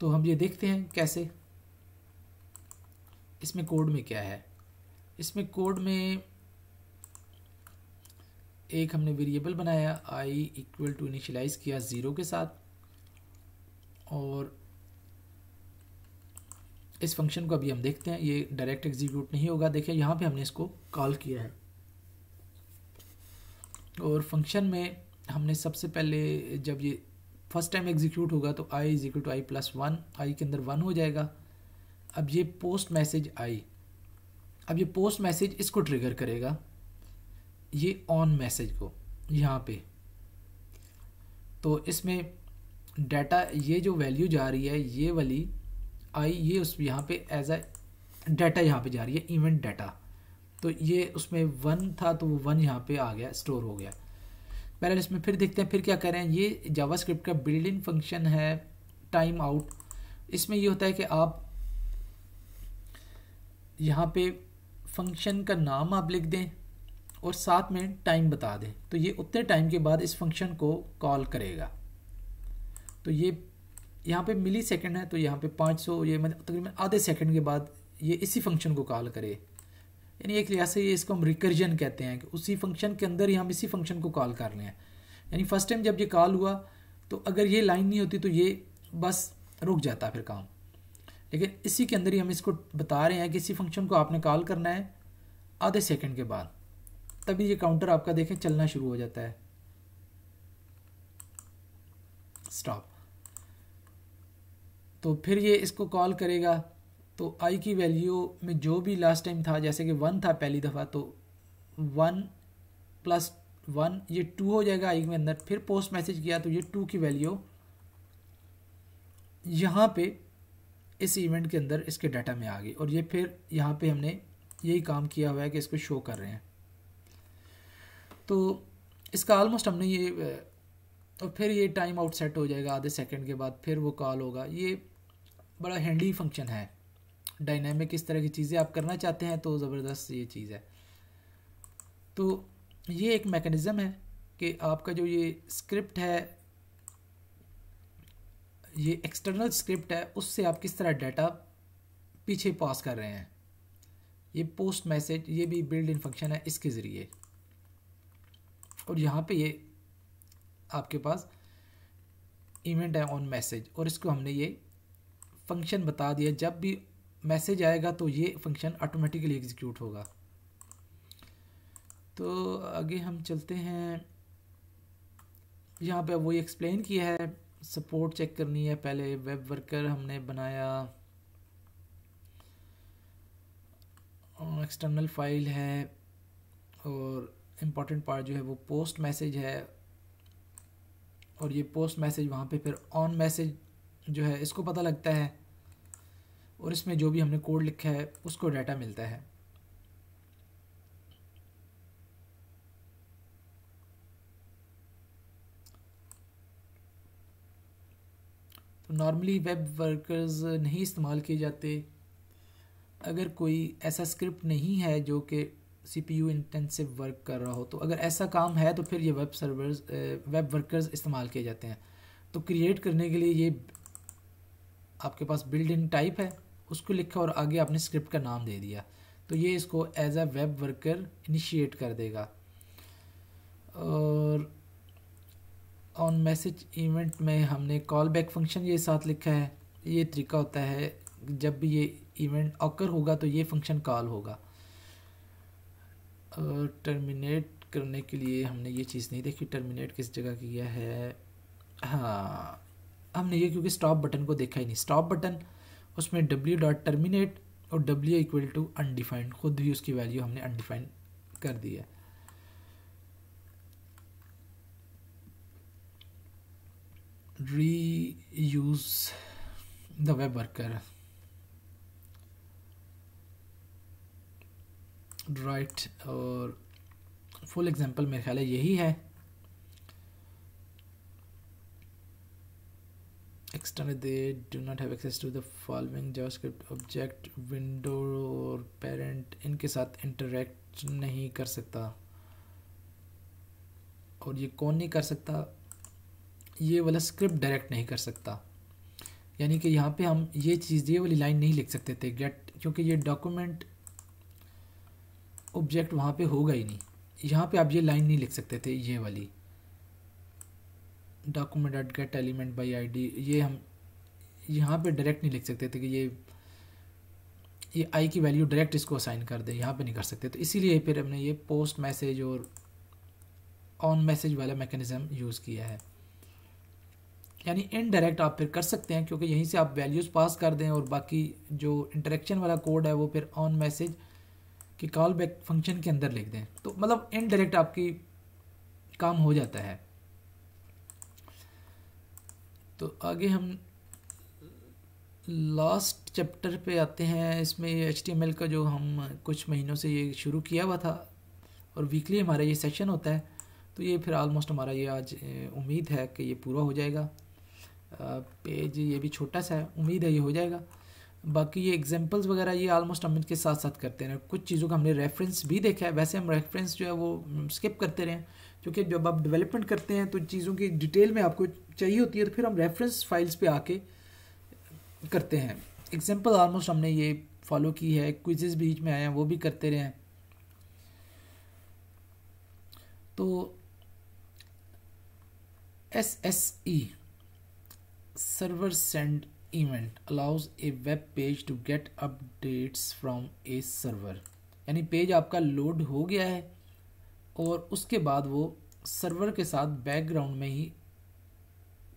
तो हम ये देखते हैं कैसे इसमें कोड में क्या है इसमें कोड में एक हमने वेरिएबल बनाया आई इक्वल टू इनिशलाइज किया ज़ीरो के साथ और इस फंक्शन को अभी हम देखते हैं ये डायरेक्ट एग्जीक्यूट नहीं होगा देखिए यहाँ पे हमने इसको कॉल किया है और फंक्शन में हमने सबसे पहले जब ये फर्स्ट टाइम एग्जीक्यूट होगा तो I is equal to I plus one I के अंदर वन हो जाएगा अब ये पोस्ट मैसेज आई अब ये पोस्ट मैसेज इसको ट्रिगर करेगा ये ऑन मैसेज को यहाँ पे तो इसमें डाटा ये जो वैल्यू जा रही है ये वाली आई ये उस यहाँ पे एज अ डाटा यहाँ पे जा रही है इवेंट डाटा तो ये उसमें वन था तो वो वन यहाँ पे आ गया स्टोर हो गया पहले इसमें फिर देखते हैं फिर क्या करें ये जावास्क्रिप्ट का बिल्ड इन फंक्शन है टाइम आउट इसमें ये होता है कि आप यहाँ पे फंक्शन का नाम आप लिख दें और साथ में टाइम बता दें तो ये उतने टाइम के बाद इस फंक्शन को कॉल करेगा तो ये यहाँ पे मिली सेकेंड है तो यहाँ पे 500 ये मतलब तकरीबन आधे सेकेंड के बाद ये इसी फंक्शन को कॉल करे यानी एक लिहाज से ये इसको हम रिकर्जन कहते हैं कि उसी फंक्शन के अंदर ही हम इसी फंक्शन को कॉल कर लें यानी फर्स्ट टाइम जब ये कॉल हुआ तो अगर ये लाइन नहीं होती तो ये बस रुक जाता फिर काम लेकिन इसी के अंदर ही हम इसको बता रहे हैं कि इसी फंक्शन को आपने कॉल करना है आधे सेकंड के बाद तभी ये काउंटर आपका देखें चलना शुरू हो जाता है स्टॉप तो फिर ये इसको कॉल करेगा तो आई की वैल्यू में जो भी लास्ट टाइम था जैसे कि वन था पहली दफ़ा तो वन प्लस वन ये टू हो जाएगा आई के अंदर फिर पोस्ट मैसेज किया तो ये टू की वैल्यू यहाँ पे इस इवेंट के अंदर इसके डाटा में आ गई और ये फिर यहाँ पे हमने यही काम किया हुआ है कि इसको शो कर रहे हैं तो इसका ऑलमोस्ट हमने ये और फिर ये टाइम आउट सेट हो जाएगा आधे सेकंड के बाद फिर वो कॉल होगा ये बड़ा हैंडी फंक्शन है डायनेमिक इस तरह की चीज़ें आप करना चाहते हैं तो ज़बरदस्त ये चीज़ है तो ये एक मेकनिज़म है कि आपका जो ये स्क्रिप्ट है ये एक्सटर्नल स्क्रिप्ट है उससे आप किस तरह डाटा पीछे पास कर रहे हैं ये पोस्ट मैसेज ये भी बिल्ड इन फंक्शन है इसके ज़रिए और यहाँ पे ये आपके पास इवेंट है ऑन मैसेज और इसको हमने ये फंक्शन बता दिया जब भी मैसेज आएगा तो ये फंक्शन ऑटोमेटिकली एग्जीक्यूट होगा तो आगे हम चलते हैं यहाँ पे वो एक्सप्लेन किया है सपोर्ट चेक करनी है पहले वेब वर्कर हमने बनाया एक्सटर्नल फाइल है और इम्पॉर्टेंट पार्ट जो है वो पोस्ट मैसेज है और ये पोस्ट मैसेज वहाँ पे फिर ऑन मैसेज जो है इसको पता लगता है और इसमें जो भी हमने कोड लिखा है उसको डाटा मिलता है तो नॉर्मली वेब वर्कर्स नहीं इस्तेमाल किए जाते अगर कोई ऐसा स्क्रिप्ट नहीं है जो कि C P U intensive work कर रहा हो तो अगर ऐसा काम है तो फिर ये वेब सर्वर्स वेब वर्कर्स इस्तेमाल किए जाते हैं तो क्रिएट करने के लिए ये आपके पास बिल्ड इन टाइप है उसको लिखा और आगे आपने स्क्रिप्ट का नाम दे दिया तो ये इसको as a web worker initiate कर देगा और ऑन मैसेज इवेंट में हमने कॉल बैक फंक्शन ये साथ लिखा है ये तरीका होता है जब भी ये इवेंट ऑकर होगा तो ये फंक्शन कॉल होगा टर्मिनेट करने के लिए हमने ये चीज़ नहीं देखी टर्मिनेट किस जगह किया है हाँ हमने ये क्योंकि स्टॉप बटन को देखा ही नहीं स्टॉप बटन उसमें डब्ल्यू डॉट टर्मिनेट और डब्ल्यू इक्वल टू अनडिफाइंड खुद भी उसकी वैल्यू हमने अनडिफाइंड कर दी है reuse the web worker right और फुल एग्जांपल मेरे ख्याल है यही है externally they do not have access to the following javascript object window और parent इनके साथ interact नहीं कर सकता और ये कौन नहीं कर सकता ये वाला स्क्रिप्ट डायरेक्ट नहीं कर सकता यानी कि यहाँ पे हम ये चीज़ ये वाली लाइन नहीं लिख सकते थे गेट क्योंकि ये डॉक्यूमेंट ऑब्जेक्ट वहाँ पे होगा ही नहीं यहाँ पे आप ये लाइन नहीं लिख सकते थे ये वाली document dot get element by I D ये हम यहाँ पे डायरेक्ट नहीं लिख सकते थे कि ये ये आई की वैल्यू डायरेक्ट इसको असाइन कर दे यहाँ पे नहीं कर सकते तो इसीलिए फिर हमने ये पोस्ट मैसेज और ऑन मैसेज वाला मैकेनिज़्म यूज़ किया है यानी इनडायरेक्ट आप फिर कर सकते हैं क्योंकि यहीं से आप वैल्यूज़ पास कर दें और बाकी जो इंटरेक्शन वाला कोड है वो फिर ऑन मैसेज के कॉल बैक फंक्शन के अंदर लिख दें तो मतलब इनडायरेक्ट आपकी काम हो जाता है तो आगे हम लास्ट चैप्टर पे आते हैं इसमें एच का जो हम कुछ महीनों से ये शुरू किया हुआ था और वीकली हमारा ये सेशन होता है तो ये फिर आलमोस्ट हमारा ये आज उम्मीद है कि ये पूरा हो जाएगा पेज ये भी छोटा सा है उम्मीद है ये हो जाएगा बाकी ये एग्जाम्पल्स वगैरह ये ऑलमोस्ट हम इनके साथ साथ करते रहे कुछ चीज़ों का हमने रेफरेंस भी देखा है वैसे हम रेफरेंस जो है वो स्किप करते रहें क्योंकि जब आप डेवलपमेंट करते हैं तो चीज़ों की डिटेल में आपको चाहिए होती है तो फिर हम रेफरेंस फाइल्स पे आके करते हैं एग्जाम्पल ऑलमोस्ट हमने ये फॉलो की है क्विजेज बीच में आए हैं वो भी करते रहे हैं तो S S E server send event allows a web page to get updates from a server यानी पेज आपका लोड हो गया है और उसके बाद वो सर्वर के साथ बैकग्राउंड में ही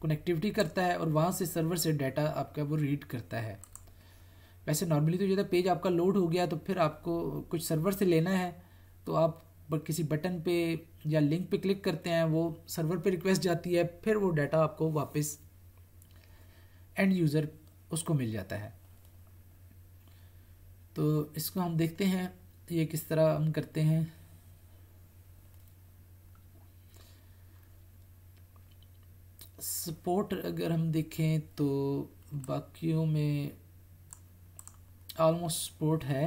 कनेक्टिविटी करता है और वहाँ से सर्वर से डाटा आपका वो रीड करता है वैसे नॉर्मली तो ये पेज तो आपका लोड हो गया तो फिर आपको कुछ सर्वर से लेना है तो आप किसी बटन पे या लिंक पे क्लिक करते हैं वो सर्वर पे रिक्वेस्ट जाती है फिर वो डाटा आपको वापस एंड यूज़र उसको मिल जाता है तो इसको हम देखते हैं ये किस तरह हम करते हैं सपोर्ट अगर हम देखें तो बाकियों में ऑलमोस्ट सपोर्ट है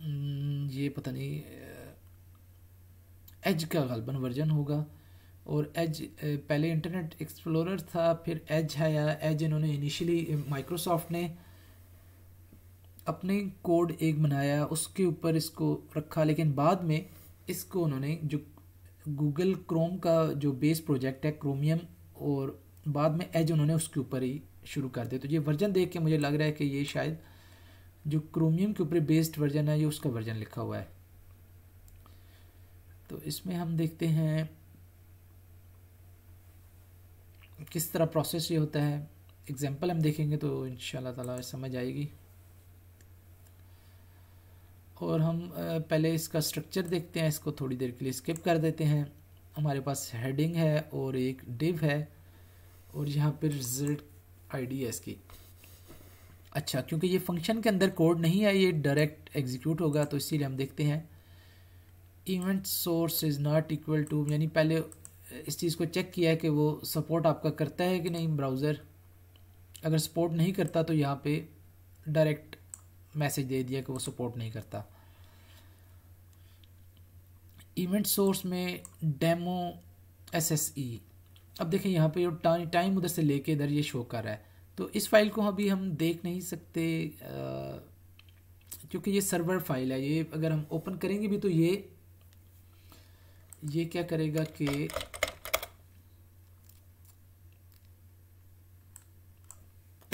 हम्म, ये पता नहीं एज का गलबन वर्जन होगा और एज पहले इंटरनेट एक्सप्लोरर था फिर एज आया एज इन्होंने इनिशियली माइक्रोसॉफ्ट ने अपने कोड एक बनाया उसके ऊपर इसको रखा लेकिन बाद में इसको उन्होंने जो गूगल क्रोम का जो बेस प्रोजेक्ट है क्रोमियम और बाद में एज उन्होंने उसके ऊपर ही शुरू कर दिया तो ये वर्जन देख के मुझे लग रहा है कि ये शायद जो क्रोमियम के ऊपर बेस्ड वर्जन है ये उसका वर्जन लिखा हुआ है तो इसमें हम देखते हैं किस तरह प्रोसेस ये होता है एग्जाम्पल हम देखेंगे तो इन ताला समझ आएगी और हम पहले इसका स्ट्रक्चर देखते हैं इसको थोड़ी देर के लिए स्किप कर देते हैं हमारे पास हेडिंग है और एक डिव है और यहाँ पर रिजल्ट आईडी है इसकी अच्छा क्योंकि ये फंक्शन के अंदर कोड नहीं है ये डायरेक्ट एग्जीक्यूट होगा तो इसीलिए हम देखते हैं event source is not equal to यानी पहले इस चीज़ को चेक किया है कि वो सपोर्ट आपका करता है कि नहीं ब्राउज़र अगर सपोर्ट नहीं करता तो यहाँ पे डायरेक्ट मैसेज दे दिया कि वो सपोर्ट नहीं करता इवेंट सोर्स में डेमो एस एस ई अब देखें यहाँ पे टाइम उधर से लेके इधर ये शो कर रहा है तो इस फाइल को अभी हम देख नहीं सकते क्योंकि ये सर्वर फाइल है ये अगर हम ओपन करेंगे भी तो ये ये क्या करेगा कि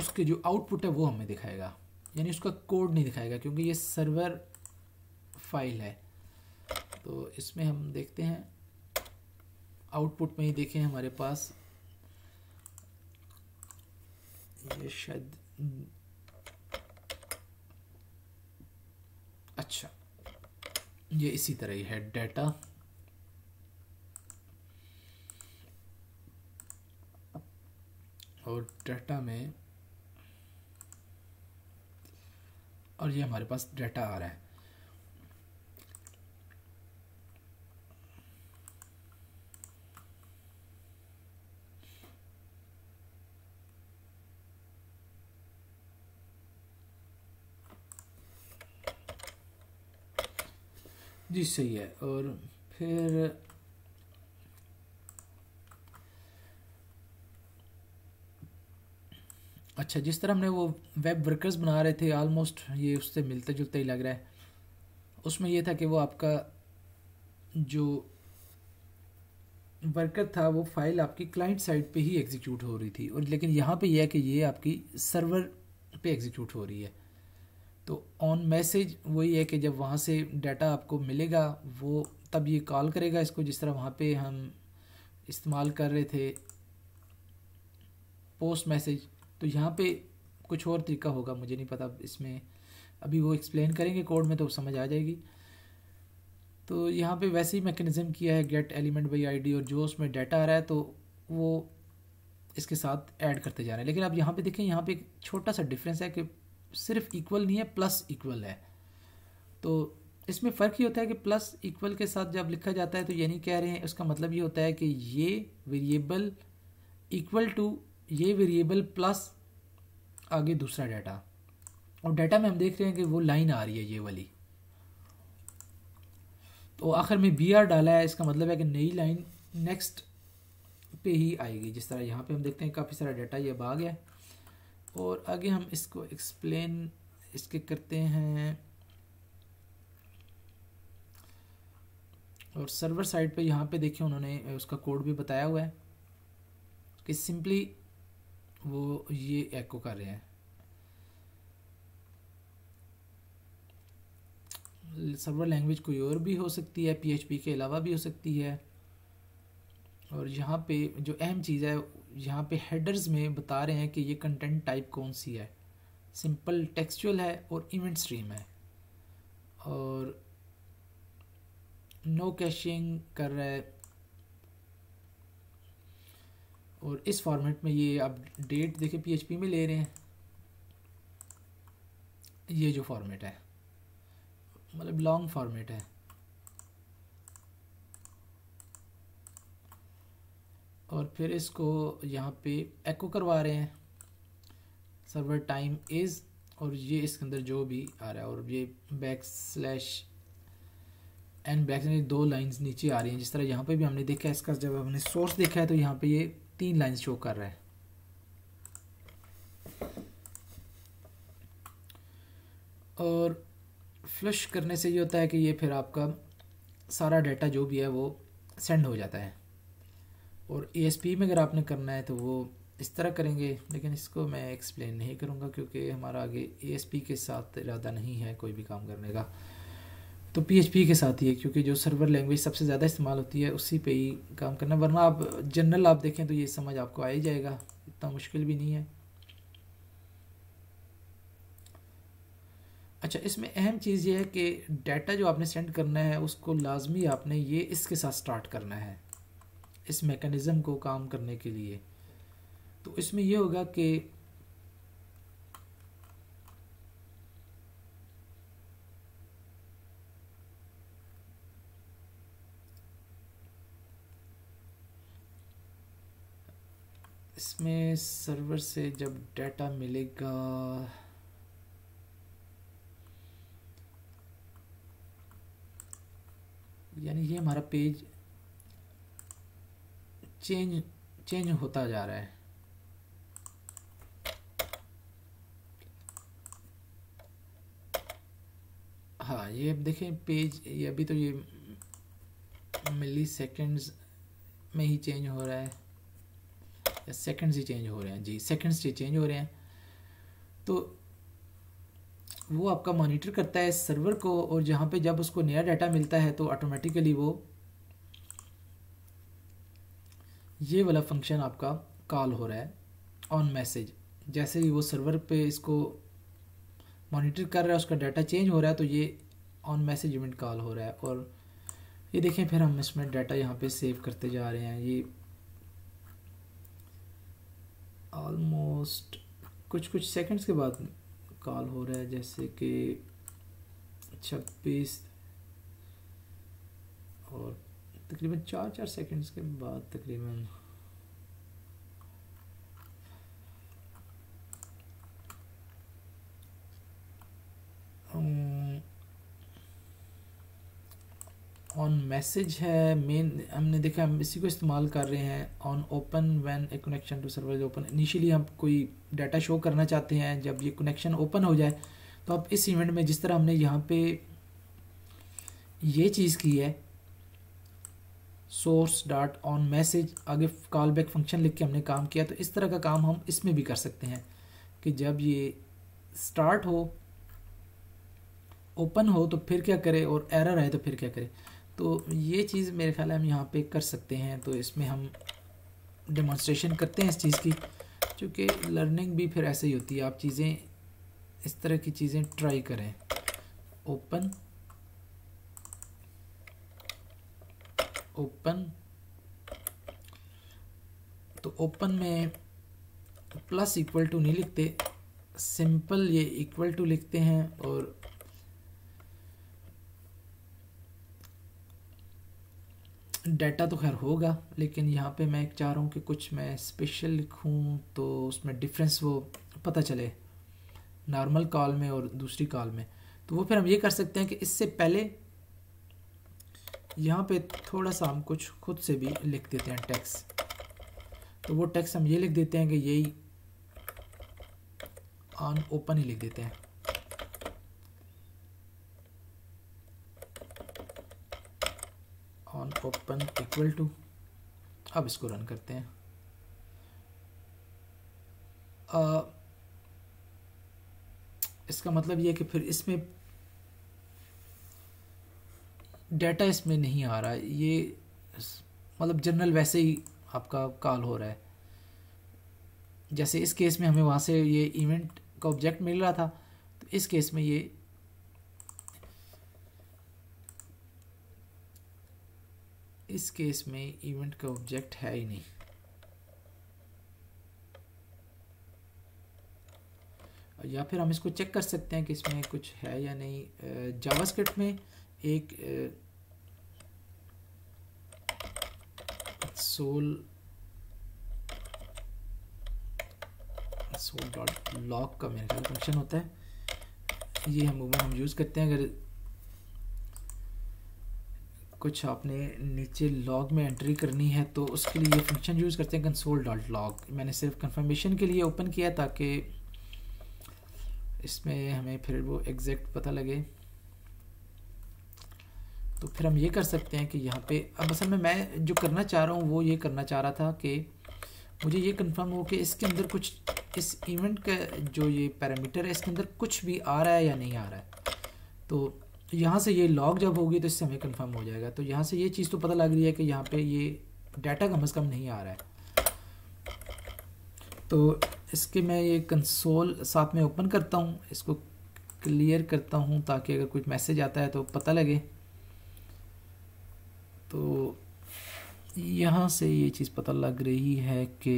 उसके जो आउटपुट है वो हमें दिखाएगा यानी उसका कोड नहीं दिखाएगा क्योंकि ये सर्वर फाइल है तो इसमें हम देखते हैं आउटपुट में ही देखें हमारे पास ये शायद अच्छा ये इसी तरह ही है डेटा और डाटा में और ये हमारे पास डाटा आ रहा है जी सही है और फिर अच्छा जिस तरह हमने वो वेब वर्कर्स बना रहे थे ऑलमोस्ट ये उससे मिलते जुलते ही लग रहा है उसमें ये था कि वो आपका जो वर्कर था वो फाइल आपकी क्लाइंट साइड पे ही एग्जीक्यूट हो रही थी और लेकिन यहाँ पे यह है कि ये आपकी सर्वर पे एग्जीक्यूट हो रही है तो ऑन मैसेज वही है कि जब वहाँ से डाटा आपको मिलेगा वो तब ये कॉल करेगा इसको जिस तरह वहाँ पे हम इस्तेमाल कर रहे थे पोस्ट मैसेज तो यहाँ पे कुछ और तरीका होगा मुझे नहीं पता इसमें अभी वो एक्सप्लेन करेंगे कोड में तो समझ आ जाएगी तो यहाँ पे वैसे ही मैकेनिज़्म किया है गेट एलिमेंट बाई आईडी और जो उसमें डाटा आ रहा है तो वो इसके साथ ऐड करते जा रहे हैं लेकिन अब यहाँ पे देखें यहाँ पे एक छोटा सा डिफरेंस है कि सिर्फ इक्वल नहीं है प्लस इक्वल है तो इसमें फ़र्क ये होता है कि प्लस इक्वल के साथ जब लिखा जाता है तो ये नहीं कह रहे हैं उसका मतलब ये होता है कि ये वेरिएबल इक्वल टू ये वेरिएबल प्लस आगे दूसरा डाटा और डाटा में हम देख रहे हैं कि वो लाइन आ रही है ये वाली तो आखिर में बी आर डाला है इसका मतलब है कि नई लाइन नेक्स्ट पे ही आएगी जिस तरह यहाँ पे हम देखते हैं काफ़ी सारा डाटा ये अब आ गया और आगे हम इसको एक्सप्लेन इसके करते हैं और सर्वर साइड पे यहाँ पे देखिए उन्होंने उसका कोड भी बताया हुआ है कि सिंपली वो ये एको कर रहे हैं सर्वर लैंग्वेज कोई और भी हो सकती है पीएचपी के अलावा भी हो सकती है और यहाँ पे जो अहम चीज़ है यहाँ पे हेडर्स में बता रहे हैं कि ये कंटेंट टाइप कौन सी है सिंपल टेक्सचुअल है और इवेंट स्ट्रीम है और नो कैशिंग कर रहा है और इस फॉर्मेट में ये आप डेट देखिए पीएचपी में ले रहे हैं ये जो फॉर्मेट है मतलब लॉन्ग फॉर्मेट है और फिर इसको यहाँ पे एको करवा रहे हैं सर्वर टाइम इज़ और ये इसके अंदर जो भी आ रहा है और ये बैक स्लैश एंड बैक दो लाइंस नीचे आ रही हैं जिस तरह यहाँ पे भी हमने देखा है इसका जब हमने सोर्स देखा है तो यहाँ पे ये तीन लाइन शो कर रहा है और फ्लश करने से ये होता है कि ये फिर आपका सारा डाटा जो भी है वो सेंड हो जाता है और ई में अगर आपने करना है तो वो इस तरह करेंगे लेकिन इसको मैं एक्सप्लेन नहीं करूँगा क्योंकि हमारा आगे ए के साथ इरादा नहीं है कोई भी काम करने का तो पी के साथ ही है क्योंकि जो सर्वर लैंग्वेज सबसे ज़्यादा इस्तेमाल होती है उसी पे ही काम करना वरना आप जनरल आप देखें तो ये समझ आपको आ ही जाएगा इतना मुश्किल भी नहीं है अच्छा इसमें अहम चीज़ ये है कि डाटा जो आपने सेंड करना है उसको लाजमी आपने ये इसके साथ स्टार्ट करना है इस मेकनिज़म को काम करने के लिए तो इसमें यह होगा कि इसमें सर्वर से जब डाटा मिलेगा यानी ये हमारा पेज चेंज चेंज होता जा रहा है हाँ ये अब देखें पेज ये अभी तो ये मिली सेकेंड्स में ही चेंज हो रहा है या सेकंड्स ही चेंज हो रहे हैं जी सेकंड्स ही चेंज हो रहे हैं तो वो आपका मॉनिटर करता है सर्वर को और जहाँ पे जब उसको नया डाटा मिलता है तो ऑटोमेटिकली वो ये वाला फंक्शन आपका कॉल हो रहा है ऑन मैसेज जैसे ही वो सर्वर पे इसको मॉनिटर कर रहा है उसका डाटा चेंज हो रहा है तो ये ऑन मैसेज इवेंट कॉल हो रहा है और ये देखें फिर हम इसमें डाटा यहाँ पे सेव करते जा रहे हैं ये ऑलमोस्ट कुछ कुछ सेकंड्स के बाद कॉल हो रहा है जैसे कि छब्बीस और तकरीबन चार चार सेकंड्स के बाद तकरीबन um, ऑन मैसेज है मेन हमने देखा हम इसी को इस्तेमाल कर रहे हैं on open when a connection to server open initially हम कोई डाटा शो करना चाहते हैं जब ये कनेक्शन ओपन हो जाए तो आप इस इवेंट में जिस तरह हमने यहाँ पे ये चीज़ की है सोर्स डाट ऑन मैसेज आगे कॉल बैक फंक्शन लिख के हमने काम किया तो इस तरह का काम हम इसमें भी कर सकते हैं कि जब ये स्टार्ट हो ओपन हो तो फिर क्या करे और एरर आए तो फिर क्या करे तो ये चीज़ मेरे ख्याल है हम यहाँ पे कर सकते हैं तो इसमें हम डेमोन्स्ट्रेशन करते हैं इस चीज़ की क्योंकि लर्निंग भी फिर ऐसे ही होती है आप चीज़ें इस तरह की चीज़ें ट्राई करें ओपन ओपन तो ओपन में प्लस इक्वल टू नहीं लिखते सिंपल ये इक्वल टू लिखते हैं और डाटा तो खैर होगा लेकिन यहाँ पे मैं चाह रहा हूँ कि कुछ मैं स्पेशल लिखूँ तो उसमें डिफरेंस वो पता चले नॉर्मल कॉल में और दूसरी कॉल में तो वो फिर हम ये कर सकते हैं कि इससे पहले यहाँ पे थोड़ा सा हम कुछ खुद से भी लिख देते हैं टैक्स तो वो टैक्स हम ये लिख देते हैं कि यही ऑन ओपन ही लिख देते हैं ओपन इक्वल टू अब इसको रन करते हैं आ, इसका मतलब ये कि फिर इसमें डाटा इसमें नहीं आ रहा ये मतलब जनरल वैसे ही आपका कॉल हो रहा है जैसे इस केस में हमें वहाँ से ये इवेंट का ऑब्जेक्ट मिल रहा था तो इस केस में ये इस केस में इवेंट का ऑब्जेक्ट है ही नहीं या फिर हम इसको चेक कर सकते हैं कि इसमें कुछ है या नहीं जावास्क्रिप्ट में एक सोल सोल डॉट लॉक का मेरे ख्याल फंक्शन होता है ये हम हम यूज़ करते हैं अगर कुछ आपने नीचे लॉग में एंट्री करनी है तो उसके लिए फंक्शन यूज़ करते हैं कंसोल डॉट लॉग मैंने सिर्फ कंफर्मेशन के लिए ओपन किया ताकि इसमें हमें फिर वो एग्जैक्ट पता लगे तो फिर हम ये कर सकते हैं कि यहाँ पे अब असल में मैं जो करना चाह रहा हूँ वो ये करना चाह रहा था कि मुझे ये कंफर्म हो कि इसके अंदर कुछ इस इवेंट का जो ये पैरामीटर है इसके अंदर कुछ भी आ रहा है या नहीं आ रहा है तो तो यहाँ से ये लॉग जब होगी तो इससे हमें कन्फर्म हो जाएगा तो यहाँ से ये चीज़ तो पता लग रही है कि यहाँ पे ये डाटा कम अज़ कम नहीं आ रहा है तो इसके मैं ये कंसोल साथ में ओपन करता हूँ इसको क्लियर करता हूँ ताकि अगर कुछ मैसेज आता है तो पता लगे तो यहाँ से ये चीज़ पता लग रही है कि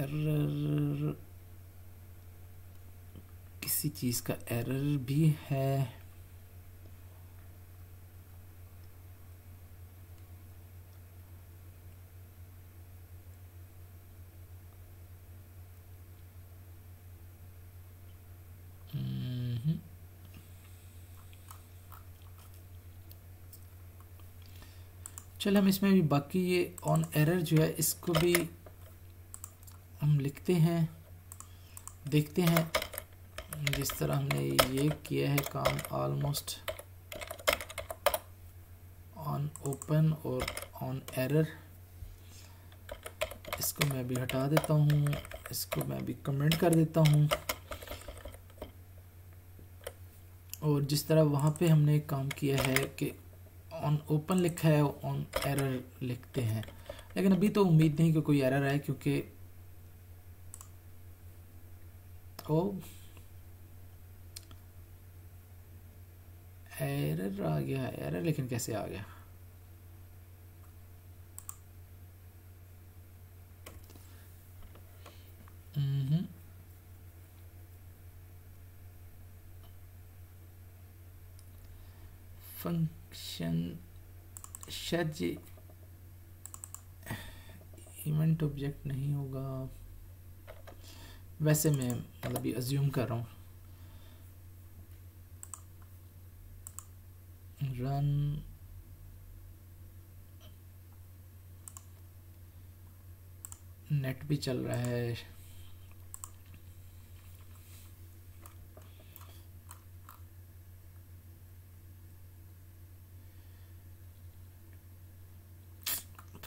एरर किसी चीज़ का एरर भी है हम्म। चल हम इसमें भी बाकी ये ऑन एरर जो है इसको भी हम लिखते हैं देखते हैं जिस तरह हमने ये किया है काम ऑलमोस्ट ऑन ओपन और ऑन एरर इसको मैं भी हटा देता हूँ इसको मैं भी कमेंट कर देता हूँ और जिस तरह वहाँ पे हमने काम किया है कि ऑन ओपन लिखा है ऑन एरर लिखते हैं लेकिन अभी तो उम्मीद नहीं कि कोई एरर आए क्योंकि ओह एरर आ गया एरर लेकिन कैसे आ गया फंक्शन शायद इवेंट ऑब्जेक्ट नहीं होगा वैसे मैं मतलब ये अज्यूम कर रहा हूँ रन नेट भी चल रहा है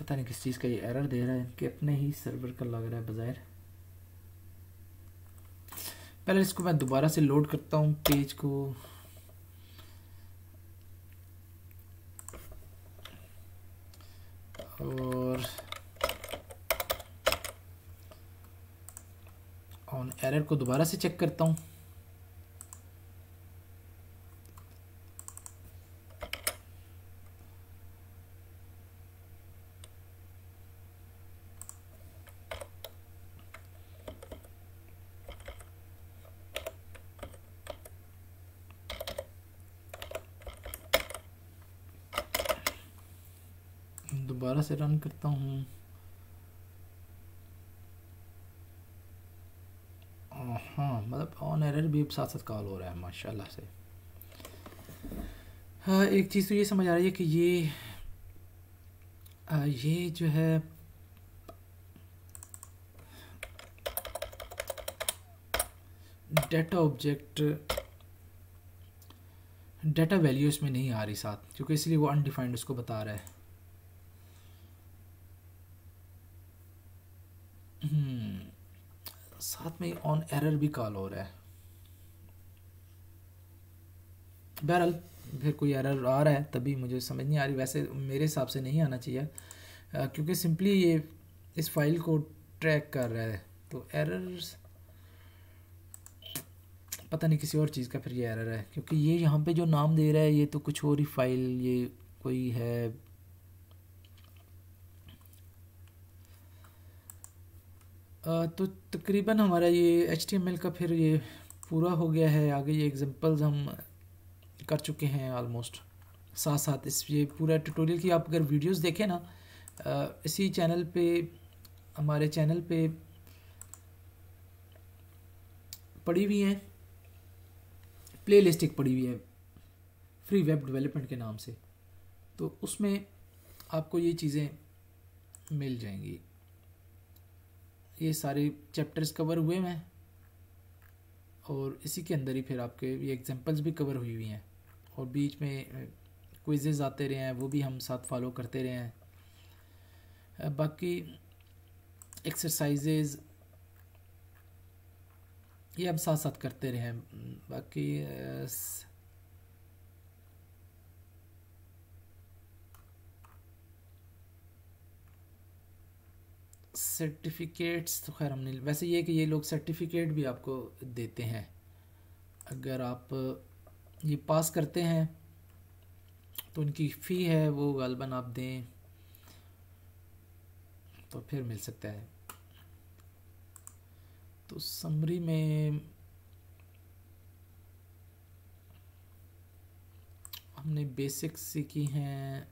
पता नहीं किस चीज़ का ये एरर दे रहा है कि अपने ही सर्वर का लग रहा है बाजार पहले इसको मैं दोबारा से लोड करता हूँ पेज को और ऑन एरर को दोबारा से चेक करता हूँ ᱫᱚᱱ ᱠᱟᱛᱟ ᱦᱩᱸ ᱟᱦᱟ ᱢᱟᱞᱟᱯᱚᱱ ᱮᱨᱚᱨ ᱵᱤᱯ ᱥᱟᱥᱟᱛ ᱠᱚᱞ ᱦᱚᱨᱟ ᱢᱟᱥᱟᱞᱞᱟ ᱥᱮ ᱦᱟ ᱤᱠ ᱪᱤᱥ ᱛᱚ ᱭᱟ ᱥᱟᱢᱡ ᱟᱨᱟ ᱨᱤᱭᱟ ᱠᱤ ᱭᱮ ᱟ ᱭᱮ ᱡᱚ ᱦᱮ ᱰᱮᱴᱟ ᱚᱵᱡᱮᱠᱴ ᱰᱮᱴᱟ ᱵᱟᱞᱩ ᱤᱥᱢᱮ ᱱᱮᱦᱤ ᱟᱨᱤ ᱥᱟᱛ ᱠᱤ ᱤᱥᱞᱤ ᱵᱚ ᱟᱱᱰᱤᱯᱷᱟᱭᱱ ಡ್ ᱩᱥᱠᱚ ᱵᱟᱛᱟ ᱨᱟᱦᱟ में ऑन एरर भी कॉल हो रहा है बहरहाल फिर कोई एरर आ रहा है तभी मुझे समझ नहीं आ रही वैसे मेरे हिसाब से नहीं आना चाहिए आ, क्योंकि सिंपली ये इस फाइल को ट्रैक कर रहा है तो एरर पता नहीं किसी और चीज़ का फिर ये एरर है क्योंकि ये यहाँ पे जो नाम दे रहा है ये तो कुछ और ही फाइल ये कोई है तो तकरीबन हमारा ये एच का फिर ये पूरा हो गया है आगे ये एग्जांपल्स हम कर चुके हैं ऑलमोस्ट साथ साथ इस ये पूरा ट्यूटोरियल की आप अगर वीडियोस देखें ना इसी चैनल पे हमारे चैनल पे पड़ी हुई हैं प्ले लिस्ट एक पड़ी हुई है फ्री वेब डेवलपमेंट के नाम से तो उसमें आपको ये चीज़ें मिल जाएंगी ये सारे चैप्टर्स कवर हुए हुए हैं और इसी के अंदर ही फिर आपके ये एग्जांपल्स भी कवर हुई हुई हैं और बीच में क्विजेज आते रहे हैं वो भी हम साथ फॉलो करते रहे हैं बाकी एक्सरसाइजेज ये हम साथ साथ करते रहे हैं बाकी सर्टिफिकेट्स तो खैर हमने वैसे ये कि ये लोग सर्टिफिकेट भी आपको देते हैं अगर आप ये पास करते हैं तो उनकी फ़ी है वो गलबन आप दें तो फिर मिल सकता है तो समरी में हमने बेसिक्स सीखी हैं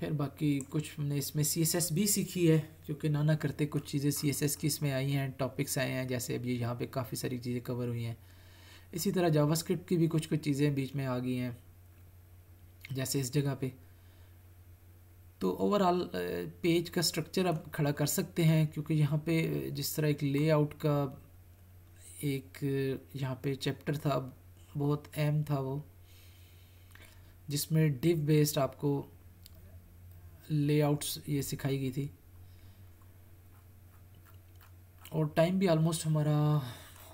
फिर बाकी कुछ हमने इसमें सी एस एस भी सीखी है क्योंकि ना ना करते कुछ चीज़ें सी एस एस की इसमें आई हैं टॉपिक्स आए हैं जैसे अभी यहाँ पे काफ़ी सारी चीज़ें कवर हुई हैं इसी तरह जावास्क्रिप्ट की भी कुछ कुछ चीज़ें बीच में आ गई हैं जैसे इस जगह पे तो ओवरऑल पेज का स्ट्रक्चर आप खड़ा कर सकते हैं क्योंकि यहाँ पे जिस तरह एक लेआउट का एक यहाँ पे चैप्टर था बहुत अहम था वो जिसमें डिव बेस्ड आपको लेआउट्स ये सिखाई गई थी और टाइम भी ऑलमोस्ट हमारा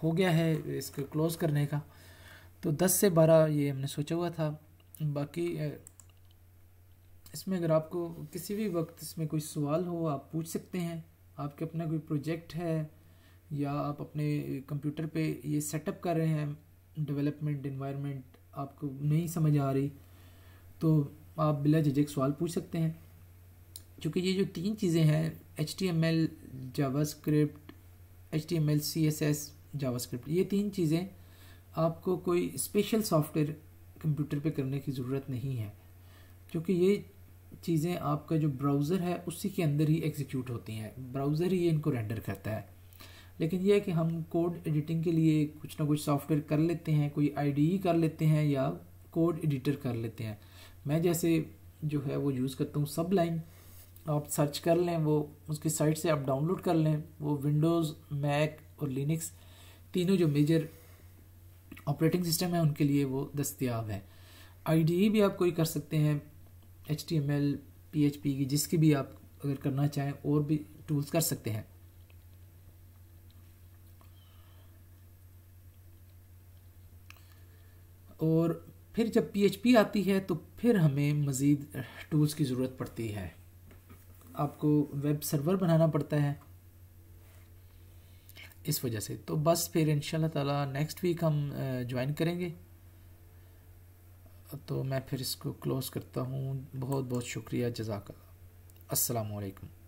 हो गया है इसको क्लोज़ करने का तो 10 से 12 ये हमने सोचा हुआ था बाकी इसमें अगर आपको किसी भी वक्त इसमें कोई सवाल हो आप पूछ सकते हैं आपके अपना कोई प्रोजेक्ट है या आप अपने कंप्यूटर पे ये सेटअप कर रहे हैं डेवलपमेंट इन्वायरमेंट आपको नहीं समझ आ रही तो आप बिला झिझक सवाल पूछ सकते हैं क्योंकि ये जो तीन चीज़ें हैं H T M L JavaScript H T M L C S S JavaScript ये तीन चीज़ें आपको कोई स्पेशल सॉफ्टवेयर कंप्यूटर पे करने की ज़रूरत नहीं है क्योंकि ये चीज़ें आपका जो ब्राउज़र है उसी के अंदर ही एग्जीक्यूट होती हैं ब्राउज़र ही इनको रेंडर करता है लेकिन यह है कि हम कोड एडिटिंग के लिए कुछ ना कुछ सॉफ्टवेयर कर लेते हैं कोई आईडीई e कर लेते हैं या कोड एडिटर कर लेते हैं मैं जैसे जो है वो यूज़ करता हूँ सब लाइन आप सर्च कर लें वो उसकी साइट से आप डाउनलोड कर लें वो विंडोज़ मैक और लिनक्स तीनों जो मेजर ऑपरेटिंग सिस्टम है उनके लिए वो दस्तियाब है आई भी आप कोई कर सकते हैं H T M L P H P की जिसकी भी आप अगर करना चाहें और भी टूल्स कर सकते हैं और फिर जब पी एच पी आती है तो फिर हमें मज़ीद टूल्स की ज़रूरत पड़ती है आपको वेब सर्वर बनाना पड़ता है इस वजह से तो बस फिर इन ताला नेक्स्ट वीक हम ज्वाइन करेंगे तो मैं फिर इसको क्लोज़ करता हूँ बहुत बहुत शुक्रिया जजाक अस्सलाम वालेकुम